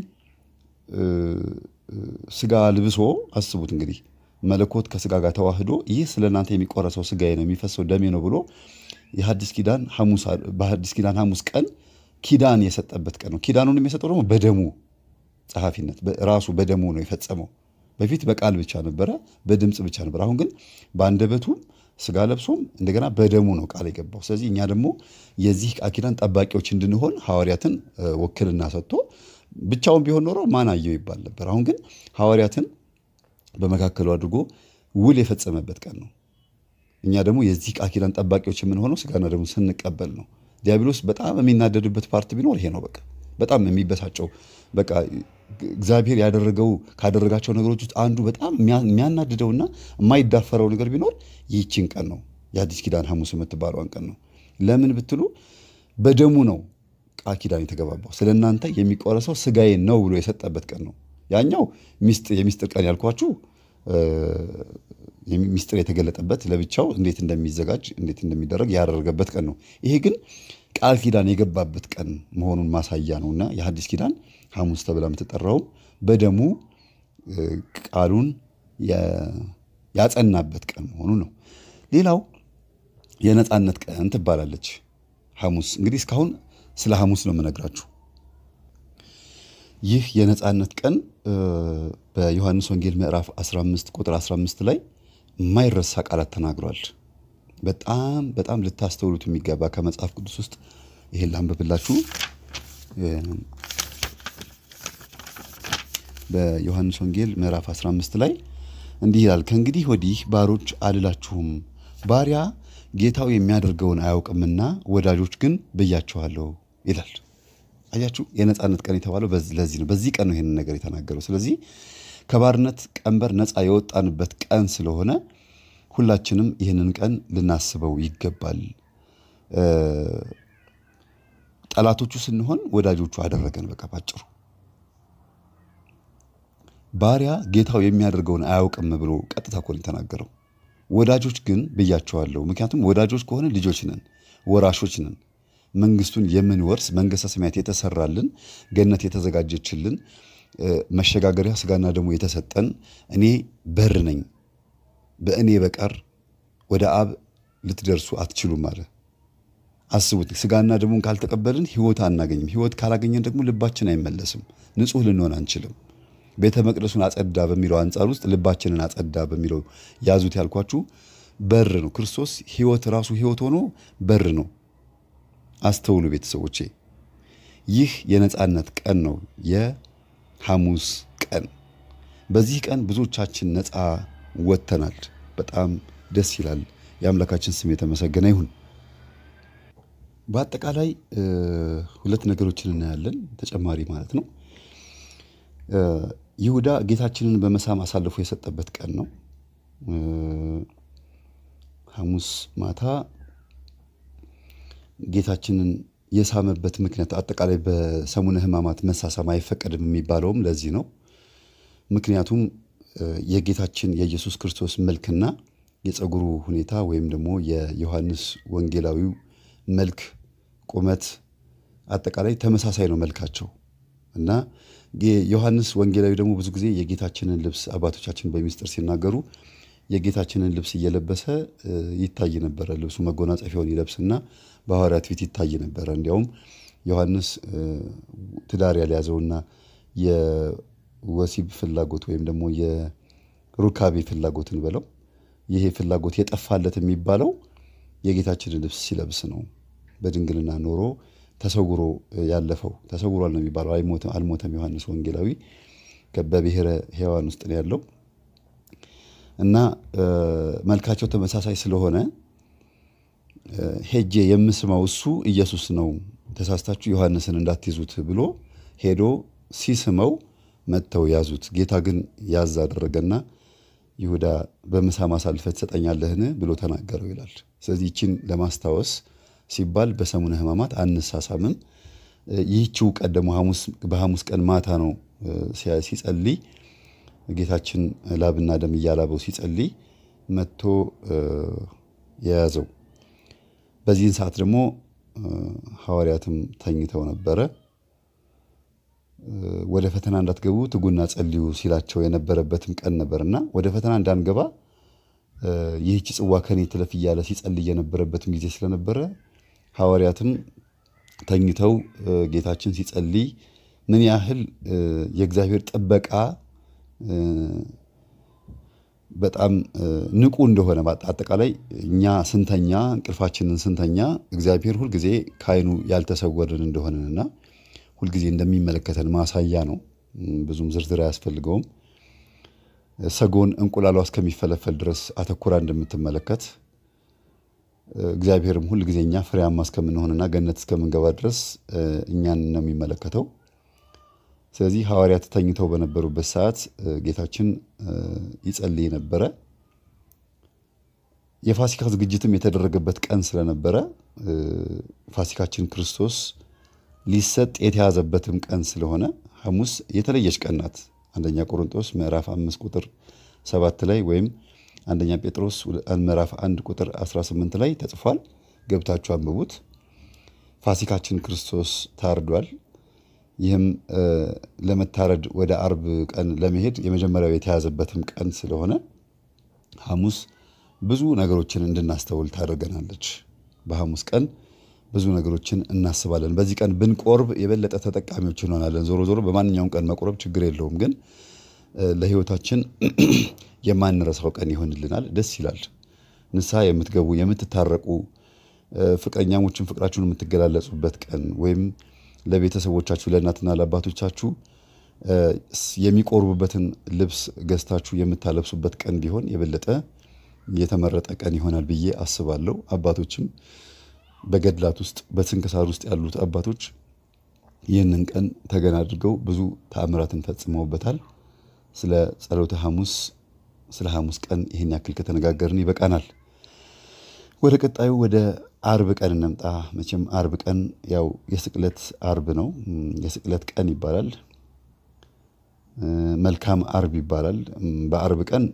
ስጋ ልብሶ አስቡት እንግዲህ መለኮት ከስጋ ጋር ተዋህዶ ይህ ስለ እናንተ የሚቆረሰው ስጋዬ ነው የሚፈሰው ደሜ ነው ብሎ የሐዲስ ኪዳን ሐሙስ በሐዲስ ኪዳን ሐሙስ ቀን ኪዳን የሰጠበት ቀን ነው። ኪዳኑን የሚሰጠው ደግሞ በደሙ ጸሐፊነት ራሱ በደሙ ነው የፈጸመው። በፊት በቃል ብቻ ነበረ፣ በድምፅ ብቻ ነበር። አሁን ግን በአንደበቱም ስጋ ለብሶም እንደገና በደሙ ነው ቃል የገባው። ስለዚህ እኛ ደግሞ የዚህ ቃል ኪዳን ጠባቂዎች እንድንሆን ሐዋርያትን ውክልና ሰጥቶ ብቻውን ቢሆን ኖሮ ማን አየው ይባል ነበር። አሁን ግን ሐዋርያትን በመካከሉ አድርጎ ውል የፈጸመበት ቀን ነው። እኛ ደግሞ የዚህ ቃል ኪዳን ጠባቂዎች የምንሆነው ስጋና ደግሞ ስንቀበል ነው። ዲያብሎስ በጣም የሚናደድበት ፓርት ቢኖር ይሄ ነው። በቃ በጣም የሚበሳጨው በቃ እግዚአብሔር ያደረገው ካደረጋቸው ነገሮች ውስጥ አንዱ በጣም የሚያናድደውና የማይዳፈረው ነገር ቢኖር ይህችን ቀን ነው፣ የአዲስ ኪዳን ሐሙስ የምትባለዋን ቀን ነው። ለምን ብትሉ በደሙ ነው ቃል ኪዳን የተገባባው። ስለ እናንተ የሚቆረሰው ስጋዬ ነው ብሎ የሰጠበት ቀን ነው። ያኛው የሚስጥር ቀን ያልኳችሁ ሚስጥር የተገለጠበት ለብቻው እንዴት እንደሚዘጋጅ እንዴት እንደሚደረግ ያደረገበት ቀን ነው። ይሄ ግን ቃል ኪዳን የገባበት ቀን መሆኑን ማሳያ ነው እና የሐዲስ ኪዳን ሐሙስ ተብላ የምትጠራውም በደሙ ቃሉን ያጸናበት ቀን መሆኑ ነው። ሌላው የነፃነት ቀን ትባላለች ሐሙስ። እንግዲህ እስካሁን ስለ ሐሙስ ነው የምነግራችሁ። ይህ የነፃነት ቀን በዮሐንስ ወንጌል ምዕራፍ 15 ቁጥር 15 ላይ የማይረሳ ቃላት ተናግሯል። በጣም በጣም ልታስተውሉት የሚገባ ከመጽሐፍ ቅዱስ ውስጥ ይሄን ላንብብላችሁ። በዮሐንስ ወንጌል ምዕራፍ 15 ላይ እንዲህ ይላል፣ ከእንግዲህ ወዲህ ባሮች አልላችሁም፣ ባሪያ ጌታው የሚያደርገውን አያውቅምና ወዳጆች ግን ብያችኋለሁ ይላል። አያችሁ፣ የነፃነት ቀን የተባለው ለዚህ ነው። በዚህ ቀን ነው ይሄንን ነገር የተናገረው። ስለዚህ ከባርነት ቀንበር ነፃ የወጣንበት ቀን ስለሆነ ሁላችንም ይህንን ቀን ልናስበው ይገባል። ጠላቶቹ ስንሆን ወዳጆቹ አደረገን። በቃ ባጭሩ ባሪያ ጌታው የሚያደርገውን አያውቅም ብሎ ቀጥታ እኮ ነው የተናገረው። ወዳጆች ግን ብያቸዋለሁ። ምክንያቱም ወዳጆች ከሆነ ልጆች ነን፣ ወራሾች ነን። መንግስቱን የምንወርስ መንግስተ ሰማያት የተሰራልን ገነት የተዘጋጀችልን መሸጋገሪያ ስጋና ደግሞ የተሰጠን እኔ በር ነኝ፣ በእኔ በቀር ወደ አብ ልትደርሱ አትችሉም አለ። አስቡት። ስጋና ደግሞ ካልተቀበልን ህይወት አናገኝም። ህይወት ካላገኘን ደግሞ ልባችን አይመለስም። ንጹህ ልንሆን አንችልም። ቤተ መቅደሱን አጸዳ በሚለው አንጻር ውስጥ ልባችንን አጸዳ በሚለው ያዙት። ያልኳችሁ በር ነው። ክርስቶስ ህይወት ራሱ ህይወት ሆኖ በር ነው። አስተውሉ ቤተሰቦቼ፣ ይህ የነፃነት ቀን ነው። ሐሙስ ቀን። በዚህ ቀን ብዙዎቻችን ነፃ ወጥተናል። በጣም ደስ ይላል። የአምላካችን ስም የተመሰገነ ይሁን። በአጠቃላይ ሁለት ነገሮችን እናያለን፣ ተጨማሪ ማለት ነው። ይሁዳ ጌታችንን በመሳም አሳልፎ የሰጠበት ቀን ነው። ሐሙስ ማታ ጌታችንን የሳመበት ምክንያት አጠቃላይ በሰሙነ ሕማማት መሳሳም አይፈቀድም የሚባለውም ለዚህ ነው። ምክንያቱም የጌታችን የኢየሱስ ክርስቶስ መልክና የፀጉሩ ሁኔታ ወይም ደግሞ የዮሐንስ ወንጌላዊው መልክ ቁመት አጠቃላይ ተመሳሳይ ነው መልካቸው እና ዮሐንስ ወንጌላዊ ደግሞ ብዙ ጊዜ የጌታችንን ልብስ አባቶቻችን በሚስጥር ሲናገሩ የጌታችንን ልብስ እየለበሰ ይታይ ነበረ። ልብሱ መጎናጸፊያውን ይለብስና በሐዋርያት ፊት ይታይ ነበረ። እንዲያውም ዮሐንስ ትዳር ያልያዘውና የወሲብ ፍላጎት ወይም ደግሞ የሩካቤ ፍላጎትን በለው ይሄ ፍላጎት የጠፋለት የሚባለው የጌታችንን ልብስ ሲለብስ ነው። በድንግልና ኖሮ ተሰውሮ ያለፈው ተሰውሯል ነው የሚባለው። አልሞተም ዮሐንስ ወንጌላዊ በብሔረ ሕያዋን ውስጥ ነው ያለው። እና መልካቸው ተመሳሳይ ስለሆነ ሄጄ የምስማው እሱ ኢየሱስ ነው፣ ተሳስታችሁ ዮሐንስን እንዳትይዙት ብሎ ሄዶ ሲስመው መጥተው ያዙት። ጌታ ግን ያዝ አደረገና ይሁዳ በምሳ ማሳልፈ ትሰጠኛለህን ብሎ ተናገረው ይላል። ስለዚህ ይችን ለማስታወስ ሲባል በሰሙነ ሕማማት አንሳሳምም። ይህቺው ቀን ደግሞ በሐሙስ ቀን ማታ ነው ሲጸልይ ጌታችን ላብና ደም እያላበው ሲጸልይ መጥቶ የያዘው። በዚህን ሰዓት ደግሞ ሐዋርያትም ተኝተው ነበረ። ወደ ፈተና እንዳትገቡ ትጉና ጸልዩ ሲላቸው የነበረበትም ቀን ነበርና ወደ ፈተና እንዳንገባ ይህች ጽዋ ከኔ ትለፍ እያለ ሲጸልይ የነበረበትም ጊዜ ስለነበረ ሐዋርያትም ተኝተው ጌታችን ሲጸልይ ምን ያህል የእግዚአብሔር ጥበቃ በጣም ንቁ እንደሆነ አጠቃላይ እኛ ስንተኛ እንቅልፋችንን ስንተኛ እግዚአብሔር ሁልጊዜ ከዓይኑ ያልተሰወርን እንደሆነንና ሁልጊዜ እንደሚመለከተን ማሳያ ነው። ብዙም ዝርዝር አያስፈልገውም። ሰጎን እንቁላሏ እስከሚፈለፈል ድረስ አተኩራ እንደምትመለከት እግዚአብሔርም ሁልጊዜ እኛ ፍሬያማ እስከምንሆንና ገነት እስከምንገባ ድረስ እኛን ነው የሚመለከተው። ስለዚህ ሐዋርያት ተኝተው በነበሩበት ሰዓት ጌታችን ይጸልይ ነበረ። የፋሲካ ዝግጅትም የተደረገበት ቀን ስለነበረ ፋሲካችን ክርስቶስ ሊሰጥ የተያዘበትም ቀን ስለሆነ ሐሙስ የተለየች ቀን ናት። አንደኛ ቆሮንጦስ ምዕራፍ አምስት ቁጥር ሰባት ላይ ወይም አንደኛ ጴጥሮስ ምዕራፍ አንድ ቁጥር 18 ላይ ተጽፏል። ገብታችሁ አንብቡት። ፋሲካችን ክርስቶስ ታርዷል። ይህም ለመታረድ ወደ አርብ ቀን ለመሄድ የመጀመሪያው የተያዘበትም ቀን ስለሆነ ሐሙስ ብዙ ነገሮችን እንድናስተውል ታደርገናለች። በሐሙስ ቀን ብዙ ነገሮችን እናስባለን። በዚህ ቀን ብንቆርብ የበለጠ ተጠቃሚዎች እንሆናለን። ዞሮ ዞሮ በማንኛውም ቀን መቆረብ ችግር የለውም፣ ግን ለሕይወታችን (clears throat) የማንረሳው ቀን ይሆንልናል። ደስ ይላል። ንስሐ የምትገቡ የምትታረቁ፣ ፍቅረኛሞችን ፍቅራችሁን የምትገላለጹበት ቀን ወይም ለቤተሰቦቻችሁ ለእናትና ለአባቶቻችሁ የሚቆርቡበትን ልብስ ገዝታችሁ የምታለብሱበት ቀን ቢሆን የበለጠ የተመረጠ ቀን ይሆናል ብዬ አስባለሁ። አባቶችም በገድላት ውስጥ በስንክሳር ውስጥ ያሉት አባቶች ይህንን ቀን ተገን አድርገው ብዙ ተአምራትን ፈጽመውበታል። ስለ ጸሎተ ሐሙስ ስለ ሐሙስ ቀን ይህን ያክል ከተነጋገርን ይበቃናል። ወደ ቀጣዩ ወደ አርብ ቀን እንምጣ። መቼም አርብ ቀን ያው የስቅለት አርብ ነው፣ የስቅለት ቀን ይባላል። መልካም አርብ ይባላል። በአርብ ቀን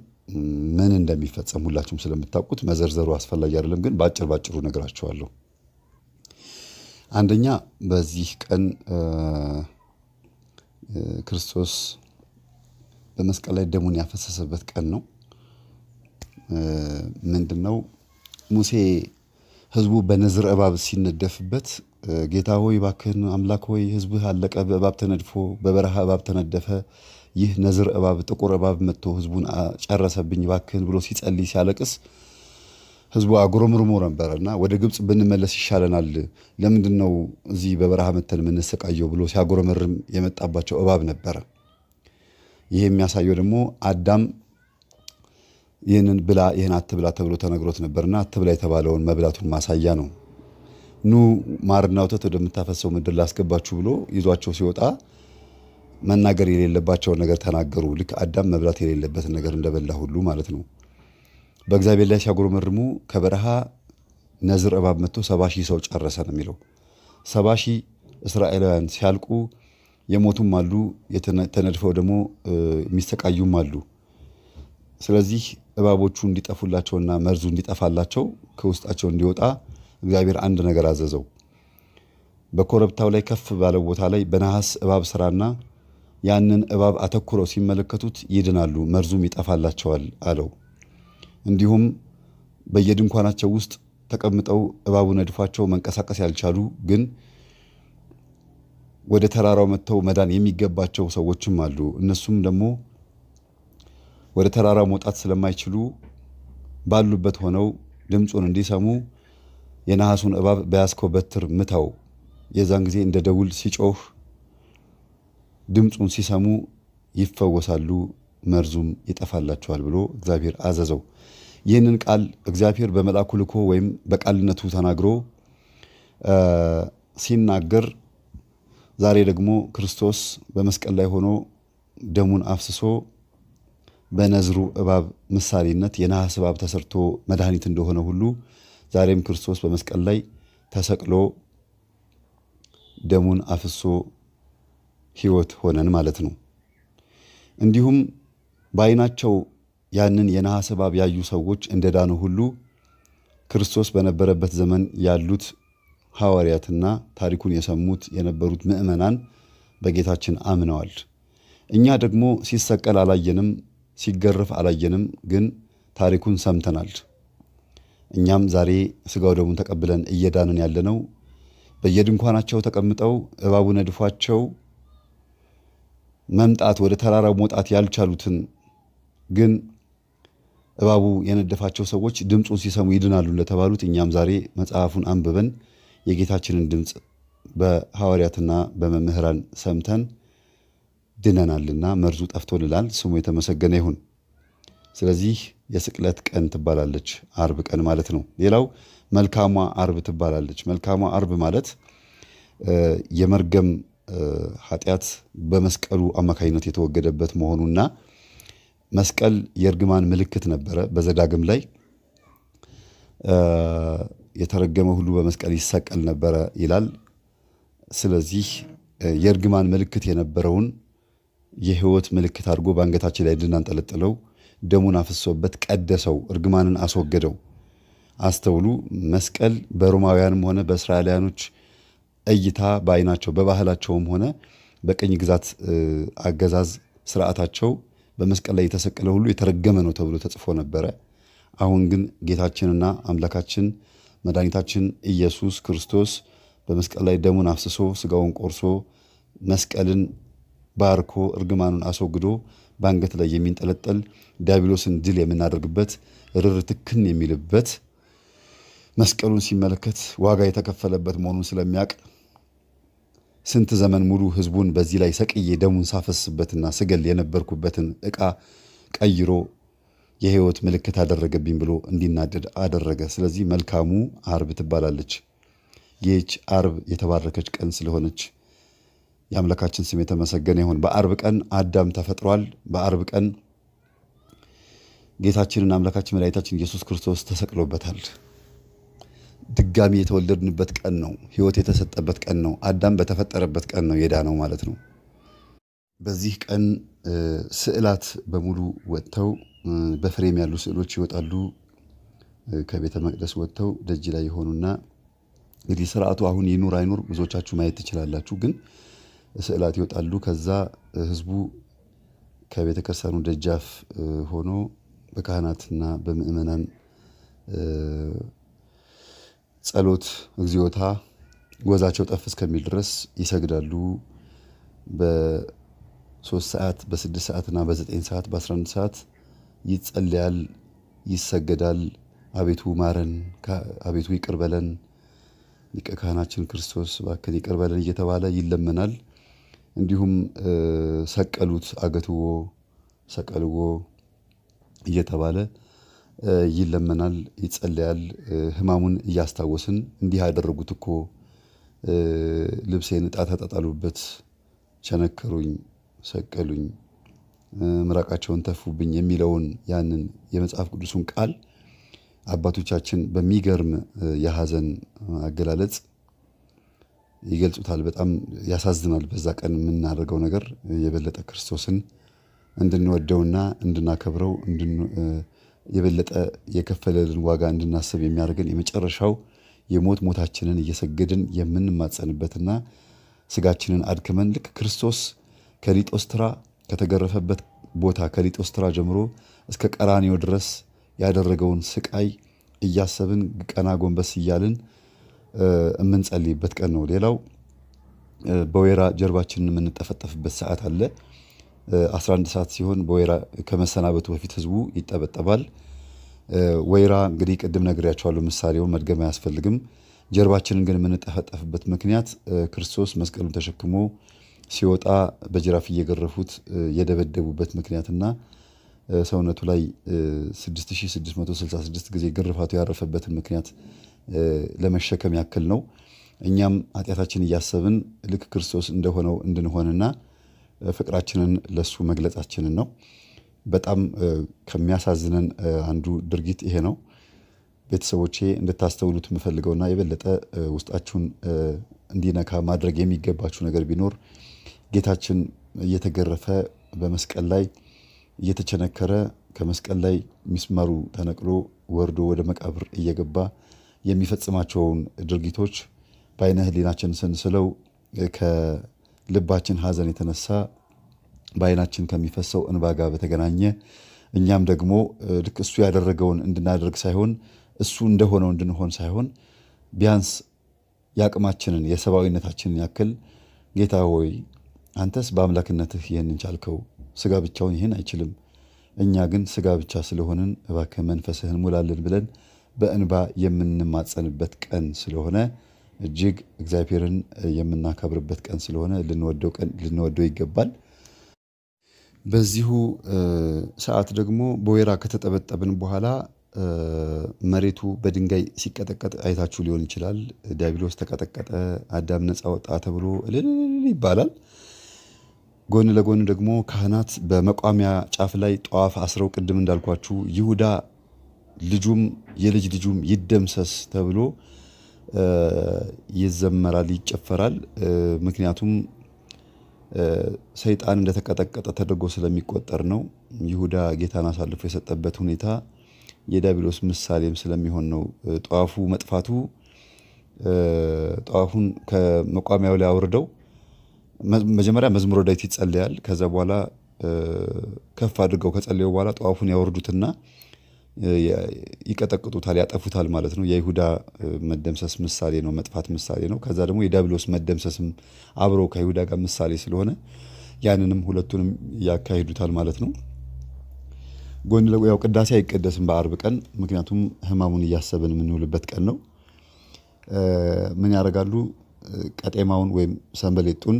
ምን እንደሚፈጸም ሁላችሁም ስለምታውቁት መዘርዘሩ አስፈላጊ አይደለም፣ ግን በአጭር ባጭሩ ነግራችኋለሁ። አንደኛ በዚህ ቀን ክርስቶስ በመስቀል ላይ ደሙን ያፈሰሰበት ቀን ነው። ምንድን ነው ሙሴ ህዝቡ በነዝር እባብ ሲነደፍበት ጌታ ሆይ ባክህን አምላክ ሆይ ህዝብህ አለቀ፣ በእባብ ተነድፎ በበረሃ እባብ ተነደፈ፣ ይህ ነዝር እባብ ጥቁር እባብ መጥቶ ህዝቡን ጨረሰብኝ ባክህን ብሎ ሲጸልይ ሲያለቅስ ህዝቡ አጉረምርሞ ነበረ እና ወደ ግብፅ ብንመለስ ይሻለናል፣ ለምንድን ነው እዚህ በበረሃ መተን የምንሰቃየው ብሎ ሲያጉረምርም የመጣባቸው እባብ ነበረ። ይህ የሚያሳየው ደግሞ አዳም ይህንን ብላ ይህን አትብላ ተብሎ ተነግሮት ነበርና አትብላ የተባለውን መብላቱን ማሳያ ነው። ኑ ማርና ወተት ወደምታፈሰው ምድር ላስገባችሁ ብሎ ይዟቸው ሲወጣ መናገር የሌለባቸውን ነገር ተናገሩ። ልክ አዳም መብላት የሌለበትን ነገር እንደበላ ሁሉ ማለት ነው። በእግዚአብሔር ላይ ሲያጉረመርሙ ከበረሃ ነዝር እባብ መጥቶ ሰባ ሺህ ሰው ጨረሰ ነው የሚለው። ሰባ ሺህ እስራኤላውያን ሲያልቁ የሞቱም አሉ፣ ተነድፈው ደግሞ የሚሰቃዩም አሉ። ስለዚህ እባቦቹ እንዲጠፉላቸውና መርዙ እንዲጠፋላቸው ከውስጣቸው እንዲወጣ እግዚአብሔር አንድ ነገር አዘዘው። በኮረብታው ላይ ከፍ ባለው ቦታ ላይ በነሐስ እባብ ስራና ያንን እባብ አተኩረው ሲመለከቱት ይድናሉ፣ መርዙም ይጠፋላቸዋል አለው። እንዲሁም በየድንኳናቸው ውስጥ ተቀምጠው እባቡ ነድፏቸው መንቀሳቀስ ያልቻሉ ግን ወደ ተራራው መጥተው መዳን የሚገባቸው ሰዎችም አሉ። እነሱም ደግሞ ወደ ተራራ መውጣት ስለማይችሉ ባሉበት ሆነው ድምፁን እንዲሰሙ የነሐሱን እባብ በያዝከው በትር ምታው። የዛን ጊዜ እንደ ደውል ሲጮህ ድምፁን ሲሰሙ ይፈወሳሉ፣ መርዙም ይጠፋላቸዋል ብሎ እግዚአብሔር አዘዘው። ይህንን ቃል እግዚአብሔር በመልአኩ ልኮ ወይም በቃልነቱ ተናግሮ ሲናገር ዛሬ ደግሞ ክርስቶስ በመስቀል ላይ ሆኖ ደሙን አፍስሶ በነዝሩ እባብ ምሳሌነት የነሐስ እባብ ተሰርቶ መድኃኒት እንደሆነ ሁሉ ዛሬም ክርስቶስ በመስቀል ላይ ተሰቅሎ ደሙን አፍሶ ሕይወት ሆነን ማለት ነው። እንዲሁም በዓይናቸው ያንን የነሐስ እባብ ያዩ ሰዎች እንደ ሁሉ ክርስቶስ በነበረበት ዘመን ያሉት ሐዋርያትና ታሪኩን የሰሙት የነበሩት ምዕመናን በጌታችን አምነዋል። እኛ ደግሞ ሲሰቀል አላየንም ሲገረፍ አላየንም፣ ግን ታሪኩን ሰምተናል። እኛም ዛሬ ስጋ ወደሙን ተቀብለን እየዳንን ያለነው በየድንኳናቸው ተቀምጠው እባቡ ነድፏቸው መምጣት ወደ ተራራው መውጣት ያልቻሉትን ግን እባቡ የነደፋቸው ሰዎች ድምፁን ሲሰሙ ይድናሉ ለተባሉት እኛም ዛሬ መጽሐፉን አንብበን የጌታችንን ድምፅ በሐዋርያትና በመምህራን ሰምተን ድነናልና መርዙ ጠፍቶልናል። ስሙ የተመሰገነ ይሁን። ስለዚህ የስቅለት ቀን ትባላለች፣ አርብ ቀን ማለት ነው። ሌላው መልካሟ አርብ ትባላለች። መልካሟ አርብ ማለት የመርገም ኃጢአት በመስቀሉ አማካኝነት የተወገደበት መሆኑና መስቀል የእርግማን ምልክት ነበረ። በዘዳግም ላይ የተረገመ ሁሉ በመስቀል ይሰቀል ነበረ ይላል። ስለዚህ የእርግማን ምልክት የነበረውን የህይወት ምልክት አድርጎ በአንገታችን ላይ እንድናንጠለጥለው ደሙን አፍሶበት ቀደሰው፣ እርግማንን አስወገደው። አስተውሉ። መስቀል በሮማውያንም ሆነ በእስራኤላውያኖች እይታ በአይናቸው በባህላቸውም ሆነ በቅኝ ግዛት አገዛዝ ስርዓታቸው በመስቀል ላይ የተሰቀለ ሁሉ የተረገመ ነው ተብሎ ተጽፎ ነበረ። አሁን ግን ጌታችንና አምላካችን መድኃኒታችን ኢየሱስ ክርስቶስ በመስቀል ላይ ደሙን አፍስሶ ስጋውን ቆርሶ መስቀልን ባርኮ እርግማኑን አስወግዶ በአንገት ላይ የሚንጠለጠል ዲያብሎስን ድል የምናደርግበት ርር ትክን የሚልበት መስቀሉን ሲመለከት ዋጋ የተከፈለበት መሆኑን ስለሚያውቅ ስንት ዘመን ሙሉ ህዝቡን በዚህ ላይ ሰቅዬ ደሙን ሳፈስበትና ስገል የነበርኩበትን እቃ ቀይሮ የህይወት ምልክት አደረገብኝ ብሎ እንዲናደድ አደረገ። ስለዚህ መልካሙ አርብ ትባላለች። ይህች አርብ የተባረከች ቀን ስለሆነች የአምላካችን ስም የተመሰገነ ይሁን። በአርብ ቀን አዳም ተፈጥሯል። በአርብ ቀን ጌታችንን አምላካችን መድኃኒታችን ኢየሱስ ክርስቶስ ተሰቅሎበታል። ድጋሚ የተወለድንበት ቀን ነው። ሕይወት የተሰጠበት ቀን ነው። አዳም በተፈጠረበት ቀን ነው የዳ ነው ማለት ነው። በዚህ ቀን ስዕላት በሙሉ ወጥተው በፍሬም ያሉ ስዕሎች ይወጣሉ። ከቤተ መቅደስ ወጥተው ደጅ ላይ የሆኑና እንግዲህ ስርዓቱ አሁን ይኑር አይኑር ብዙዎቻችሁ ማየት ትችላላችሁ ግን ስዕላት ይወጣሉ። ከዛ ህዝቡ ከቤተክርስቲያኑ ደጃፍ ሆኖ በካህናትና በምእመናን ጸሎት እግዚኦታ ጎዛቸው ጠፍ እስከሚል ድረስ ይሰግዳሉ። በሶስት ሰዓት በስድስት ሰዓትና በዘጠኝ ሰዓት በአስራ አንድ ሰዓት ይጸለያል፣ ይሰገዳል። አቤቱ ማረን፣ አቤቱ ይቅር በለን፣ ሊቀ ካህናችን ክርስቶስ እባክህን ይቅር በለን እየተባለ ይለመናል። እንዲሁም ሰቀሉት አገትዎ ሰቀልዎ እየተባለ ይለመናል፣ ይጸለያል። ህማሙን እያስታወስን እንዲህ ያደረጉት እኮ ልብሴን እጣ ተጣጣሉበት፣ ቸነከሩኝ፣ ሰቀሉኝ፣ ምራቃቸውን ተፉብኝ የሚለውን ያንን የመጽሐፍ ቅዱሱን ቃል አባቶቻችን በሚገርም የሐዘን አገላለጽ ይገልጹታል። በጣም ያሳዝናል። በዛ ቀን የምናደርገው ነገር የበለጠ ክርስቶስን እንድንወደውና እንድናከብረው የበለጠ የከፈለልን ዋጋ እንድናስብ የሚያደርገን የመጨረሻው የሞት ሞታችንን እየሰገድን የምንማጸንበትና ስጋችንን አድክመን ልክ ክርስቶስ ከሊጦስትራ ከተገረፈበት ቦታ ከሊጦስትራ ጀምሮ እስከ ቀራኒዮ ድረስ ያደረገውን ስቃይ እያሰብን ቀና ጎንበስ እያልን የምንጸልይበት ቀን ነው። ሌላው በወይራ ጀርባችንን የምንጠፈጠፍበት ሰዓት አለ። 11 ሰዓት ሲሆን በወይራ ከመሰናበቱ በፊት ህዝቡ ይጠበጠባል። ወይራ እንግዲህ ቅድም ነግሬያቸዋለሁ፣ ምሳሌውን መድገም አያስፈልግም። ጀርባችንን ግን የምንጠፈጠፍበት ምክንያት ክርስቶስ መስቀሉን ተሸክሞ ሲወጣ በጅራፍ እየገረፉት የደበደቡበት ምክንያትና ሰውነቱ ላይ 6666 ጊዜ ግርፋቱ ያረፈበትን ምክንያት ለመሸከም ያክል ነው። እኛም ኃጢአታችን እያሰብን ልክ ክርስቶስ እንደሆነው እንድንሆንና ፍቅራችንን ለሱ መግለጻችንን ነው። በጣም ከሚያሳዝነን አንዱ ድርጊት ይሄ ነው። ቤተሰቦቼ እንድታስተውሉት የምፈልገውና የበለጠ ውስጣችሁን እንዲነካ ማድረግ የሚገባችሁ ነገር ቢኖር ጌታችን እየተገረፈ በመስቀል ላይ እየተቸነከረ ከመስቀል ላይ ሚስማሩ ተነቅሎ ወርዶ ወደ መቃብር እየገባ የሚፈጽማቸውን ድርጊቶች በአይነ ህሊናችን ስንስለው ከልባችን ሀዘን የተነሳ በአይናችን ከሚፈሰው እንባ ጋር በተገናኘ እኛም ደግሞ ልክ እሱ ያደረገውን እንድናደርግ ሳይሆን እሱ እንደሆነው እንድንሆን ሳይሆን ቢያንስ የአቅማችንን የሰብአዊነታችንን ያክል ጌታ ሆይ አንተስ በአምላክነትህ ይህንን ቻልከው፣ ስጋ ብቻውን ይህን አይችልም፣ እኛ ግን ስጋ ብቻ ስለሆንን እባክህ መንፈስህን ሙላልን ብለን በእንባ የምንማጸንበት ቀን ስለሆነ እጅግ እግዚአብሔርን የምናከብርበት ቀን ስለሆነ ልንወደው ይገባል። በዚሁ ሰዓት ደግሞ በወይራ ከተጠበጠብን በኋላ መሬቱ በድንጋይ ሲቀጠቀጥ አይታችሁ ሊሆን ይችላል። ዲያብሎስ ተቀጠቀጠ፣ አዳም ነፃ ወጣ ተብሎ እልል ይባላል። ጎን ለጎን ደግሞ ካህናት በመቋሚያ ጫፍ ላይ ጠዋፍ አስረው ቅድም እንዳልኳችሁ ይሁዳ ልጁም የልጅ ልጁም ይደምሰስ ተብሎ ይዘመራል፣ ይጨፈራል። ምክንያቱም ሰይጣን እንደተቀጠቀጠ ተደርጎ ስለሚቆጠር ነው። ይሁዳ ጌታን አሳልፎ የሰጠበት ሁኔታ የዲያብሎስ ምሳሌም ስለሚሆን ነው። ጠዋፉ መጥፋቱ ጠዋፉን ከመቋሚያው ላይ አውርደው መጀመሪያ መዝሙረ ዳዊት ይጸለያል። ከዛ በኋላ ከፍ አድርገው ከጸለዩ በኋላ ጠዋፉን ያወርዱትና ይቀጠቅጡታል፣ ያጠፉታል ማለት ነው። የይሁዳ መደምሰስ ምሳሌ ነው፣ መጥፋት ምሳሌ ነው። ከዛ ደግሞ የዳብሎስ መደምሰስም አብሮ ከይሁዳ ጋር ምሳሌ ስለሆነ ያንንም ሁለቱንም ያካሂዱታል ማለት ነው። ጎን ለጎን ያው ቅዳሴ አይቀደስም በአርብ ቀን ምክንያቱም ህማሙን እያሰብን የምንውልበት ቀን ነው። ምን ያደርጋሉ? ቀጤማውን ወይም ሰንበሌጡን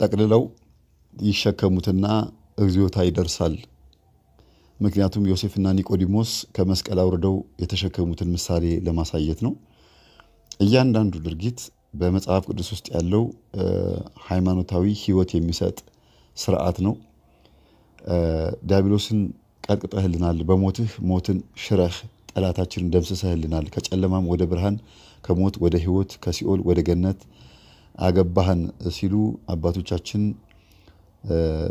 ጠቅልለው ይሸከሙትና እግዚኦታ ይደርሳል ምክንያቱም ዮሴፍና ኒቆዲሞስ ከመስቀል አውርደው የተሸከሙትን ምሳሌ ለማሳየት ነው። እያንዳንዱ ድርጊት በመጽሐፍ ቅዱስ ውስጥ ያለው ሃይማኖታዊ ሕይወት የሚሰጥ ስርዓት ነው። ዲያብሎስን ቀጥቅጠህልናል፣ በሞትህ ሞትን ሽረህ ጠላታችንን ደምስሰህልናል፣ ከጨለማም ወደ ብርሃን፣ ከሞት ወደ ሕይወት፣ ከሲኦል ወደ ገነት አገባህን ሲሉ አባቶቻችን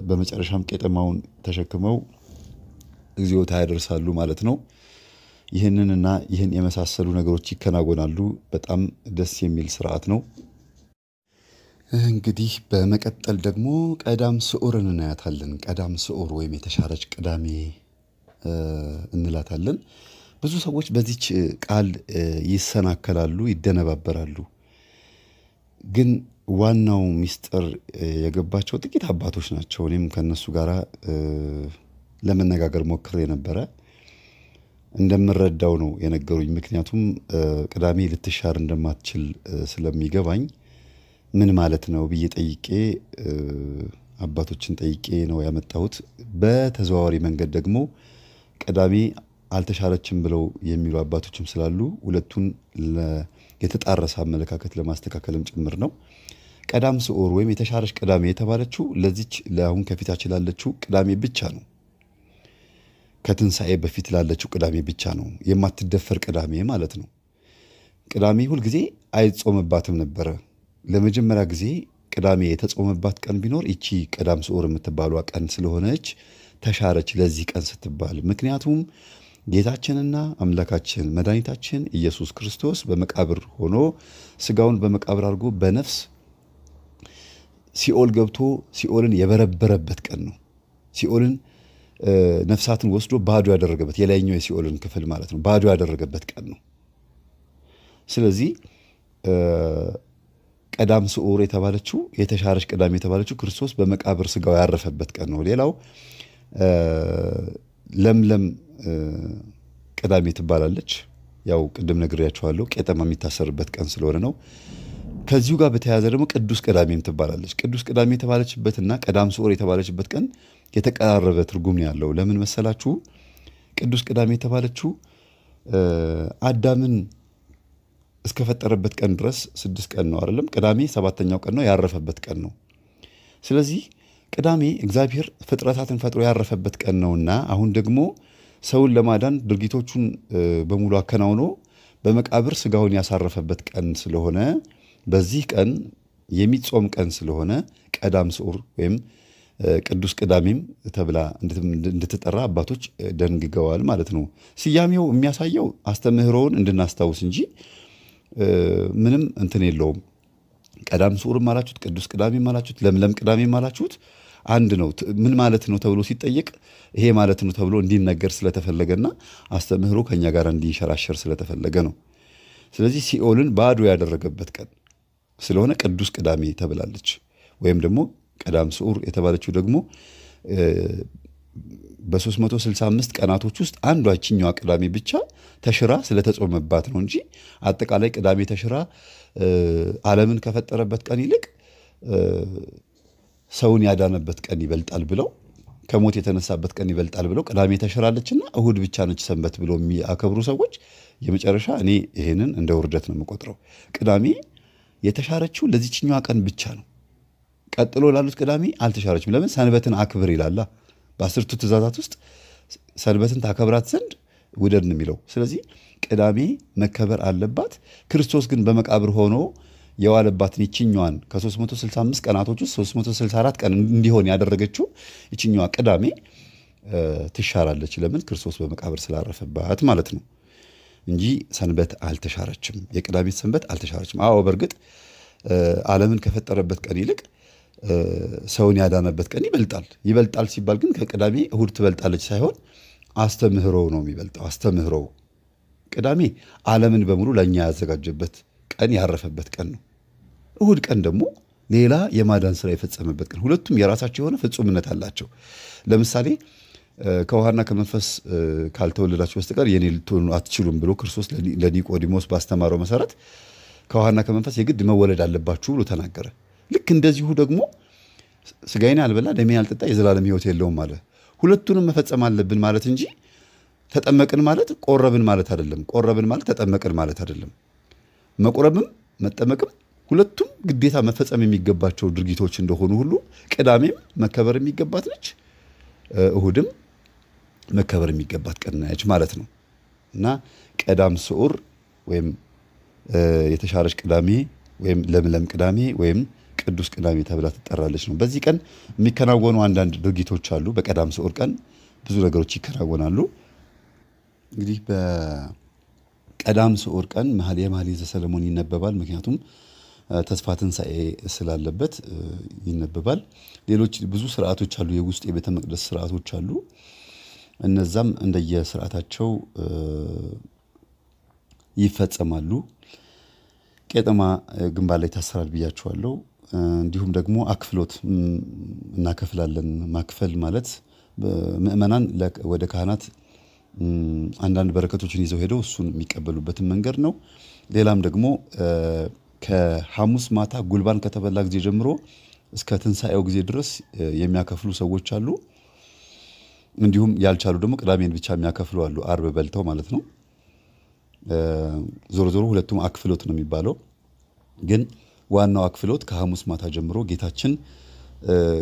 በመጨረሻም ቄጠማውን ተሸክመው እግዚኦታ ያደርሳሉ ማለት ነው። ይህንንና ይህን የመሳሰሉ ነገሮች ይከናወናሉ። በጣም ደስ የሚል ስርዓት ነው። እንግዲህ በመቀጠል ደግሞ ቀዳም ስዑርን እናያታለን። ቀዳም ስዑር ወይም የተሻረች ቅዳሜ እንላታለን። ብዙ ሰዎች በዚች ቃል ይሰናከላሉ፣ ይደነባበራሉ። ግን ዋናው ሚስጥር የገባቸው ጥቂት አባቶች ናቸው። እኔም ከእነሱ ጋር ለመነጋገር ሞክሬ የነበረ እንደምረዳው ነው የነገሩኝ። ምክንያቱም ቅዳሜ ልትሻር እንደማትችል ስለሚገባኝ ምን ማለት ነው ብዬ ጠይቄ አባቶችን ጠይቄ ነው ያመጣሁት። በተዘዋዋሪ መንገድ ደግሞ ቅዳሜ አልተሻረችም ብለው የሚሉ አባቶችም ስላሉ ሁለቱን የተጣረሰ አመለካከት ለማስተካከልም ጭምር ነው። ቀዳም ስዑር ወይም የተሻረች ቅዳሜ የተባለችው ለዚች ለአሁን ከፊታችን ላለችው ቅዳሜ ብቻ ነው። ከትንሣኤ በፊት ላለችው ቅዳሜ ብቻ ነው። የማትደፈር ቅዳሜ ማለት ነው። ቅዳሜ ሁልጊዜ አይጾምባትም ነበረ። ለመጀመሪያ ጊዜ ቅዳሜ የተጾመባት ቀን ቢኖር ይቺ ቀዳም ስዑር የምትባሏ ቀን ስለሆነች ተሻረች ለዚህ ቀን ስትባል። ምክንያቱም ጌታችንና አምላካችን መድኃኒታችን ኢየሱስ ክርስቶስ በመቃብር ሆኖ ስጋውን በመቃብር አድርጎ በነፍስ ሲኦል ገብቶ ሲኦልን የበረበረበት ቀን ነው። ሲኦልን ነፍሳትን ወስዶ ባዶ ያደረገበት የላይኛው የሲኦልን ክፍል ማለት ነው ባዶ ያደረገበት ቀን ነው። ስለዚህ ቀዳም ስዑር የተባለችው የተሻረች ቀዳም የተባለችው ክርስቶስ በመቃብር ስጋው ያረፈበት ቀን ነው። ሌላው ለምለም ቅዳሜ ትባላለች። ያው ቅድም ነግሬያችኋለሁ፣ ቄጠማ የሚታሰርበት ቀን ስለሆነ ነው። ከዚሁ ጋር በተያያዘ ደግሞ ቅዱስ ቅዳሜም ትባላለች። ቅዱስ ቅዳሜ የተባለችበትና ቀዳም ስዑር የተባለችበት ቀን የተቀራረበ ትርጉም ነው ያለው። ለምን መሰላችሁ? ቅዱስ ቅዳሜ የተባለችው አዳምን እስከፈጠረበት ቀን ድረስ ስድስት ቀን ነው አይደለም? ቅዳሜ ሰባተኛው ቀን ነው፣ ያረፈበት ቀን ነው። ስለዚህ ቅዳሜ እግዚአብሔር ፍጥረታትን ፈጥሮ ያረፈበት ቀን ነውና አሁን ደግሞ ሰውን ለማዳን ድርጊቶቹን በሙሉ አከናውኖ በመቃብር ስጋውን ያሳረፈበት ቀን ስለሆነ በዚህ ቀን የሚጾም ቀን ስለሆነ ቀዳም ስዑር ወይም ቅዱስ ቅዳሜም ተብላ እንድትጠራ አባቶች ደንግገዋል ማለት ነው። ስያሜው የሚያሳየው አስተምህሮውን እንድናስታውስ እንጂ ምንም እንትን የለውም። ቀዳም ስዑርም አላችሁት፣ ቅዱስ ቅዳሜም አላችሁት፣ ለምለም ቅዳሜም አላችሁት አንድ ነው። ምን ማለት ነው ተብሎ ሲጠየቅ ይሄ ማለት ነው ተብሎ እንዲነገር ስለተፈለገና አስተምህሮ ከኛ ጋር እንዲንሸራሸር ስለተፈለገ ነው። ስለዚህ ሲኦልን ባዶ ያደረገበት ቀን ስለሆነ ቅዱስ ቅዳሜ ተብላለች ወይም ደግሞ ቀዳም ስዑር የተባለችው ደግሞ በ365 ቀናቶች ውስጥ አንዷ ቅዳሜ ብቻ ተሽራ ስለተጾመባት ነው እንጂ አጠቃላይ ቅዳሜ ተሽራ ዓለምን ከፈጠረበት ቀን ይልቅ ሰውን ያዳነበት ቀን ይበልጣል ብለው ከሞት የተነሳበት ቀን ይበልጣል ብለው ቅዳሜ ተሽራለችና እሁድ ብቻ ነች ሰንበት ብሎ የሚያከብሩ ሰዎች የመጨረሻ እኔ ይህንን እንደ ውርደት ነው የምቆጥረው። ቅዳሜ የተሻረችው ለዚችኛዋ ቀን ብቻ ነው። ቀጥሎ ላሉት ቅዳሜ አልተሻረችም። ለምን? ሰንበትን አክብር ይላላ። በአስርቱ ትእዛዛት ውስጥ ሰንበትን ታከብራት ዘንድ ውደድን የሚለው። ስለዚህ ቅዳሜ መከበር አለባት። ክርስቶስ ግን በመቃብር ሆኖ የዋለባትን ይችኛዋን ከ365 ቀናቶች ውስጥ 364 ቀን እንዲሆን ያደረገችው ይችኛዋ ቅዳሜ ትሻራለች። ለምን? ክርስቶስ በመቃብር ስላረፈባት ማለት ነው እንጂ ሰንበት አልተሻረችም። የቅዳሜ ሰንበት አልተሻረችም። አዎ በእርግጥ ዓለምን ከፈጠረበት ቀን ይልቅ ሰውን ያዳነበት ቀን ይበልጣል። ይበልጣል ሲባል ግን ከቅዳሜ እሁድ ትበልጣለች ሳይሆን አስተምህሮው ነው የሚበልጠው። አስተምህሮ ቅዳሜ ዓለምን በሙሉ ለእኛ ያዘጋጀበት ቀን ያረፈበት ቀን ነው። እሁድ ቀን ደግሞ ሌላ የማዳን ስራ የፈጸመበት ቀን። ሁለቱም የራሳቸው የሆነ ፍጹምነት አላቸው። ለምሳሌ ከውሃና ከመንፈስ ካልተወለዳችሁ በስተቀር የኔ ልትሆኑ አትችሉም ብሎ ክርስቶስ ለኒቆዲሞስ ባስተማረው መሰረት ከውሃና ከመንፈስ የግድ መወለድ አለባችሁ ብሎ ተናገረ። ልክ እንደዚሁ ደግሞ ስጋዬን አልበላ ደሜን አልጠጣ የዘላለም ህይወት የለውም አለ። ሁለቱንም መፈጸም አለብን ማለት እንጂ ተጠመቅን ማለት ቆረብን ማለት አይደለም። ቆረብን ማለት ተጠመቅን ማለት አይደለም። መቁረብም መጠመቅም ሁለቱም ግዴታ መፈጸም የሚገባቸው ድርጊቶች እንደሆኑ ሁሉ ቅዳሜም መከበር የሚገባት ነች፣ እሁድም መከበር የሚገባት ቀን ነች ማለት ነው እና ቀዳም ስዑር ወይም የተሻረች ቅዳሜ ወይም ለምለም ቅዳሜ ወይም ቅዱስ ቅዳሜ ተብላ ትጠራለች ነው። በዚህ ቀን የሚከናወኑ አንዳንድ ድርጊቶች አሉ። በቀዳም ስዑር ቀን ብዙ ነገሮች ይከናወናሉ። እንግዲህ በቀዳም ስዑር ቀን የመኃልየ ሰለሞን ይነበባል። ምክንያቱም ተስፋ ትንሣኤ ስላለበት ይነበባል። ሌሎች ብዙ ስርዓቶች አሉ። የውስጥ የቤተ መቅደስ ስርዓቶች አሉ። እነዛም እንደየስርዓታቸው ይፈጸማሉ። ቄጠማ ግንባር ላይ ታሰራል ብያችኋለሁ። እንዲሁም ደግሞ አክፍሎት እናከፍላለን። ማክፈል ማለት ምእመናን ወደ ካህናት አንዳንድ በረከቶችን ይዘው ሄደው እሱን የሚቀበሉበትን መንገድ ነው። ሌላም ደግሞ ከሐሙስ ማታ ጉልባን ከተበላ ጊዜ ጀምሮ እስከ ትንሣኤው ጊዜ ድረስ የሚያከፍሉ ሰዎች አሉ። እንዲሁም ያልቻሉ ደግሞ ቅዳሜን ብቻ የሚያከፍሉ አሉ፣ አርብ በልተው ማለት ነው። ዞሮ ዞሮ ሁለቱም አክፍሎት ነው የሚባለው ግን ዋናው አክፍሎት ከሐሙስ ማታ ጀምሮ ጌታችን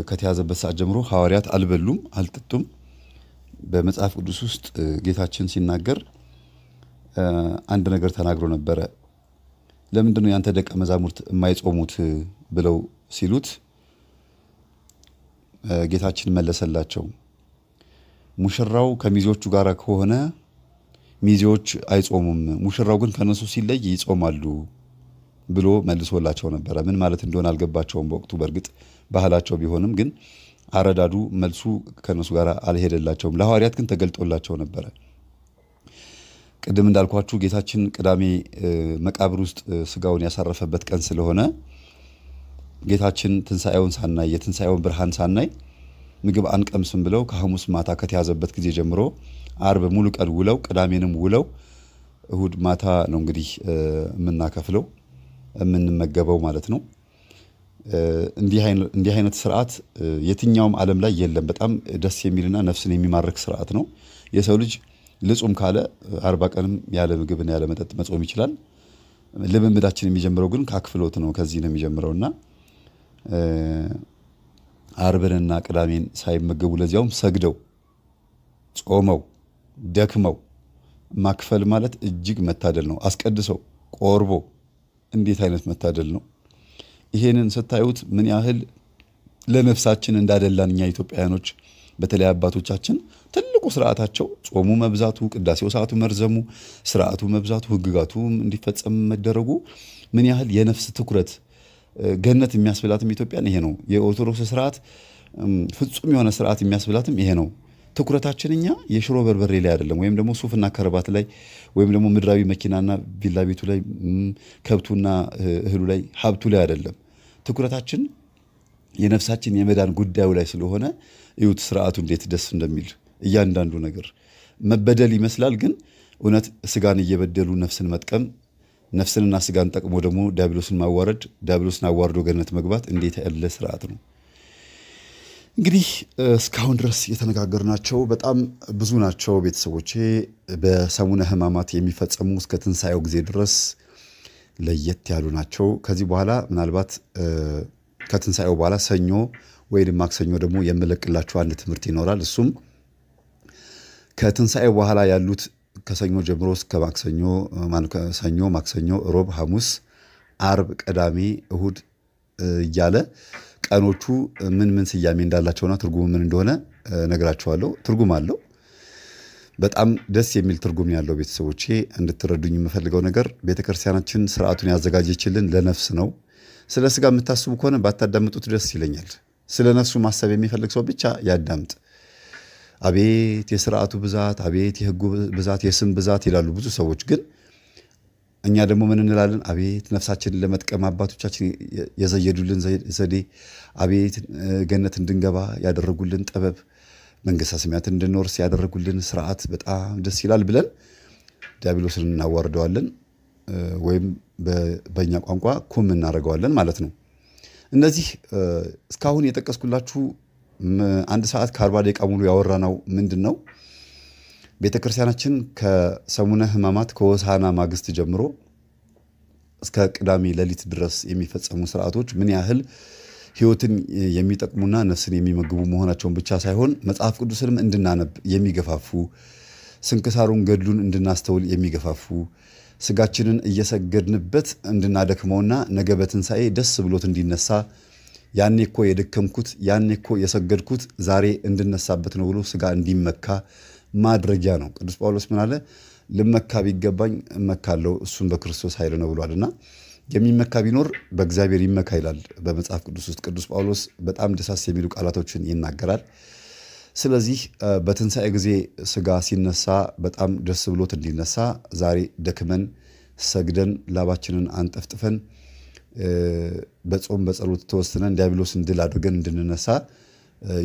ከተያዘበት ሰዓት ጀምሮ ሐዋርያት አልበሉም፣ አልጠጡም። በመጽሐፍ ቅዱስ ውስጥ ጌታችን ሲናገር አንድ ነገር ተናግሮ ነበረ። ለምንድን ነው ያንተ ደቀ መዛሙርት የማይጾሙት ብለው ሲሉት ጌታችን መለሰላቸው፣ ሙሽራው ከሚዜዎቹ ጋር ከሆነ ሚዜዎች አይጾሙም፣ ሙሽራው ግን ከነሱ ሲለይ ይጾማሉ ብሎ መልሶላቸው ነበረ። ምን ማለት እንደሆነ አልገባቸውም በወቅቱ። በእርግጥ ባህላቸው ቢሆንም ግን አረዳዱ መልሱ ከነሱ ጋር አልሄደላቸውም። ለሐዋርያት ግን ተገልጦላቸው ነበረ። ቅድም እንዳልኳችሁ ጌታችን ቅዳሜ መቃብር ውስጥ ስጋውን ያሳረፈበት ቀን ስለሆነ ጌታችን ትንሣኤውን ሳናይ የትንሣኤውን ብርሃን ሳናይ ምግብ አንቀምስም ብለው ከሐሙስ ማታ ከተያዘበት ጊዜ ጀምሮ አርብ ሙሉ ቀን ውለው ቅዳሜንም ውለው እሁድ ማታ ነው እንግዲህ የምናከፍለው የምንመገበው ማለት ነው። እንዲህ አይነት ስርዓት የትኛውም ዓለም ላይ የለም። በጣም ደስ የሚልና ነፍስን የሚማርክ ስርዓት ነው። የሰው ልጅ ልጹም ካለ አርባ ቀንም ያለ ምግብና ያለ መጠጥ መጾም ይችላል። ልምምዳችን የሚጀምረው ግን ከአክፍሎት ነው። ከዚህ ነው የሚጀምረው እና አርብንና ቅዳሜን ሳይመገቡ ለዚያውም ሰግደው ጾመው ደክመው ማክፈል ማለት እጅግ መታደል ነው። አስቀድሰው ቆርቦ እንዴት አይነት መታደል ነው! ይሄንን ስታዩት ምን ያህል ለነፍሳችን እንዳደላን እኛ ኢትዮጵያውያኖች በተለይ አባቶቻችን ትልቁ ስርዓታቸው ጾሙ መብዛቱ፣ ቅዳሴው ሰዓቱ መርዘሙ፣ ስርዓቱ መብዛቱ፣ ህግጋቱ እንዲፈጸም መደረጉ ምን ያህል የነፍስ ትኩረት ገነት የሚያስብላትም ኢትዮጵያን ይሄ ነው። የኦርቶዶክስ ስርዓት ፍጹም የሆነ ስርዓት የሚያስብላትም ይሄ ነው። ትኩረታችን እኛ የሽሮ በርበሬ ላይ አይደለም፣ ወይም ደግሞ ሱፍና ከረባት ላይ ወይም ደግሞ ምድራዊ መኪናና ቪላ ቤቱ ላይ ከብቱና እህሉ ላይ ሀብቱ ላይ አይደለም። ትኩረታችን የነፍሳችን የመዳን ጉዳዩ ላይ ስለሆነ እዩት፣ ስርዓቱ እንዴት ደስ እንደሚል እያንዳንዱ ነገር መበደል ይመስላል፣ ግን እውነት ስጋን እየበደሉ ነፍስን መጥቀም ነፍስንና ስጋን ጠቅሞ ደግሞ ዲያብሎስን ማዋረድ ዲያብሎስን አዋርዶ ገነት መግባት እንዴት ያለ ስርዓት ነው! እንግዲህ እስካሁን ድረስ የተነጋገርናቸው በጣም ብዙ ናቸው። ቤተሰቦቼ በሰሙነ ሕማማት የሚፈጸሙ እስከ ትንሣኤው ጊዜ ድረስ ለየት ያሉ ናቸው። ከዚህ በኋላ ምናልባት ከትንሣኤው በኋላ ሰኞ ወይም ማክሰኞ ደግሞ የምለቅላቸው አንድ ትምህርት ይኖራል። እሱም ከትንሣኤ በኋላ ያሉት ከሰኞ ጀምሮ እስከ ማክሰኞ ሰኞ፣ ማክሰኞ፣ ሮብ፣ ሐሙስ፣ አርብ፣ ቅዳሜ፣ እሁድ እያለ ቀኖቹ ምን ምን ስያሜ እንዳላቸውና ትርጉሙ ምን እንደሆነ ነግራቸዋለሁ። ትርጉም አለው። በጣም ደስ የሚል ትርጉም ያለው ቤተሰቦቼ፣ እንድትረዱኝ የምፈልገው ነገር ቤተክርስቲያናችን ስርዓቱን ያዘጋጀችልን ለነፍስ ነው። ስለ ስጋ የምታስቡ ከሆነ ባታዳምጡት ደስ ይለኛል። ስለ ነፍሱ ማሰብ የሚፈልግ ሰው ብቻ ያዳምጥ። አቤት የስርዓቱ ብዛት፣ አቤት የህጉ ብዛት፣ የስም ብዛት ይላሉ ብዙ ሰዎች ግን እኛ ደግሞ ምን እንላለን? አቤት ነፍሳችንን ለመጥቀም አባቶቻችን የዘየዱልን ዘዴ፣ አቤት ገነት እንድንገባ ያደረጉልን ጥበብ፣ መንግስታ ሰማያት እንድንወርስ ያደረጉልን ስርዓት በጣም ደስ ይላል ብለን ዲያብሎስን እናዋርደዋለን ወይም በእኛ ቋንቋ ኩም እናደርገዋለን ማለት ነው። እነዚህ እስካሁን የጠቀስኩላችሁ አንድ ሰዓት ከአርባ ደቂቃ ሙሉ ነው ምንድን ነው? ቤተ ክርስቲያናችን ከሰሙነ ሕማማት ከወሳና ማግስት ጀምሮ እስከ ቅዳሜ ሌሊት ድረስ የሚፈጸሙ ስርዓቶች ምን ያህል ህይወትን የሚጠቅሙና ነፍስን የሚመግቡ መሆናቸውን ብቻ ሳይሆን መጽሐፍ ቅዱስንም እንድናነብ የሚገፋፉ ስንክሳሩን ገድሉን እንድናስተውል የሚገፋፉ ስጋችንን እየሰገድንበት እንድናደክመውና ነገ በትንሣኤ ደስ ብሎት እንዲነሳ ያኔ እኮ የደከምኩት ያኔ እኮ የሰገድኩት ዛሬ እንድነሳበት ነው ብሎ ስጋ እንዲመካ ማድረጊያ ነው። ቅዱስ ጳውሎስ ምን አለ? ልመካ ቢገባኝ እመካለሁ፣ እሱም በክርስቶስ ኃይል ነው ብሏልና የሚመካ ቢኖር በእግዚአብሔር ይመካ ይላል በመጽሐፍ ቅዱስ ውስጥ። ቅዱስ ጳውሎስ በጣም ደሳስ የሚሉ ቃላቶችን ይናገራል። ስለዚህ በትንሣኤ ጊዜ ስጋ ሲነሳ በጣም ደስ ብሎት እንዲነሳ ዛሬ ደክመን ሰግደን ላባችንን አንጠፍጥፈን በጾም በጸሎት ተወስነን ዲያብሎስን ድል አድርገን እንድንነሳ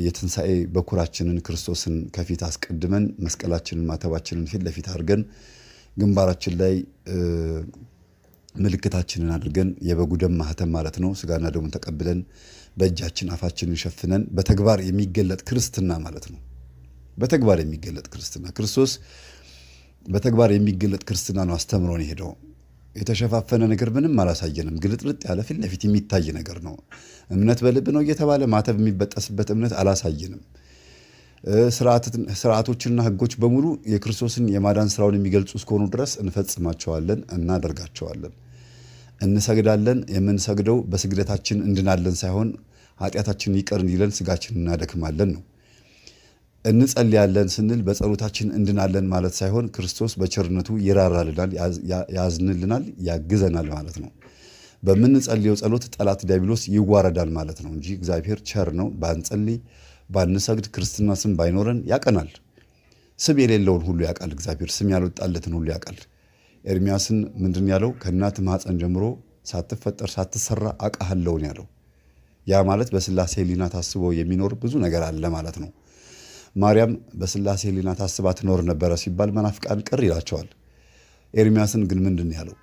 የትንሣኤ በኩራችንን ክርስቶስን ከፊት አስቀድመን መስቀላችንን ማተባችንን ፊት ለፊት አድርገን ግንባራችን ላይ ምልክታችንን አድርገን የበጉ ደም ማህተም ማለት ነው። ስጋና ደሙን ተቀብለን በእጃችን አፋችንን ሸፍነን በተግባር የሚገለጥ ክርስትና ማለት ነው። በተግባር የሚገለጥ ክርስትና ክርስቶስ በተግባር የሚገለጥ ክርስትና ነው አስተምሮን የሄደው። የተሸፋፈነ ነገር ምንም አላሳየንም። ግልጥልጥ ያለ ፊት ለፊት የሚታይ ነገር ነው። እምነት በልብ ነው እየተባለ ማተብ የሚበጠስበት እምነት አላሳየንም። ስርዓቶችና ህጎች በሙሉ የክርስቶስን የማዳን ስራውን የሚገልጹ እስከሆኑ ድረስ እንፈጽማቸዋለን፣ እናደርጋቸዋለን፣ እንሰግዳለን። የምንሰግደው በስግደታችን እንድናለን ሳይሆን ኃጢአታችን ይቀር እንዲለን ስጋችን እናደክማለን ነው። እንጸልያለን ስንል በጸሎታችን እንድናለን ማለት ሳይሆን ክርስቶስ በቸርነቱ ይራራልናል፣ ያዝንልናል፣ ያግዘናል ማለት ነው። በምንጸልየው ጸሎት ጠላት ዲያብሎስ ይዋረዳል ማለት ነው እንጂ እግዚአብሔር ቸር ነው። ባንጸልይ ባንሰግድ ክርስትና ስም ባይኖረን ያቀናል። ስም የሌለውን ሁሉ ያውቃል እግዚአብሔር፣ ስም ያልወጣለትን ሁሉ ያውቃል። ኤርሚያስን ምንድን ያለው? ከእናት ማፀን ጀምሮ ሳትፈጠር ሳትሰራ አቃሃለውን ያለው ያ ማለት በስላሴ ሊና ታስቦ የሚኖር ብዙ ነገር አለ ማለት ነው። ማርያም በስላሴ ሕሊና ታስባ ትኖር ነበረ ሲባል መናፍቃን ቅር ይላቸዋል። ኤርሚያስን ግን ምንድን ያለው?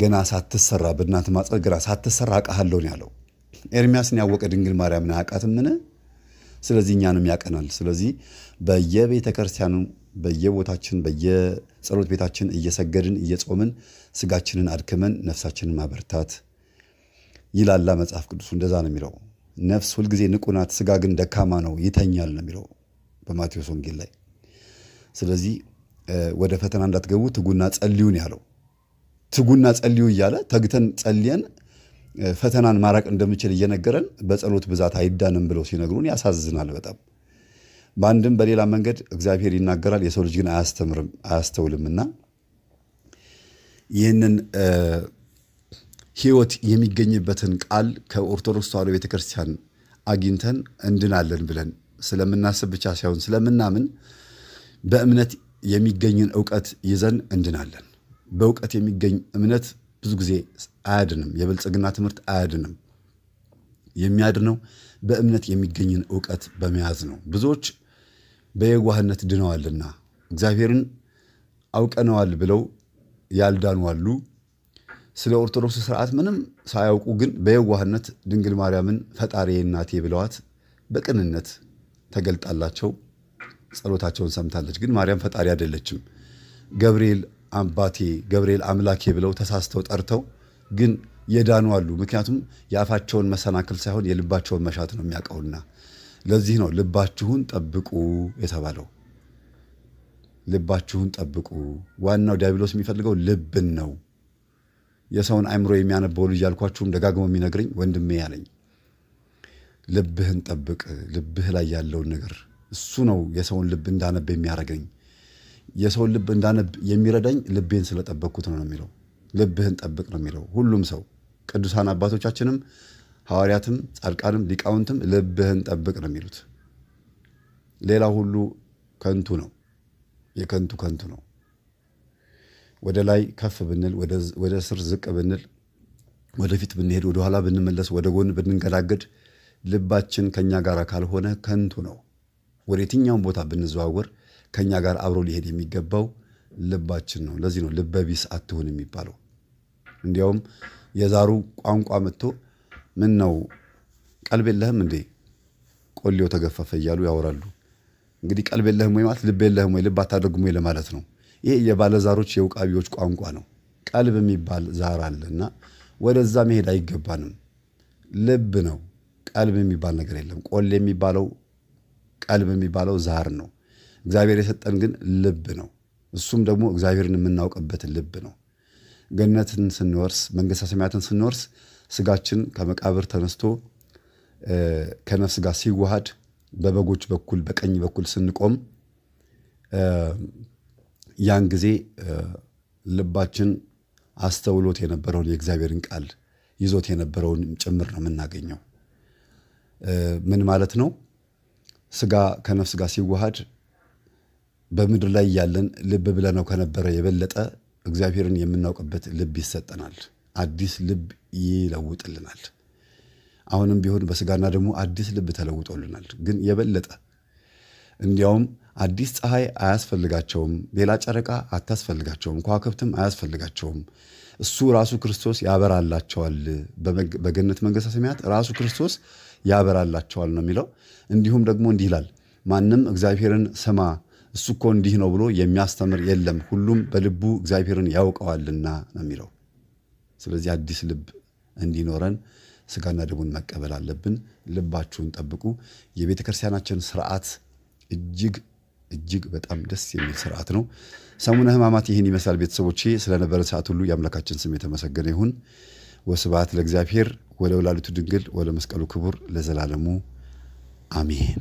ገና ሳትሰራ በእናት ማጸ ገና ሳትሰራ አውቃሃለሁ ያለው። ኤርሚያስን ያወቀ ድንግል ማርያምን አያውቃትምን? ስለዚህ እኛንም ያቀናል። ስለዚህ በየቤተ ክርስቲያኑ በየቦታችን በየጸሎት ቤታችን እየሰገድን እየጾምን ስጋችንን አድክመን ነፍሳችንን ማበርታት ይላላ መጽሐፍ ቅዱሱ እንደዛ ነው የሚለው። ነፍስ ሁልጊዜ ንቁ ናት፣ ስጋ ግን ደካማ ነው ይተኛል ነው የሚለው በማቴዎስ ወንጌል ላይ። ስለዚህ ወደ ፈተና እንዳትገቡ ትጉና ጸልዩን ያለው ትጉና ጸልዩ እያለ ተግተን ጸልየን ፈተናን ማራቅ እንደምችል እየነገረን በጸሎት ብዛት አይዳንም ብለው ሲነግሩን ያሳዝናል በጣም። በአንድም በሌላ መንገድ እግዚአብሔር ይናገራል፣ የሰው ልጅ ግን አያስተምርም አያስተውልምና ይህንን ህይወት የሚገኝበትን ቃል ከኦርቶዶክስ ተዋሕዶ ቤተክርስቲያን አግኝተን እንድናለን ብለን ስለምናስብ ብቻ ሳይሆን ስለምናምን በእምነት የሚገኝን እውቀት ይዘን እንድናለን። በእውቀት የሚገኝ እምነት ብዙ ጊዜ አያድንም፣ የብልጽግና ትምህርት አያድንም። የሚያድነው በእምነት የሚገኝን እውቀት በመያዝ ነው። ብዙዎች በየዋህነት ድነዋልና እግዚአብሔርን አውቀነዋል ብለው ያልዳኑ አሉ። ስለ ኦርቶዶክስ ስርዓት ምንም ሳያውቁ ግን በየዋህነት ድንግል ማርያምን ፈጣሪ እናቴ ብለዋት በቅንነት ተገልጣላቸው ጸሎታቸውን ሰምታለች። ግን ማርያም ፈጣሪ አይደለችም። ገብርኤል አባቴ፣ ገብርኤል አምላኬ ብለው ተሳስተው ጠርተው ግን የዳኑ አሉ። ምክንያቱም የአፋቸውን መሰናክል ሳይሆን የልባቸውን መሻት ነው የሚያውቀውና ለዚህ ነው ልባችሁን ጠብቁ የተባለው። ልባችሁን ጠብቁ። ዋናው ዲያብሎስ የሚፈልገው ልብን ነው። የሰውን አይምሮ የሚያነበው ልጅ ያልኳችሁም ደጋግሞ የሚነግረኝ ወንድሜ ያለኝ ልብህን ጠብቅ፣ ልብህ ላይ ያለውን ነገር እሱ ነው የሰውን ልብ እንዳነብ የሚያደርገኝ። የሰውን ልብ እንዳነብ የሚረዳኝ ልቤን ስለጠበቅኩት ነው የሚለው። ልብህን ጠብቅ ነው የሚለው ሁሉም ሰው። ቅዱሳን አባቶቻችንም ሐዋርያትም ጻድቃንም ሊቃውንትም ልብህን ጠብቅ ነው የሚሉት። ሌላ ሁሉ ከንቱ ነው፣ የከንቱ ከንቱ ነው። ወደ ላይ ከፍ ብንል፣ ወደ ስር ዝቅ ብንል፣ ወደፊት ብንሄድ፣ ወደኋላ ብንመለስ፣ ወደ ጎን ብንንገዳገድ ልባችን ከኛ ጋር ካልሆነ ከንቱ ነው። ወደ የትኛውን ቦታ ብንዘዋወር ከኛ ጋር አብሮ ሊሄድ የሚገባው ልባችን ነው። ለዚህ ነው ልበቢስ አትሁን የሚባለው። እንዲያውም የዛሩ ቋንቋ መጥቶ ምን ነው ቀልብ የለህም እንዴ ቆሌው ተገፈፈ እያሉ ያወራሉ። እንግዲህ ቀልብ የለህም ወይ ማለት ልብ የለህም ወይ ልብ አታደርጉም ወይ ለማለት ነው። ይሄ የባለዛሮች የውቃቢዎች ቋንቋ ነው። ቀልብ የሚባል ዛር አለና ወደዛ መሄድ አይገባንም። ልብ ነው። ቀልብ የሚባል ነገር የለም። ቆል የሚባለው ቀልብ የሚባለው ዛር ነው። እግዚአብሔር የሰጠን ግን ልብ ነው። እሱም ደግሞ እግዚአብሔርን የምናውቅበት ልብ ነው። ገነትን ስንወርስ፣ መንግሥተ ሰማያትን ስንወርስ ስጋችን ከመቃብር ተነስቶ ከነፍስ ጋር ሲዋሃድ በበጎች በኩል በቀኝ በኩል ስንቆም ያን ጊዜ ልባችን አስተውሎት የነበረውን የእግዚአብሔርን ቃል ይዞት የነበረውን ጭምር ነው የምናገኘው። ምን ማለት ነው? ስጋ ከነፍስ ጋር ሲዋሃድ በምድር ላይ ያለን ልብ ብለነው ከነበረ የበለጠ እግዚአብሔርን የምናውቅበት ልብ ይሰጠናል። አዲስ ልብ ይለውጥልናል። አሁንም ቢሆን በስጋና ደግሞ አዲስ ልብ ተለውጦልናል፣ ግን የበለጠ እንዲያውም አዲስ ፀሐይ አያስፈልጋቸውም፣ ሌላ ጨረቃ አታስፈልጋቸውም፣ ከዋክብትም አያስፈልጋቸውም። እሱ ራሱ ክርስቶስ ያበራላቸዋል። በገነት መንግሥተ ሰማያት ራሱ ክርስቶስ ያበራላቸዋል ነው የሚለው። እንዲሁም ደግሞ እንዲህ ይላል፣ ማንም እግዚአብሔርን ስማ እሱ እኮ እንዲህ ነው ብሎ የሚያስተምር የለም፣ ሁሉም በልቡ እግዚአብሔርን ያውቀዋልና ነው የሚለው። ስለዚህ አዲስ ልብ እንዲኖረን ስጋና ደሙን መቀበል አለብን። ልባችሁን ጠብቁ። የቤተ ክርስቲያናችን ስርዓት እጅግ እጅግ በጣም ደስ የሚል ስርዓት ነው። ሰሙነ ሕማማት ይህን ይመስላል። ቤተሰቦቼ ስለነበረ ሰዓት ሁሉ የአምላካችን ስም የተመሰገነ ይሁን። ወስብሐት ለእግዚአብሔር ወለ ወላዲቱ ድንግል ወለ መስቀሉ ክቡር ለዘላለሙ አሜን።